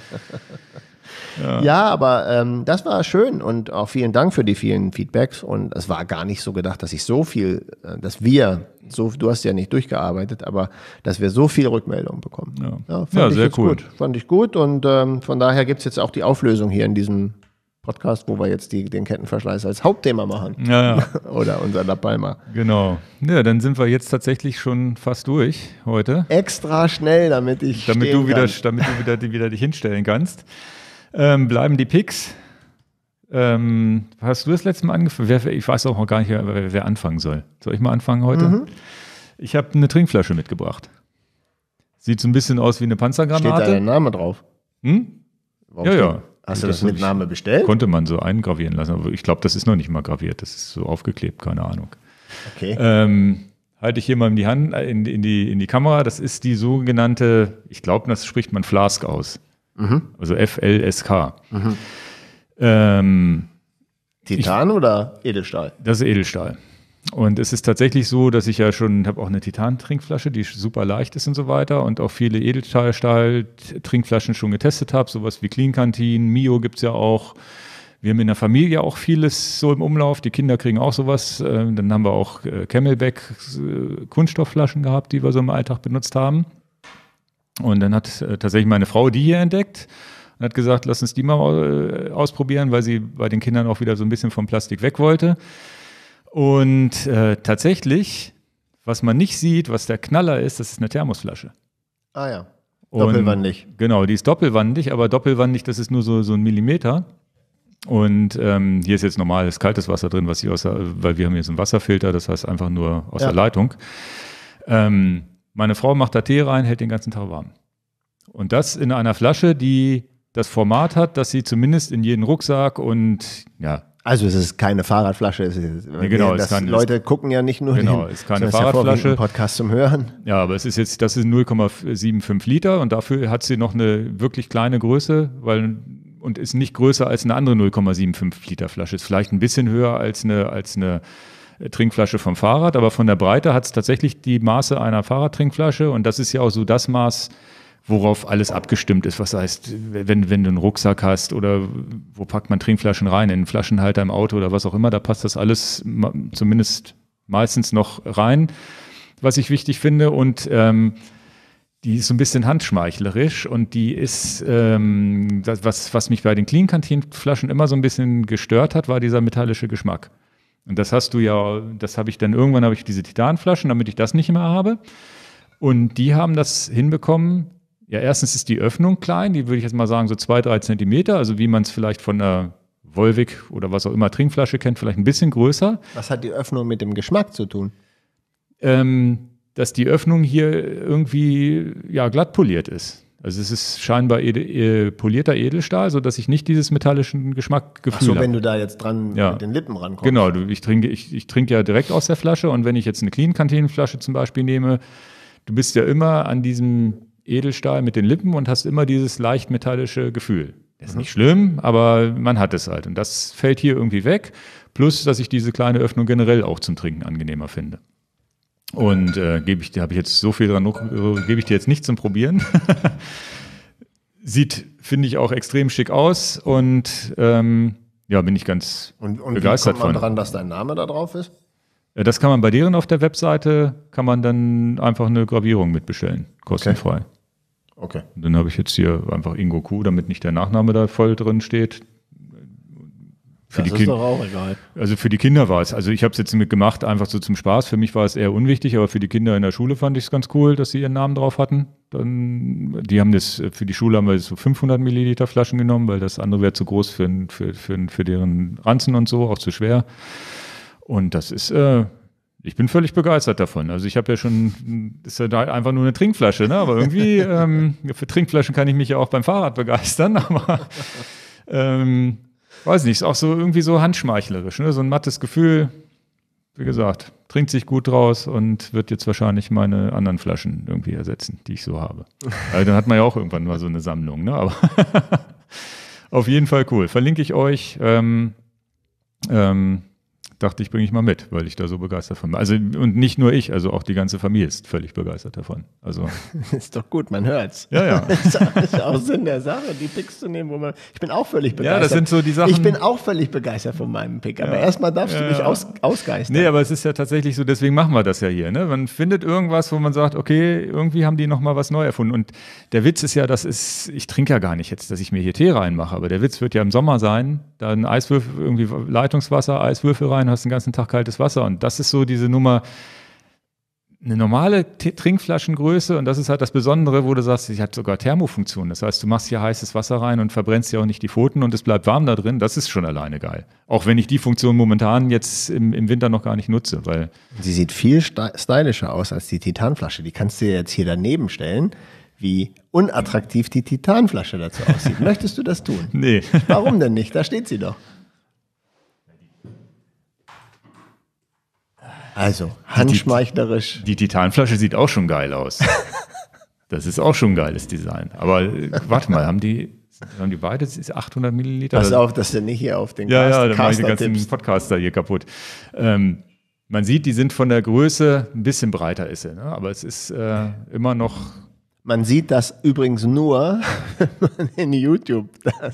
Ja, ja aber ähm, das war schön und auch vielen Dank für die vielen Feedbacks. Und es war gar nicht so gedacht, dass ich so viel, äh, dass wir, so, du hast ja nicht durchgearbeitet, aber dass wir so viel Rückmeldung bekommen. Ja, ja, ja sehr cool. Gut. Fand ich gut und ähm, von daher gibt es jetzt auch die Auflösung hier in diesem Podcast, wo wir jetzt die, den Kettenverschleiß als Hauptthema machen. Ja, ja. Oder unser La Palma. Genau. Ja, dann sind wir jetzt tatsächlich schon fast durch heute. Extra schnell, damit ich. Damit du wieder, damit du wieder, wieder dich hinstellen kannst. Ähm, bleiben die Picks. Ähm, hast du das letzte Mal angefangen? ich weiß auch noch gar nicht, wer, wer anfangen soll. Soll ich mal anfangen heute? Mhm. Ich habe eine Trinkflasche mitgebracht. Sieht so ein bisschen aus wie eine Panzergranate. Steht da dein Name drauf? Hm? Warum ja, ja. Hast du das, das mit Name bestellt? Konnte man so eingravieren lassen, aber ich glaube, das ist noch nicht mal graviert. Das ist so aufgeklebt, keine Ahnung. Okay. Ähm, halte ich hier mal in die Hand, äh, in, in, die, in die Kamera. Das ist die sogenannte, ich glaube, das spricht man Flask aus. Mhm. Also FLSK. Mhm. Ähm, Titan ich, oder Edelstahl? Das ist Edelstahl. Und es ist tatsächlich so, dass ich ja schon habe auch eine Titan-Trinkflasche, die super leicht ist und so weiter und auch viele Edelstahl-Trinkflaschen schon getestet habe, sowas wie Clean Canteen, Mio gibt es ja auch. Wir haben in der Familie auch vieles so im Umlauf. Die Kinder kriegen auch sowas. Äh, dann haben wir auch äh, Camelback äh, Kunststoffflaschen gehabt, die wir so im Alltag benutzt haben. Und dann hat äh, tatsächlich meine Frau die hier entdeckt und hat gesagt, lass uns die mal äh, ausprobieren, weil sie bei den Kindern auch wieder so ein bisschen vom Plastik weg wollte. Und äh, tatsächlich, was man nicht sieht, was der Knaller ist, das ist eine Thermosflasche. Ah ja. Doppelwandig. Und, genau, die ist doppelwandig, aber doppelwandig, das ist nur so, so ein Millimeter. Und ähm, hier ist jetzt normales kaltes Wasser drin, was ich aus der, weil wir haben hier so einen Wasserfilter, das heißt einfach nur aus ja. der Leitung. Ähm, meine Frau macht da Tee rein, hält den ganzen Tag warm. Und das in einer Flasche, die das Format hat, dass sie zumindest in jeden Rucksack und ja. Also es ist keine Fahrradflasche. Es ist, nee, genau, das, kann, Leute es, gucken ja nicht nur genau, den, ist keine Fahrradflasche. Ja Podcast zum Hören. Ja, aber es ist jetzt, das ist 0,75 Liter und dafür hat sie noch eine wirklich kleine Größe, weil und ist nicht größer als eine andere 0,75 Liter Flasche. Ist vielleicht ein bisschen höher als eine als eine Trinkflasche vom Fahrrad, aber von der Breite hat es tatsächlich die Maße einer Fahrradtrinkflasche und das ist ja auch so das Maß, worauf alles abgestimmt ist. Was heißt, wenn, wenn du einen Rucksack hast oder wo packt man Trinkflaschen rein, in einen Flaschenhalter im Auto oder was auch immer, da passt das alles zumindest meistens noch rein, was ich wichtig finde und ähm, die ist so ein bisschen handschmeichlerisch und die ist, ähm, das, was, was mich bei den Clean-Canteen-Flaschen immer so ein bisschen gestört hat, war dieser metallische Geschmack. Und das hast du ja, das habe ich dann irgendwann habe ich diese Titanflaschen, damit ich das nicht mehr habe. Und die haben das hinbekommen. Ja, erstens ist die Öffnung klein, die würde ich jetzt mal sagen, so zwei, drei Zentimeter, also wie man es vielleicht von einer Wolvik oder was auch immer Trinkflasche kennt, vielleicht ein bisschen größer. Was hat die Öffnung mit dem Geschmack zu tun? Ähm, dass die Öffnung hier irgendwie ja, glatt poliert ist. Also es ist scheinbar edel, äh, polierter Edelstahl, sodass ich nicht dieses metallischen Geschmackgefühl habe. Ach so, wenn du da jetzt dran ja. mit den Lippen rankommst. Genau, du, ich trinke ich, ich trink ja direkt aus der Flasche und wenn ich jetzt eine Clean-Kantinenflasche zum Beispiel nehme, du bist ja immer an diesem Edelstahl mit den Lippen und hast immer dieses leicht metallische Gefühl. Das ist mhm. nicht schlimm, aber man hat es halt. Und das fällt hier irgendwie weg. Plus, dass ich diese kleine Öffnung generell auch zum Trinken angenehmer finde. Und äh, gebe ich dir, habe ich jetzt so viel dran, oh, gebe ich dir jetzt nicht zum Probieren. Sieht, finde ich, auch extrem schick aus und ähm, ja, bin ich ganz und, und begeistert wie kommt man von. dran, dass dein Name da drauf ist? Äh, das kann man bei deren auf der Webseite, kann man dann einfach eine Gravierung mitbestellen, kostenfrei. Okay. okay. Und dann habe ich jetzt hier einfach Ingo Q, damit nicht der Nachname da voll drin steht. Für das die ist doch auch egal. Also für die Kinder war es. Also ich habe es jetzt mitgemacht, einfach so zum Spaß. Für mich war es eher unwichtig, aber für die Kinder in der Schule fand ich es ganz cool, dass sie ihren Namen drauf hatten. Dann, die haben das, äh, für die Schule haben wir so 500 Milliliter Flaschen genommen, weil das andere wäre zu groß für, für, für, für deren Ranzen und so, auch zu schwer. Und das ist, äh, ich bin völlig begeistert davon. Also ich habe ja schon, das ist ja einfach nur eine Trinkflasche, ne? aber irgendwie ähm, für Trinkflaschen kann ich mich ja auch beim Fahrrad begeistern, aber ähm, weiß nicht, ist auch so irgendwie so handschmeichlerisch, ne? so ein mattes Gefühl. Wie gesagt, trinkt sich gut raus und wird jetzt wahrscheinlich meine anderen Flaschen irgendwie ersetzen, die ich so habe. Also dann hat man ja auch irgendwann mal so eine Sammlung, ne? Aber auf jeden Fall cool. Verlinke ich euch. Ähm, ähm, dachte ich, bringe ich mal mit, weil ich da so begeistert von bin. Also, und nicht nur ich, also auch die ganze Familie ist völlig begeistert davon. Also. ist doch gut, man hört's. Ja, ja. das ist auch, Sinn der Sache, die Picks zu nehmen, wo man, ich bin auch völlig begeistert. Ja, das sind so die Sachen. Ich bin auch völlig begeistert von meinem Pick, aber ja, erstmal darfst ja, du dich aus, ausgeistern. Nee, aber es ist ja tatsächlich so, deswegen machen wir das ja hier, ne? Man findet irgendwas, wo man sagt, okay, irgendwie haben die nochmal was neu erfunden. Und der Witz ist ja, das ist, ich trinke ja gar nicht jetzt, dass ich mir hier Tee reinmache, aber der Witz wird ja im Sommer sein, dann Eiswürfel, irgendwie Leitungswasser, Eiswürfel rein, und hast den ganzen Tag kaltes Wasser. Und das ist so diese Nummer, eine normale T Trinkflaschengröße und das ist halt das Besondere, wo du sagst, sie hat sogar Thermofunktion. Das heißt, du machst hier heißes Wasser rein und verbrennst hier auch nicht die Pfoten und es bleibt warm da drin. Das ist schon alleine geil. Auch wenn ich die Funktion momentan jetzt im, im Winter noch gar nicht nutze, weil. Sie sieht viel stylischer aus als die Titanflasche. Die kannst du dir jetzt hier daneben stellen wie unattraktiv die Titanflasche dazu aussieht. Möchtest du das tun? Nee. Warum denn nicht? Da steht sie doch. Also, handschmeichlerisch. Die, die Titanflasche sieht auch schon geil aus. das ist auch schon ein geiles Design. Aber äh, warte mal, haben die, haben die beide 800 Milliliter? Pass auf, dass du nicht hier auf den Ja, Cast, ja, dann mache ich die ganzen Tipps. Podcaster hier kaputt. Ähm, man sieht, die sind von der Größe ein bisschen breiter ist sie, ne? aber es ist äh, immer noch man sieht das übrigens nur in YouTube.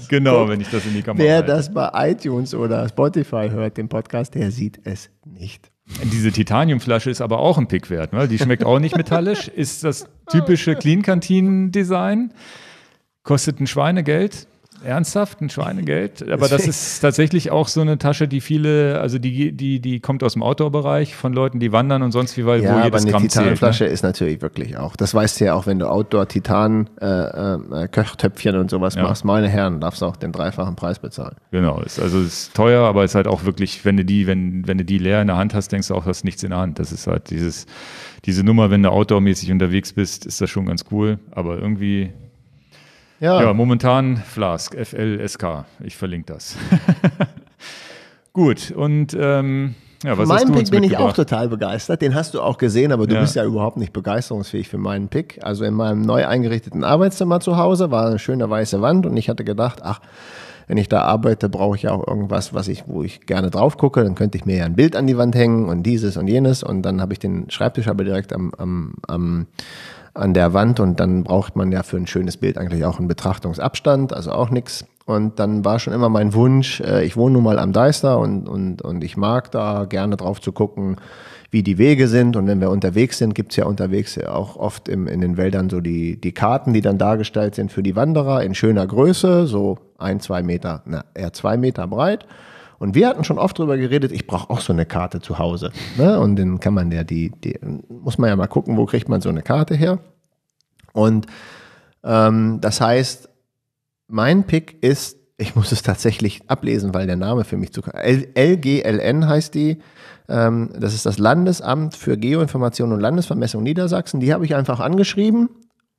genau, guckt. wenn ich das in die Kamera Wer halte. das bei iTunes oder Spotify hört, den Podcast, der sieht es nicht. Diese Titaniumflasche ist aber auch ein Pickwert. Ne? Die schmeckt auch nicht metallisch, ist das typische Clean-Kantinen-Design, kostet ein Schweinegeld. Ernsthaft? Ein Schweinegeld? Aber das ist tatsächlich auch so eine Tasche, die viele, also die, die, die kommt aus dem Outdoor-Bereich von Leuten, die wandern und sonst wie, weil ja, wo jedes aber eine Gramm Titanflasche zählt, ne? ist natürlich wirklich auch. Das weißt du ja auch, wenn du Outdoor-Titan-Köchtöpfchen äh, äh, äh und sowas ja. machst. Meine Herren, darfst du auch den dreifachen Preis bezahlen. Genau, ist, also es ist teuer, aber es ist halt auch wirklich, wenn du die, wenn, wenn du die leer in der Hand hast, denkst du auch, du hast nichts in der Hand. Das ist halt dieses, diese Nummer, wenn du outdoor-mäßig unterwegs bist, ist das schon ganz cool. Aber irgendwie ja. ja, momentan Flask, F-L-S-K. Ich verlinke das. Gut, und ähm, ja, was für meinen Pick bin ich auch total begeistert. Den hast du auch gesehen, aber du ja. bist ja überhaupt nicht begeisterungsfähig für meinen Pick. Also in meinem neu eingerichteten Arbeitszimmer zu Hause war eine schöne weiße Wand und ich hatte gedacht, ach, wenn ich da arbeite, brauche ich ja auch irgendwas, was ich, wo ich gerne drauf gucke. Dann könnte ich mir ja ein Bild an die Wand hängen und dieses und jenes. Und dann habe ich den Schreibtisch aber direkt am, am, am an der Wand und dann braucht man ja für ein schönes Bild eigentlich auch einen Betrachtungsabstand, also auch nichts. Und dann war schon immer mein Wunsch, äh, ich wohne nun mal am Deister und, und, und ich mag da gerne drauf zu gucken, wie die Wege sind. Und wenn wir unterwegs sind, gibt es ja unterwegs auch oft im, in den Wäldern so die, die Karten, die dann dargestellt sind für die Wanderer in schöner Größe, so ein, zwei Meter, na, eher zwei Meter breit und wir hatten schon oft darüber geredet, ich brauche auch so eine Karte zu Hause. Ne? Und dann kann man ja die, die, muss man ja mal gucken, wo kriegt man so eine Karte her. Und ähm, das heißt, mein Pick ist, ich muss es tatsächlich ablesen, weil der Name für mich zu. LGLN heißt die. Ähm, das ist das Landesamt für Geoinformation und Landesvermessung Niedersachsen. Die habe ich einfach angeschrieben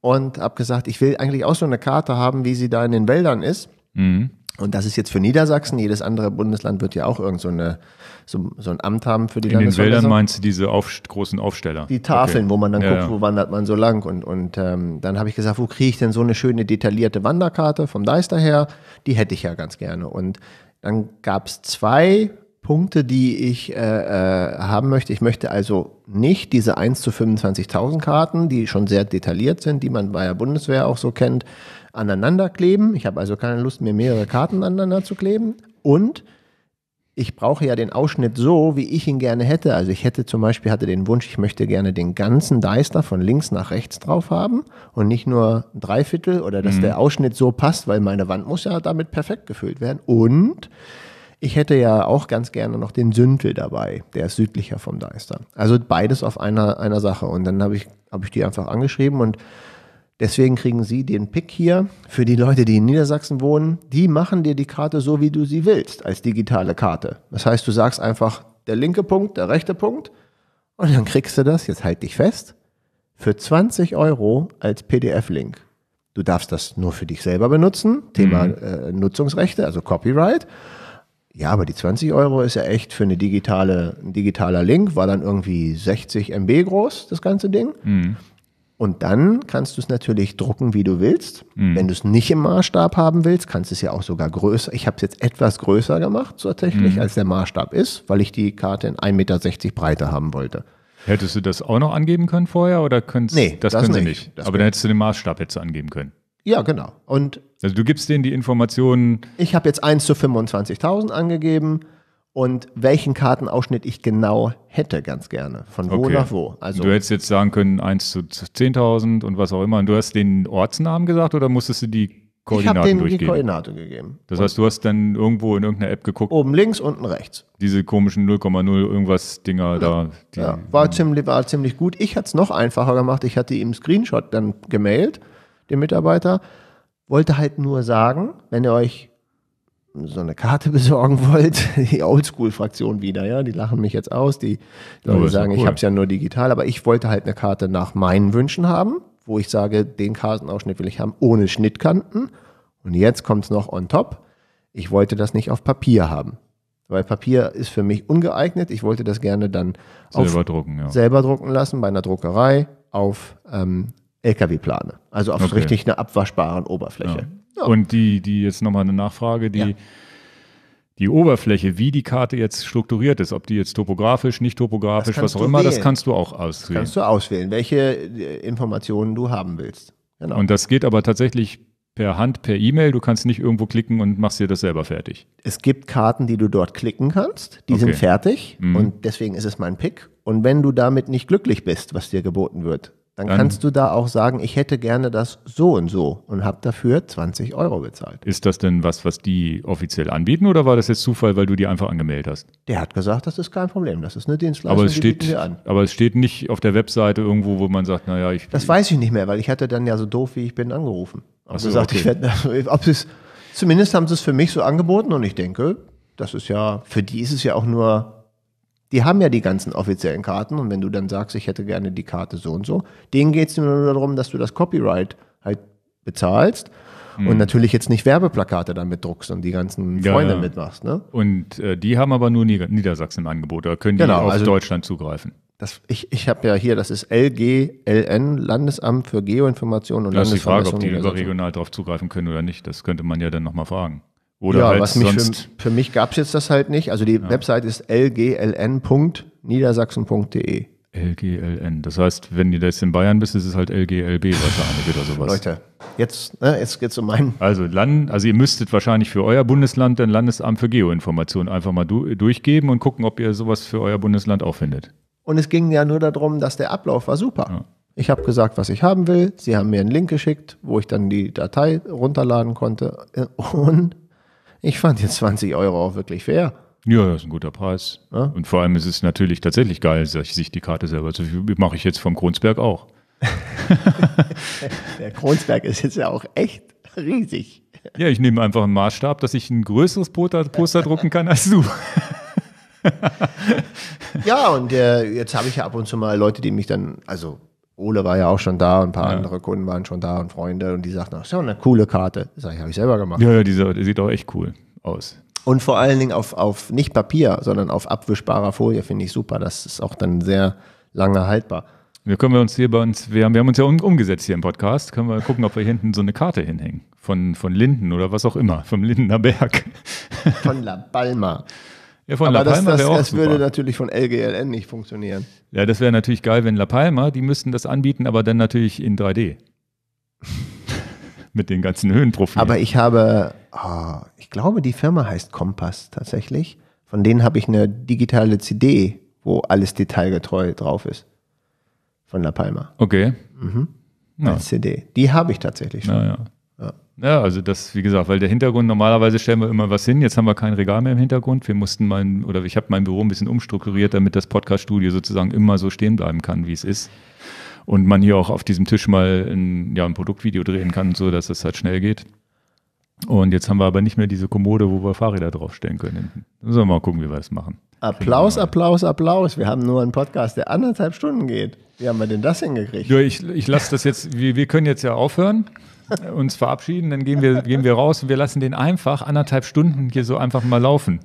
und habe gesagt, ich will eigentlich auch so eine Karte haben, wie sie da in den Wäldern ist. Mhm. Und das ist jetzt für Niedersachsen. Jedes andere Bundesland wird ja auch irgend so, eine, so, so ein Amt haben für die In den Wäldern meinst du diese auf, großen Aufsteller? Die Tafeln, okay. wo man dann ja, guckt, ja. wo wandert man so lang. Und, und ähm, dann habe ich gesagt, wo kriege ich denn so eine schöne detaillierte Wanderkarte vom Deister her? Die hätte ich ja ganz gerne. Und dann gab es zwei Punkte, die ich äh, äh, haben möchte. Ich möchte also nicht diese 1 zu 25.000 Karten, die schon sehr detailliert sind, die man bei der Bundeswehr auch so kennt, aneinander kleben. Ich habe also keine Lust, mir mehrere Karten aneinander zu kleben. Und ich brauche ja den Ausschnitt so, wie ich ihn gerne hätte. Also ich hätte zum Beispiel hatte den Wunsch, ich möchte gerne den ganzen Deister von links nach rechts drauf haben und nicht nur Dreiviertel oder dass mhm. der Ausschnitt so passt, weil meine Wand muss ja damit perfekt gefüllt werden. Und ich hätte ja auch ganz gerne noch den Süntel dabei, der ist südlicher vom Deister. Also beides auf einer, einer Sache. Und dann habe ich, hab ich die einfach angeschrieben und Deswegen kriegen Sie den Pick hier für die Leute, die in Niedersachsen wohnen. Die machen dir die Karte so, wie du sie willst, als digitale Karte. Das heißt, du sagst einfach der linke Punkt, der rechte Punkt und dann kriegst du das, jetzt halt dich fest, für 20 Euro als PDF-Link. Du darfst das nur für dich selber benutzen, Thema mhm. äh, Nutzungsrechte, also Copyright. Ja, aber die 20 Euro ist ja echt für eine digitale, ein digitaler Link, war dann irgendwie 60 MB groß, das ganze Ding. Mhm. Und dann kannst du es natürlich drucken, wie du willst. Mhm. Wenn du es nicht im Maßstab haben willst, kannst du es ja auch sogar größer. Ich habe es jetzt etwas größer gemacht, tatsächlich, mhm. als der Maßstab ist, weil ich die Karte in 1,60 Meter Breite haben wollte. Hättest du das auch noch angeben können vorher oder könntest Nee, das, das können nicht. sie nicht. Das Aber dann hättest du den Maßstab hättest angeben können. Ja, genau. Und also du gibst denen die Informationen. Ich habe jetzt 1 zu 25.000 angegeben und welchen Kartenausschnitt ich genau hätte, ganz gerne. Von wo okay. nach wo. Also, du hättest jetzt sagen können, 1 zu 10.000 und was auch immer. Und du hast den Ortsnamen gesagt oder musstest du die Koordinaten ich denen durchgeben? die Koordinate gegeben. Das und heißt, du hast dann irgendwo in irgendeiner App geguckt. Oben links, unten rechts. Diese komischen 0,0 irgendwas Dinger ja. da. Die, ja, war, ziemlich, war ziemlich gut. Ich hatte es noch einfacher gemacht. Ich hatte ihm Screenshot dann gemailt, dem Mitarbeiter. Wollte halt nur sagen, wenn ihr euch so eine Karte besorgen wollt, die Oldschool-Fraktion wieder, ja, die lachen mich jetzt aus, die Leute ja, sagen, cool. ich habe es ja nur digital, aber ich wollte halt eine Karte nach meinen Wünschen haben, wo ich sage, den Kartenausschnitt will ich haben, ohne Schnittkanten. Und jetzt kommt es noch on top. Ich wollte das nicht auf Papier haben. Weil Papier ist für mich ungeeignet. Ich wollte das gerne dann selber, auf, drucken, ja. selber drucken lassen bei einer Druckerei auf ähm, LKW-Plane. Also auf okay. richtig einer abwaschbaren Oberfläche. Ja. Ja. Und die, die jetzt nochmal eine Nachfrage, die, ja. die Oberfläche, wie die Karte jetzt strukturiert ist, ob die jetzt topografisch, nicht topografisch, was auch immer, wählen. das kannst du auch auswählen. kannst du auswählen, welche äh, Informationen du haben willst. Genau. Und das geht aber tatsächlich per Hand, per E-Mail. Du kannst nicht irgendwo klicken und machst dir das selber fertig. Es gibt Karten, die du dort klicken kannst. Die okay. sind fertig mhm. und deswegen ist es mein Pick. Und wenn du damit nicht glücklich bist, was dir geboten wird, dann, dann, kannst du da auch sagen, ich hätte gerne das so und so und habe dafür 20 Euro bezahlt. Ist das denn was, was die offiziell anbieten oder war das jetzt Zufall, weil du die einfach angemeldet hast? Der hat gesagt, das ist kein Problem, das ist eine Dienstleistung, aber es steht, die bieten wir an. Aber es steht nicht auf der Webseite irgendwo, wo man sagt, naja, ich... Das weiß ich nicht mehr, weil ich hatte dann ja so doof, wie ich bin, angerufen. Und so, gesagt, okay. ich werde, also, ob es, zumindest haben sie es für mich so angeboten und ich denke, das ist ja, für die ist es ja auch nur die haben ja die ganzen offiziellen Karten und wenn du dann sagst, ich hätte gerne die Karte so und so, denen geht es nur darum, dass du das Copyright halt bezahlst mhm. und hm. natürlich jetzt nicht Werbeplakate damit druckst und die ganzen Freunde ja, ja. mitmachst. Ne? Und äh, die haben aber nur Nieder Niedersachsen im Angebot, da können die genau, auf also Deutschland zugreifen. Das, ich ich habe ja hier, das ist LGLN, Landesamt für Geoinformation und Landesvermessung. Das ist die Frage, ob die überregional darauf zugreifen können oder nicht. Das könnte man ja dann nochmal fragen. Oder ja, halt was mich für, für, mich gab es jetzt das halt nicht. Also die ja. Website ist lgln.niedersachsen.de. LGLN. Das heißt, wenn ihr jetzt in Bayern bist, ist es halt LGLB wahrscheinlich oder sowas. Leute, jetzt, ne, jetzt geht's um meinen. Also Land, also ihr müsstet wahrscheinlich für euer Bundesland den Landesamt für Geoinformation einfach mal du, durchgeben und gucken, ob ihr sowas für euer Bundesland auch findet. Und es ging ja nur darum, dass der Ablauf war super. Ja. Ich habe gesagt, was ich haben will. Sie haben mir einen Link geschickt, wo ich dann die Datei runterladen konnte. Und ich fand jetzt 20 Euro auch wirklich fair. Ja, das ist ein guter Preis. Ja? Und vor allem ist es natürlich tatsächlich geil, dass sich die Karte selber zu Mache ich jetzt vom Kronzberg auch. Der Kronzberg ist jetzt ja auch echt riesig. Ja, ich nehme einfach einen Maßstab, dass ich ein größeres Poster, Poster drucken kann als du. ja, und äh, jetzt habe ich ja ab und zu mal Leute, die mich dann, also Ole war ja auch schon da und ein paar ja. andere Kunden waren schon da und Freunde und die sagten, das ist ja eine coole Karte. Sag ich, habe ich selber gemacht. Ja, ja, die sieht auch echt cool aus. Und vor allen Dingen auf, auf nicht Papier, sondern auf abwischbarer Folie finde ich super. Das ist auch dann sehr lange haltbar. Wir können wir uns hier bei uns, wir haben, wir haben uns ja um, umgesetzt hier im Podcast, können wir gucken, ob wir hier hinten so eine Karte hinhängen. Von, von Linden oder was auch immer, vom Lindener Berg. Von La Palma. Ja, von Aber La Palma das, das, auch das super. würde natürlich von LGLN nicht funktionieren. Ja, das wäre natürlich geil, wenn La Palma, die müssten das anbieten, aber dann natürlich in 3D. Mit den ganzen Höhenprofilen. Aber ich habe, oh, ich glaube, die Firma heißt Kompass tatsächlich. Von denen habe ich eine digitale CD, wo alles detailgetreu drauf ist. Von La Palma. Okay. Mhm. Ja. Als CD. Die habe ich tatsächlich schon. Ja, ja. Ja, also das, wie gesagt, weil der Hintergrund, normalerweise stellen wir immer was hin, jetzt haben wir kein Regal mehr im Hintergrund. Wir mussten mein, oder ich habe mein Büro ein bisschen umstrukturiert, damit das Podcast-Studio sozusagen immer so stehen bleiben kann, wie es ist. Und man hier auch auf diesem Tisch mal ein, ja, ein Produktvideo drehen kann, so dass es halt schnell geht. Und jetzt haben wir aber nicht mehr diese Kommode, wo wir Fahrräder draufstellen können hinten. Sollen wir mal gucken, wie wir das machen. Applaus, Applaus, Applaus. Wir haben nur einen Podcast, der anderthalb Stunden geht. Wie haben wir denn das hingekriegt? Ja, ich, ich lasse das jetzt, wir, wir können jetzt ja aufhören uns verabschieden, dann gehen wir, gehen wir raus und wir lassen den einfach anderthalb Stunden hier so einfach mal laufen.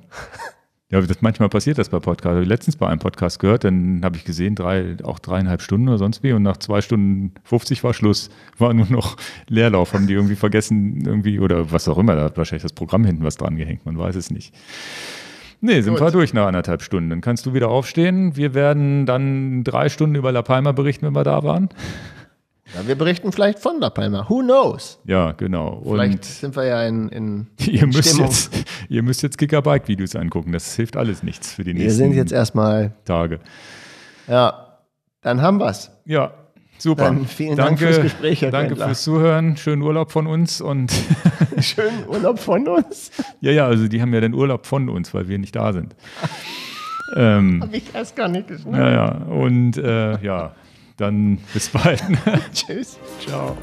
Ja, das, manchmal passiert das bei Podcasts. Ich Habe letztens bei einem Podcast gehört, dann habe ich gesehen, drei, auch dreieinhalb Stunden oder sonst wie. Und nach zwei Stunden 50 war Schluss. War nur noch Leerlauf. Haben die irgendwie vergessen, irgendwie, oder was auch immer. Da hat wahrscheinlich das Programm hinten was dran gehängt. Man weiß es nicht. Nee, sind Gut. wir durch nach anderthalb Stunden. Dann kannst du wieder aufstehen. Wir werden dann drei Stunden über La Palma berichten, wenn wir da waren. Ja, wir berichten vielleicht von La Palma. Who knows? Ja, genau. Vielleicht sind wir ja in, in ihr, müsst Stimmung. Jetzt, ihr müsst jetzt Gigabyte-Videos angucken. Das hilft alles nichts für die nächsten Tage. Wir sind jetzt erstmal Tage. Ja, dann haben wir's. Ja, super. Dann vielen danke, Dank fürs Gespräch. Herr danke Wendler. fürs Zuhören. Schönen Urlaub von uns und schönen Urlaub von uns. Ja, ja, also die haben ja den Urlaub von uns, weil wir nicht da sind. Ähm, Habe ich erst gar nicht geschnitten. Ja, ja. Und äh, ja. Dann bis bald. Tschüss. Ciao.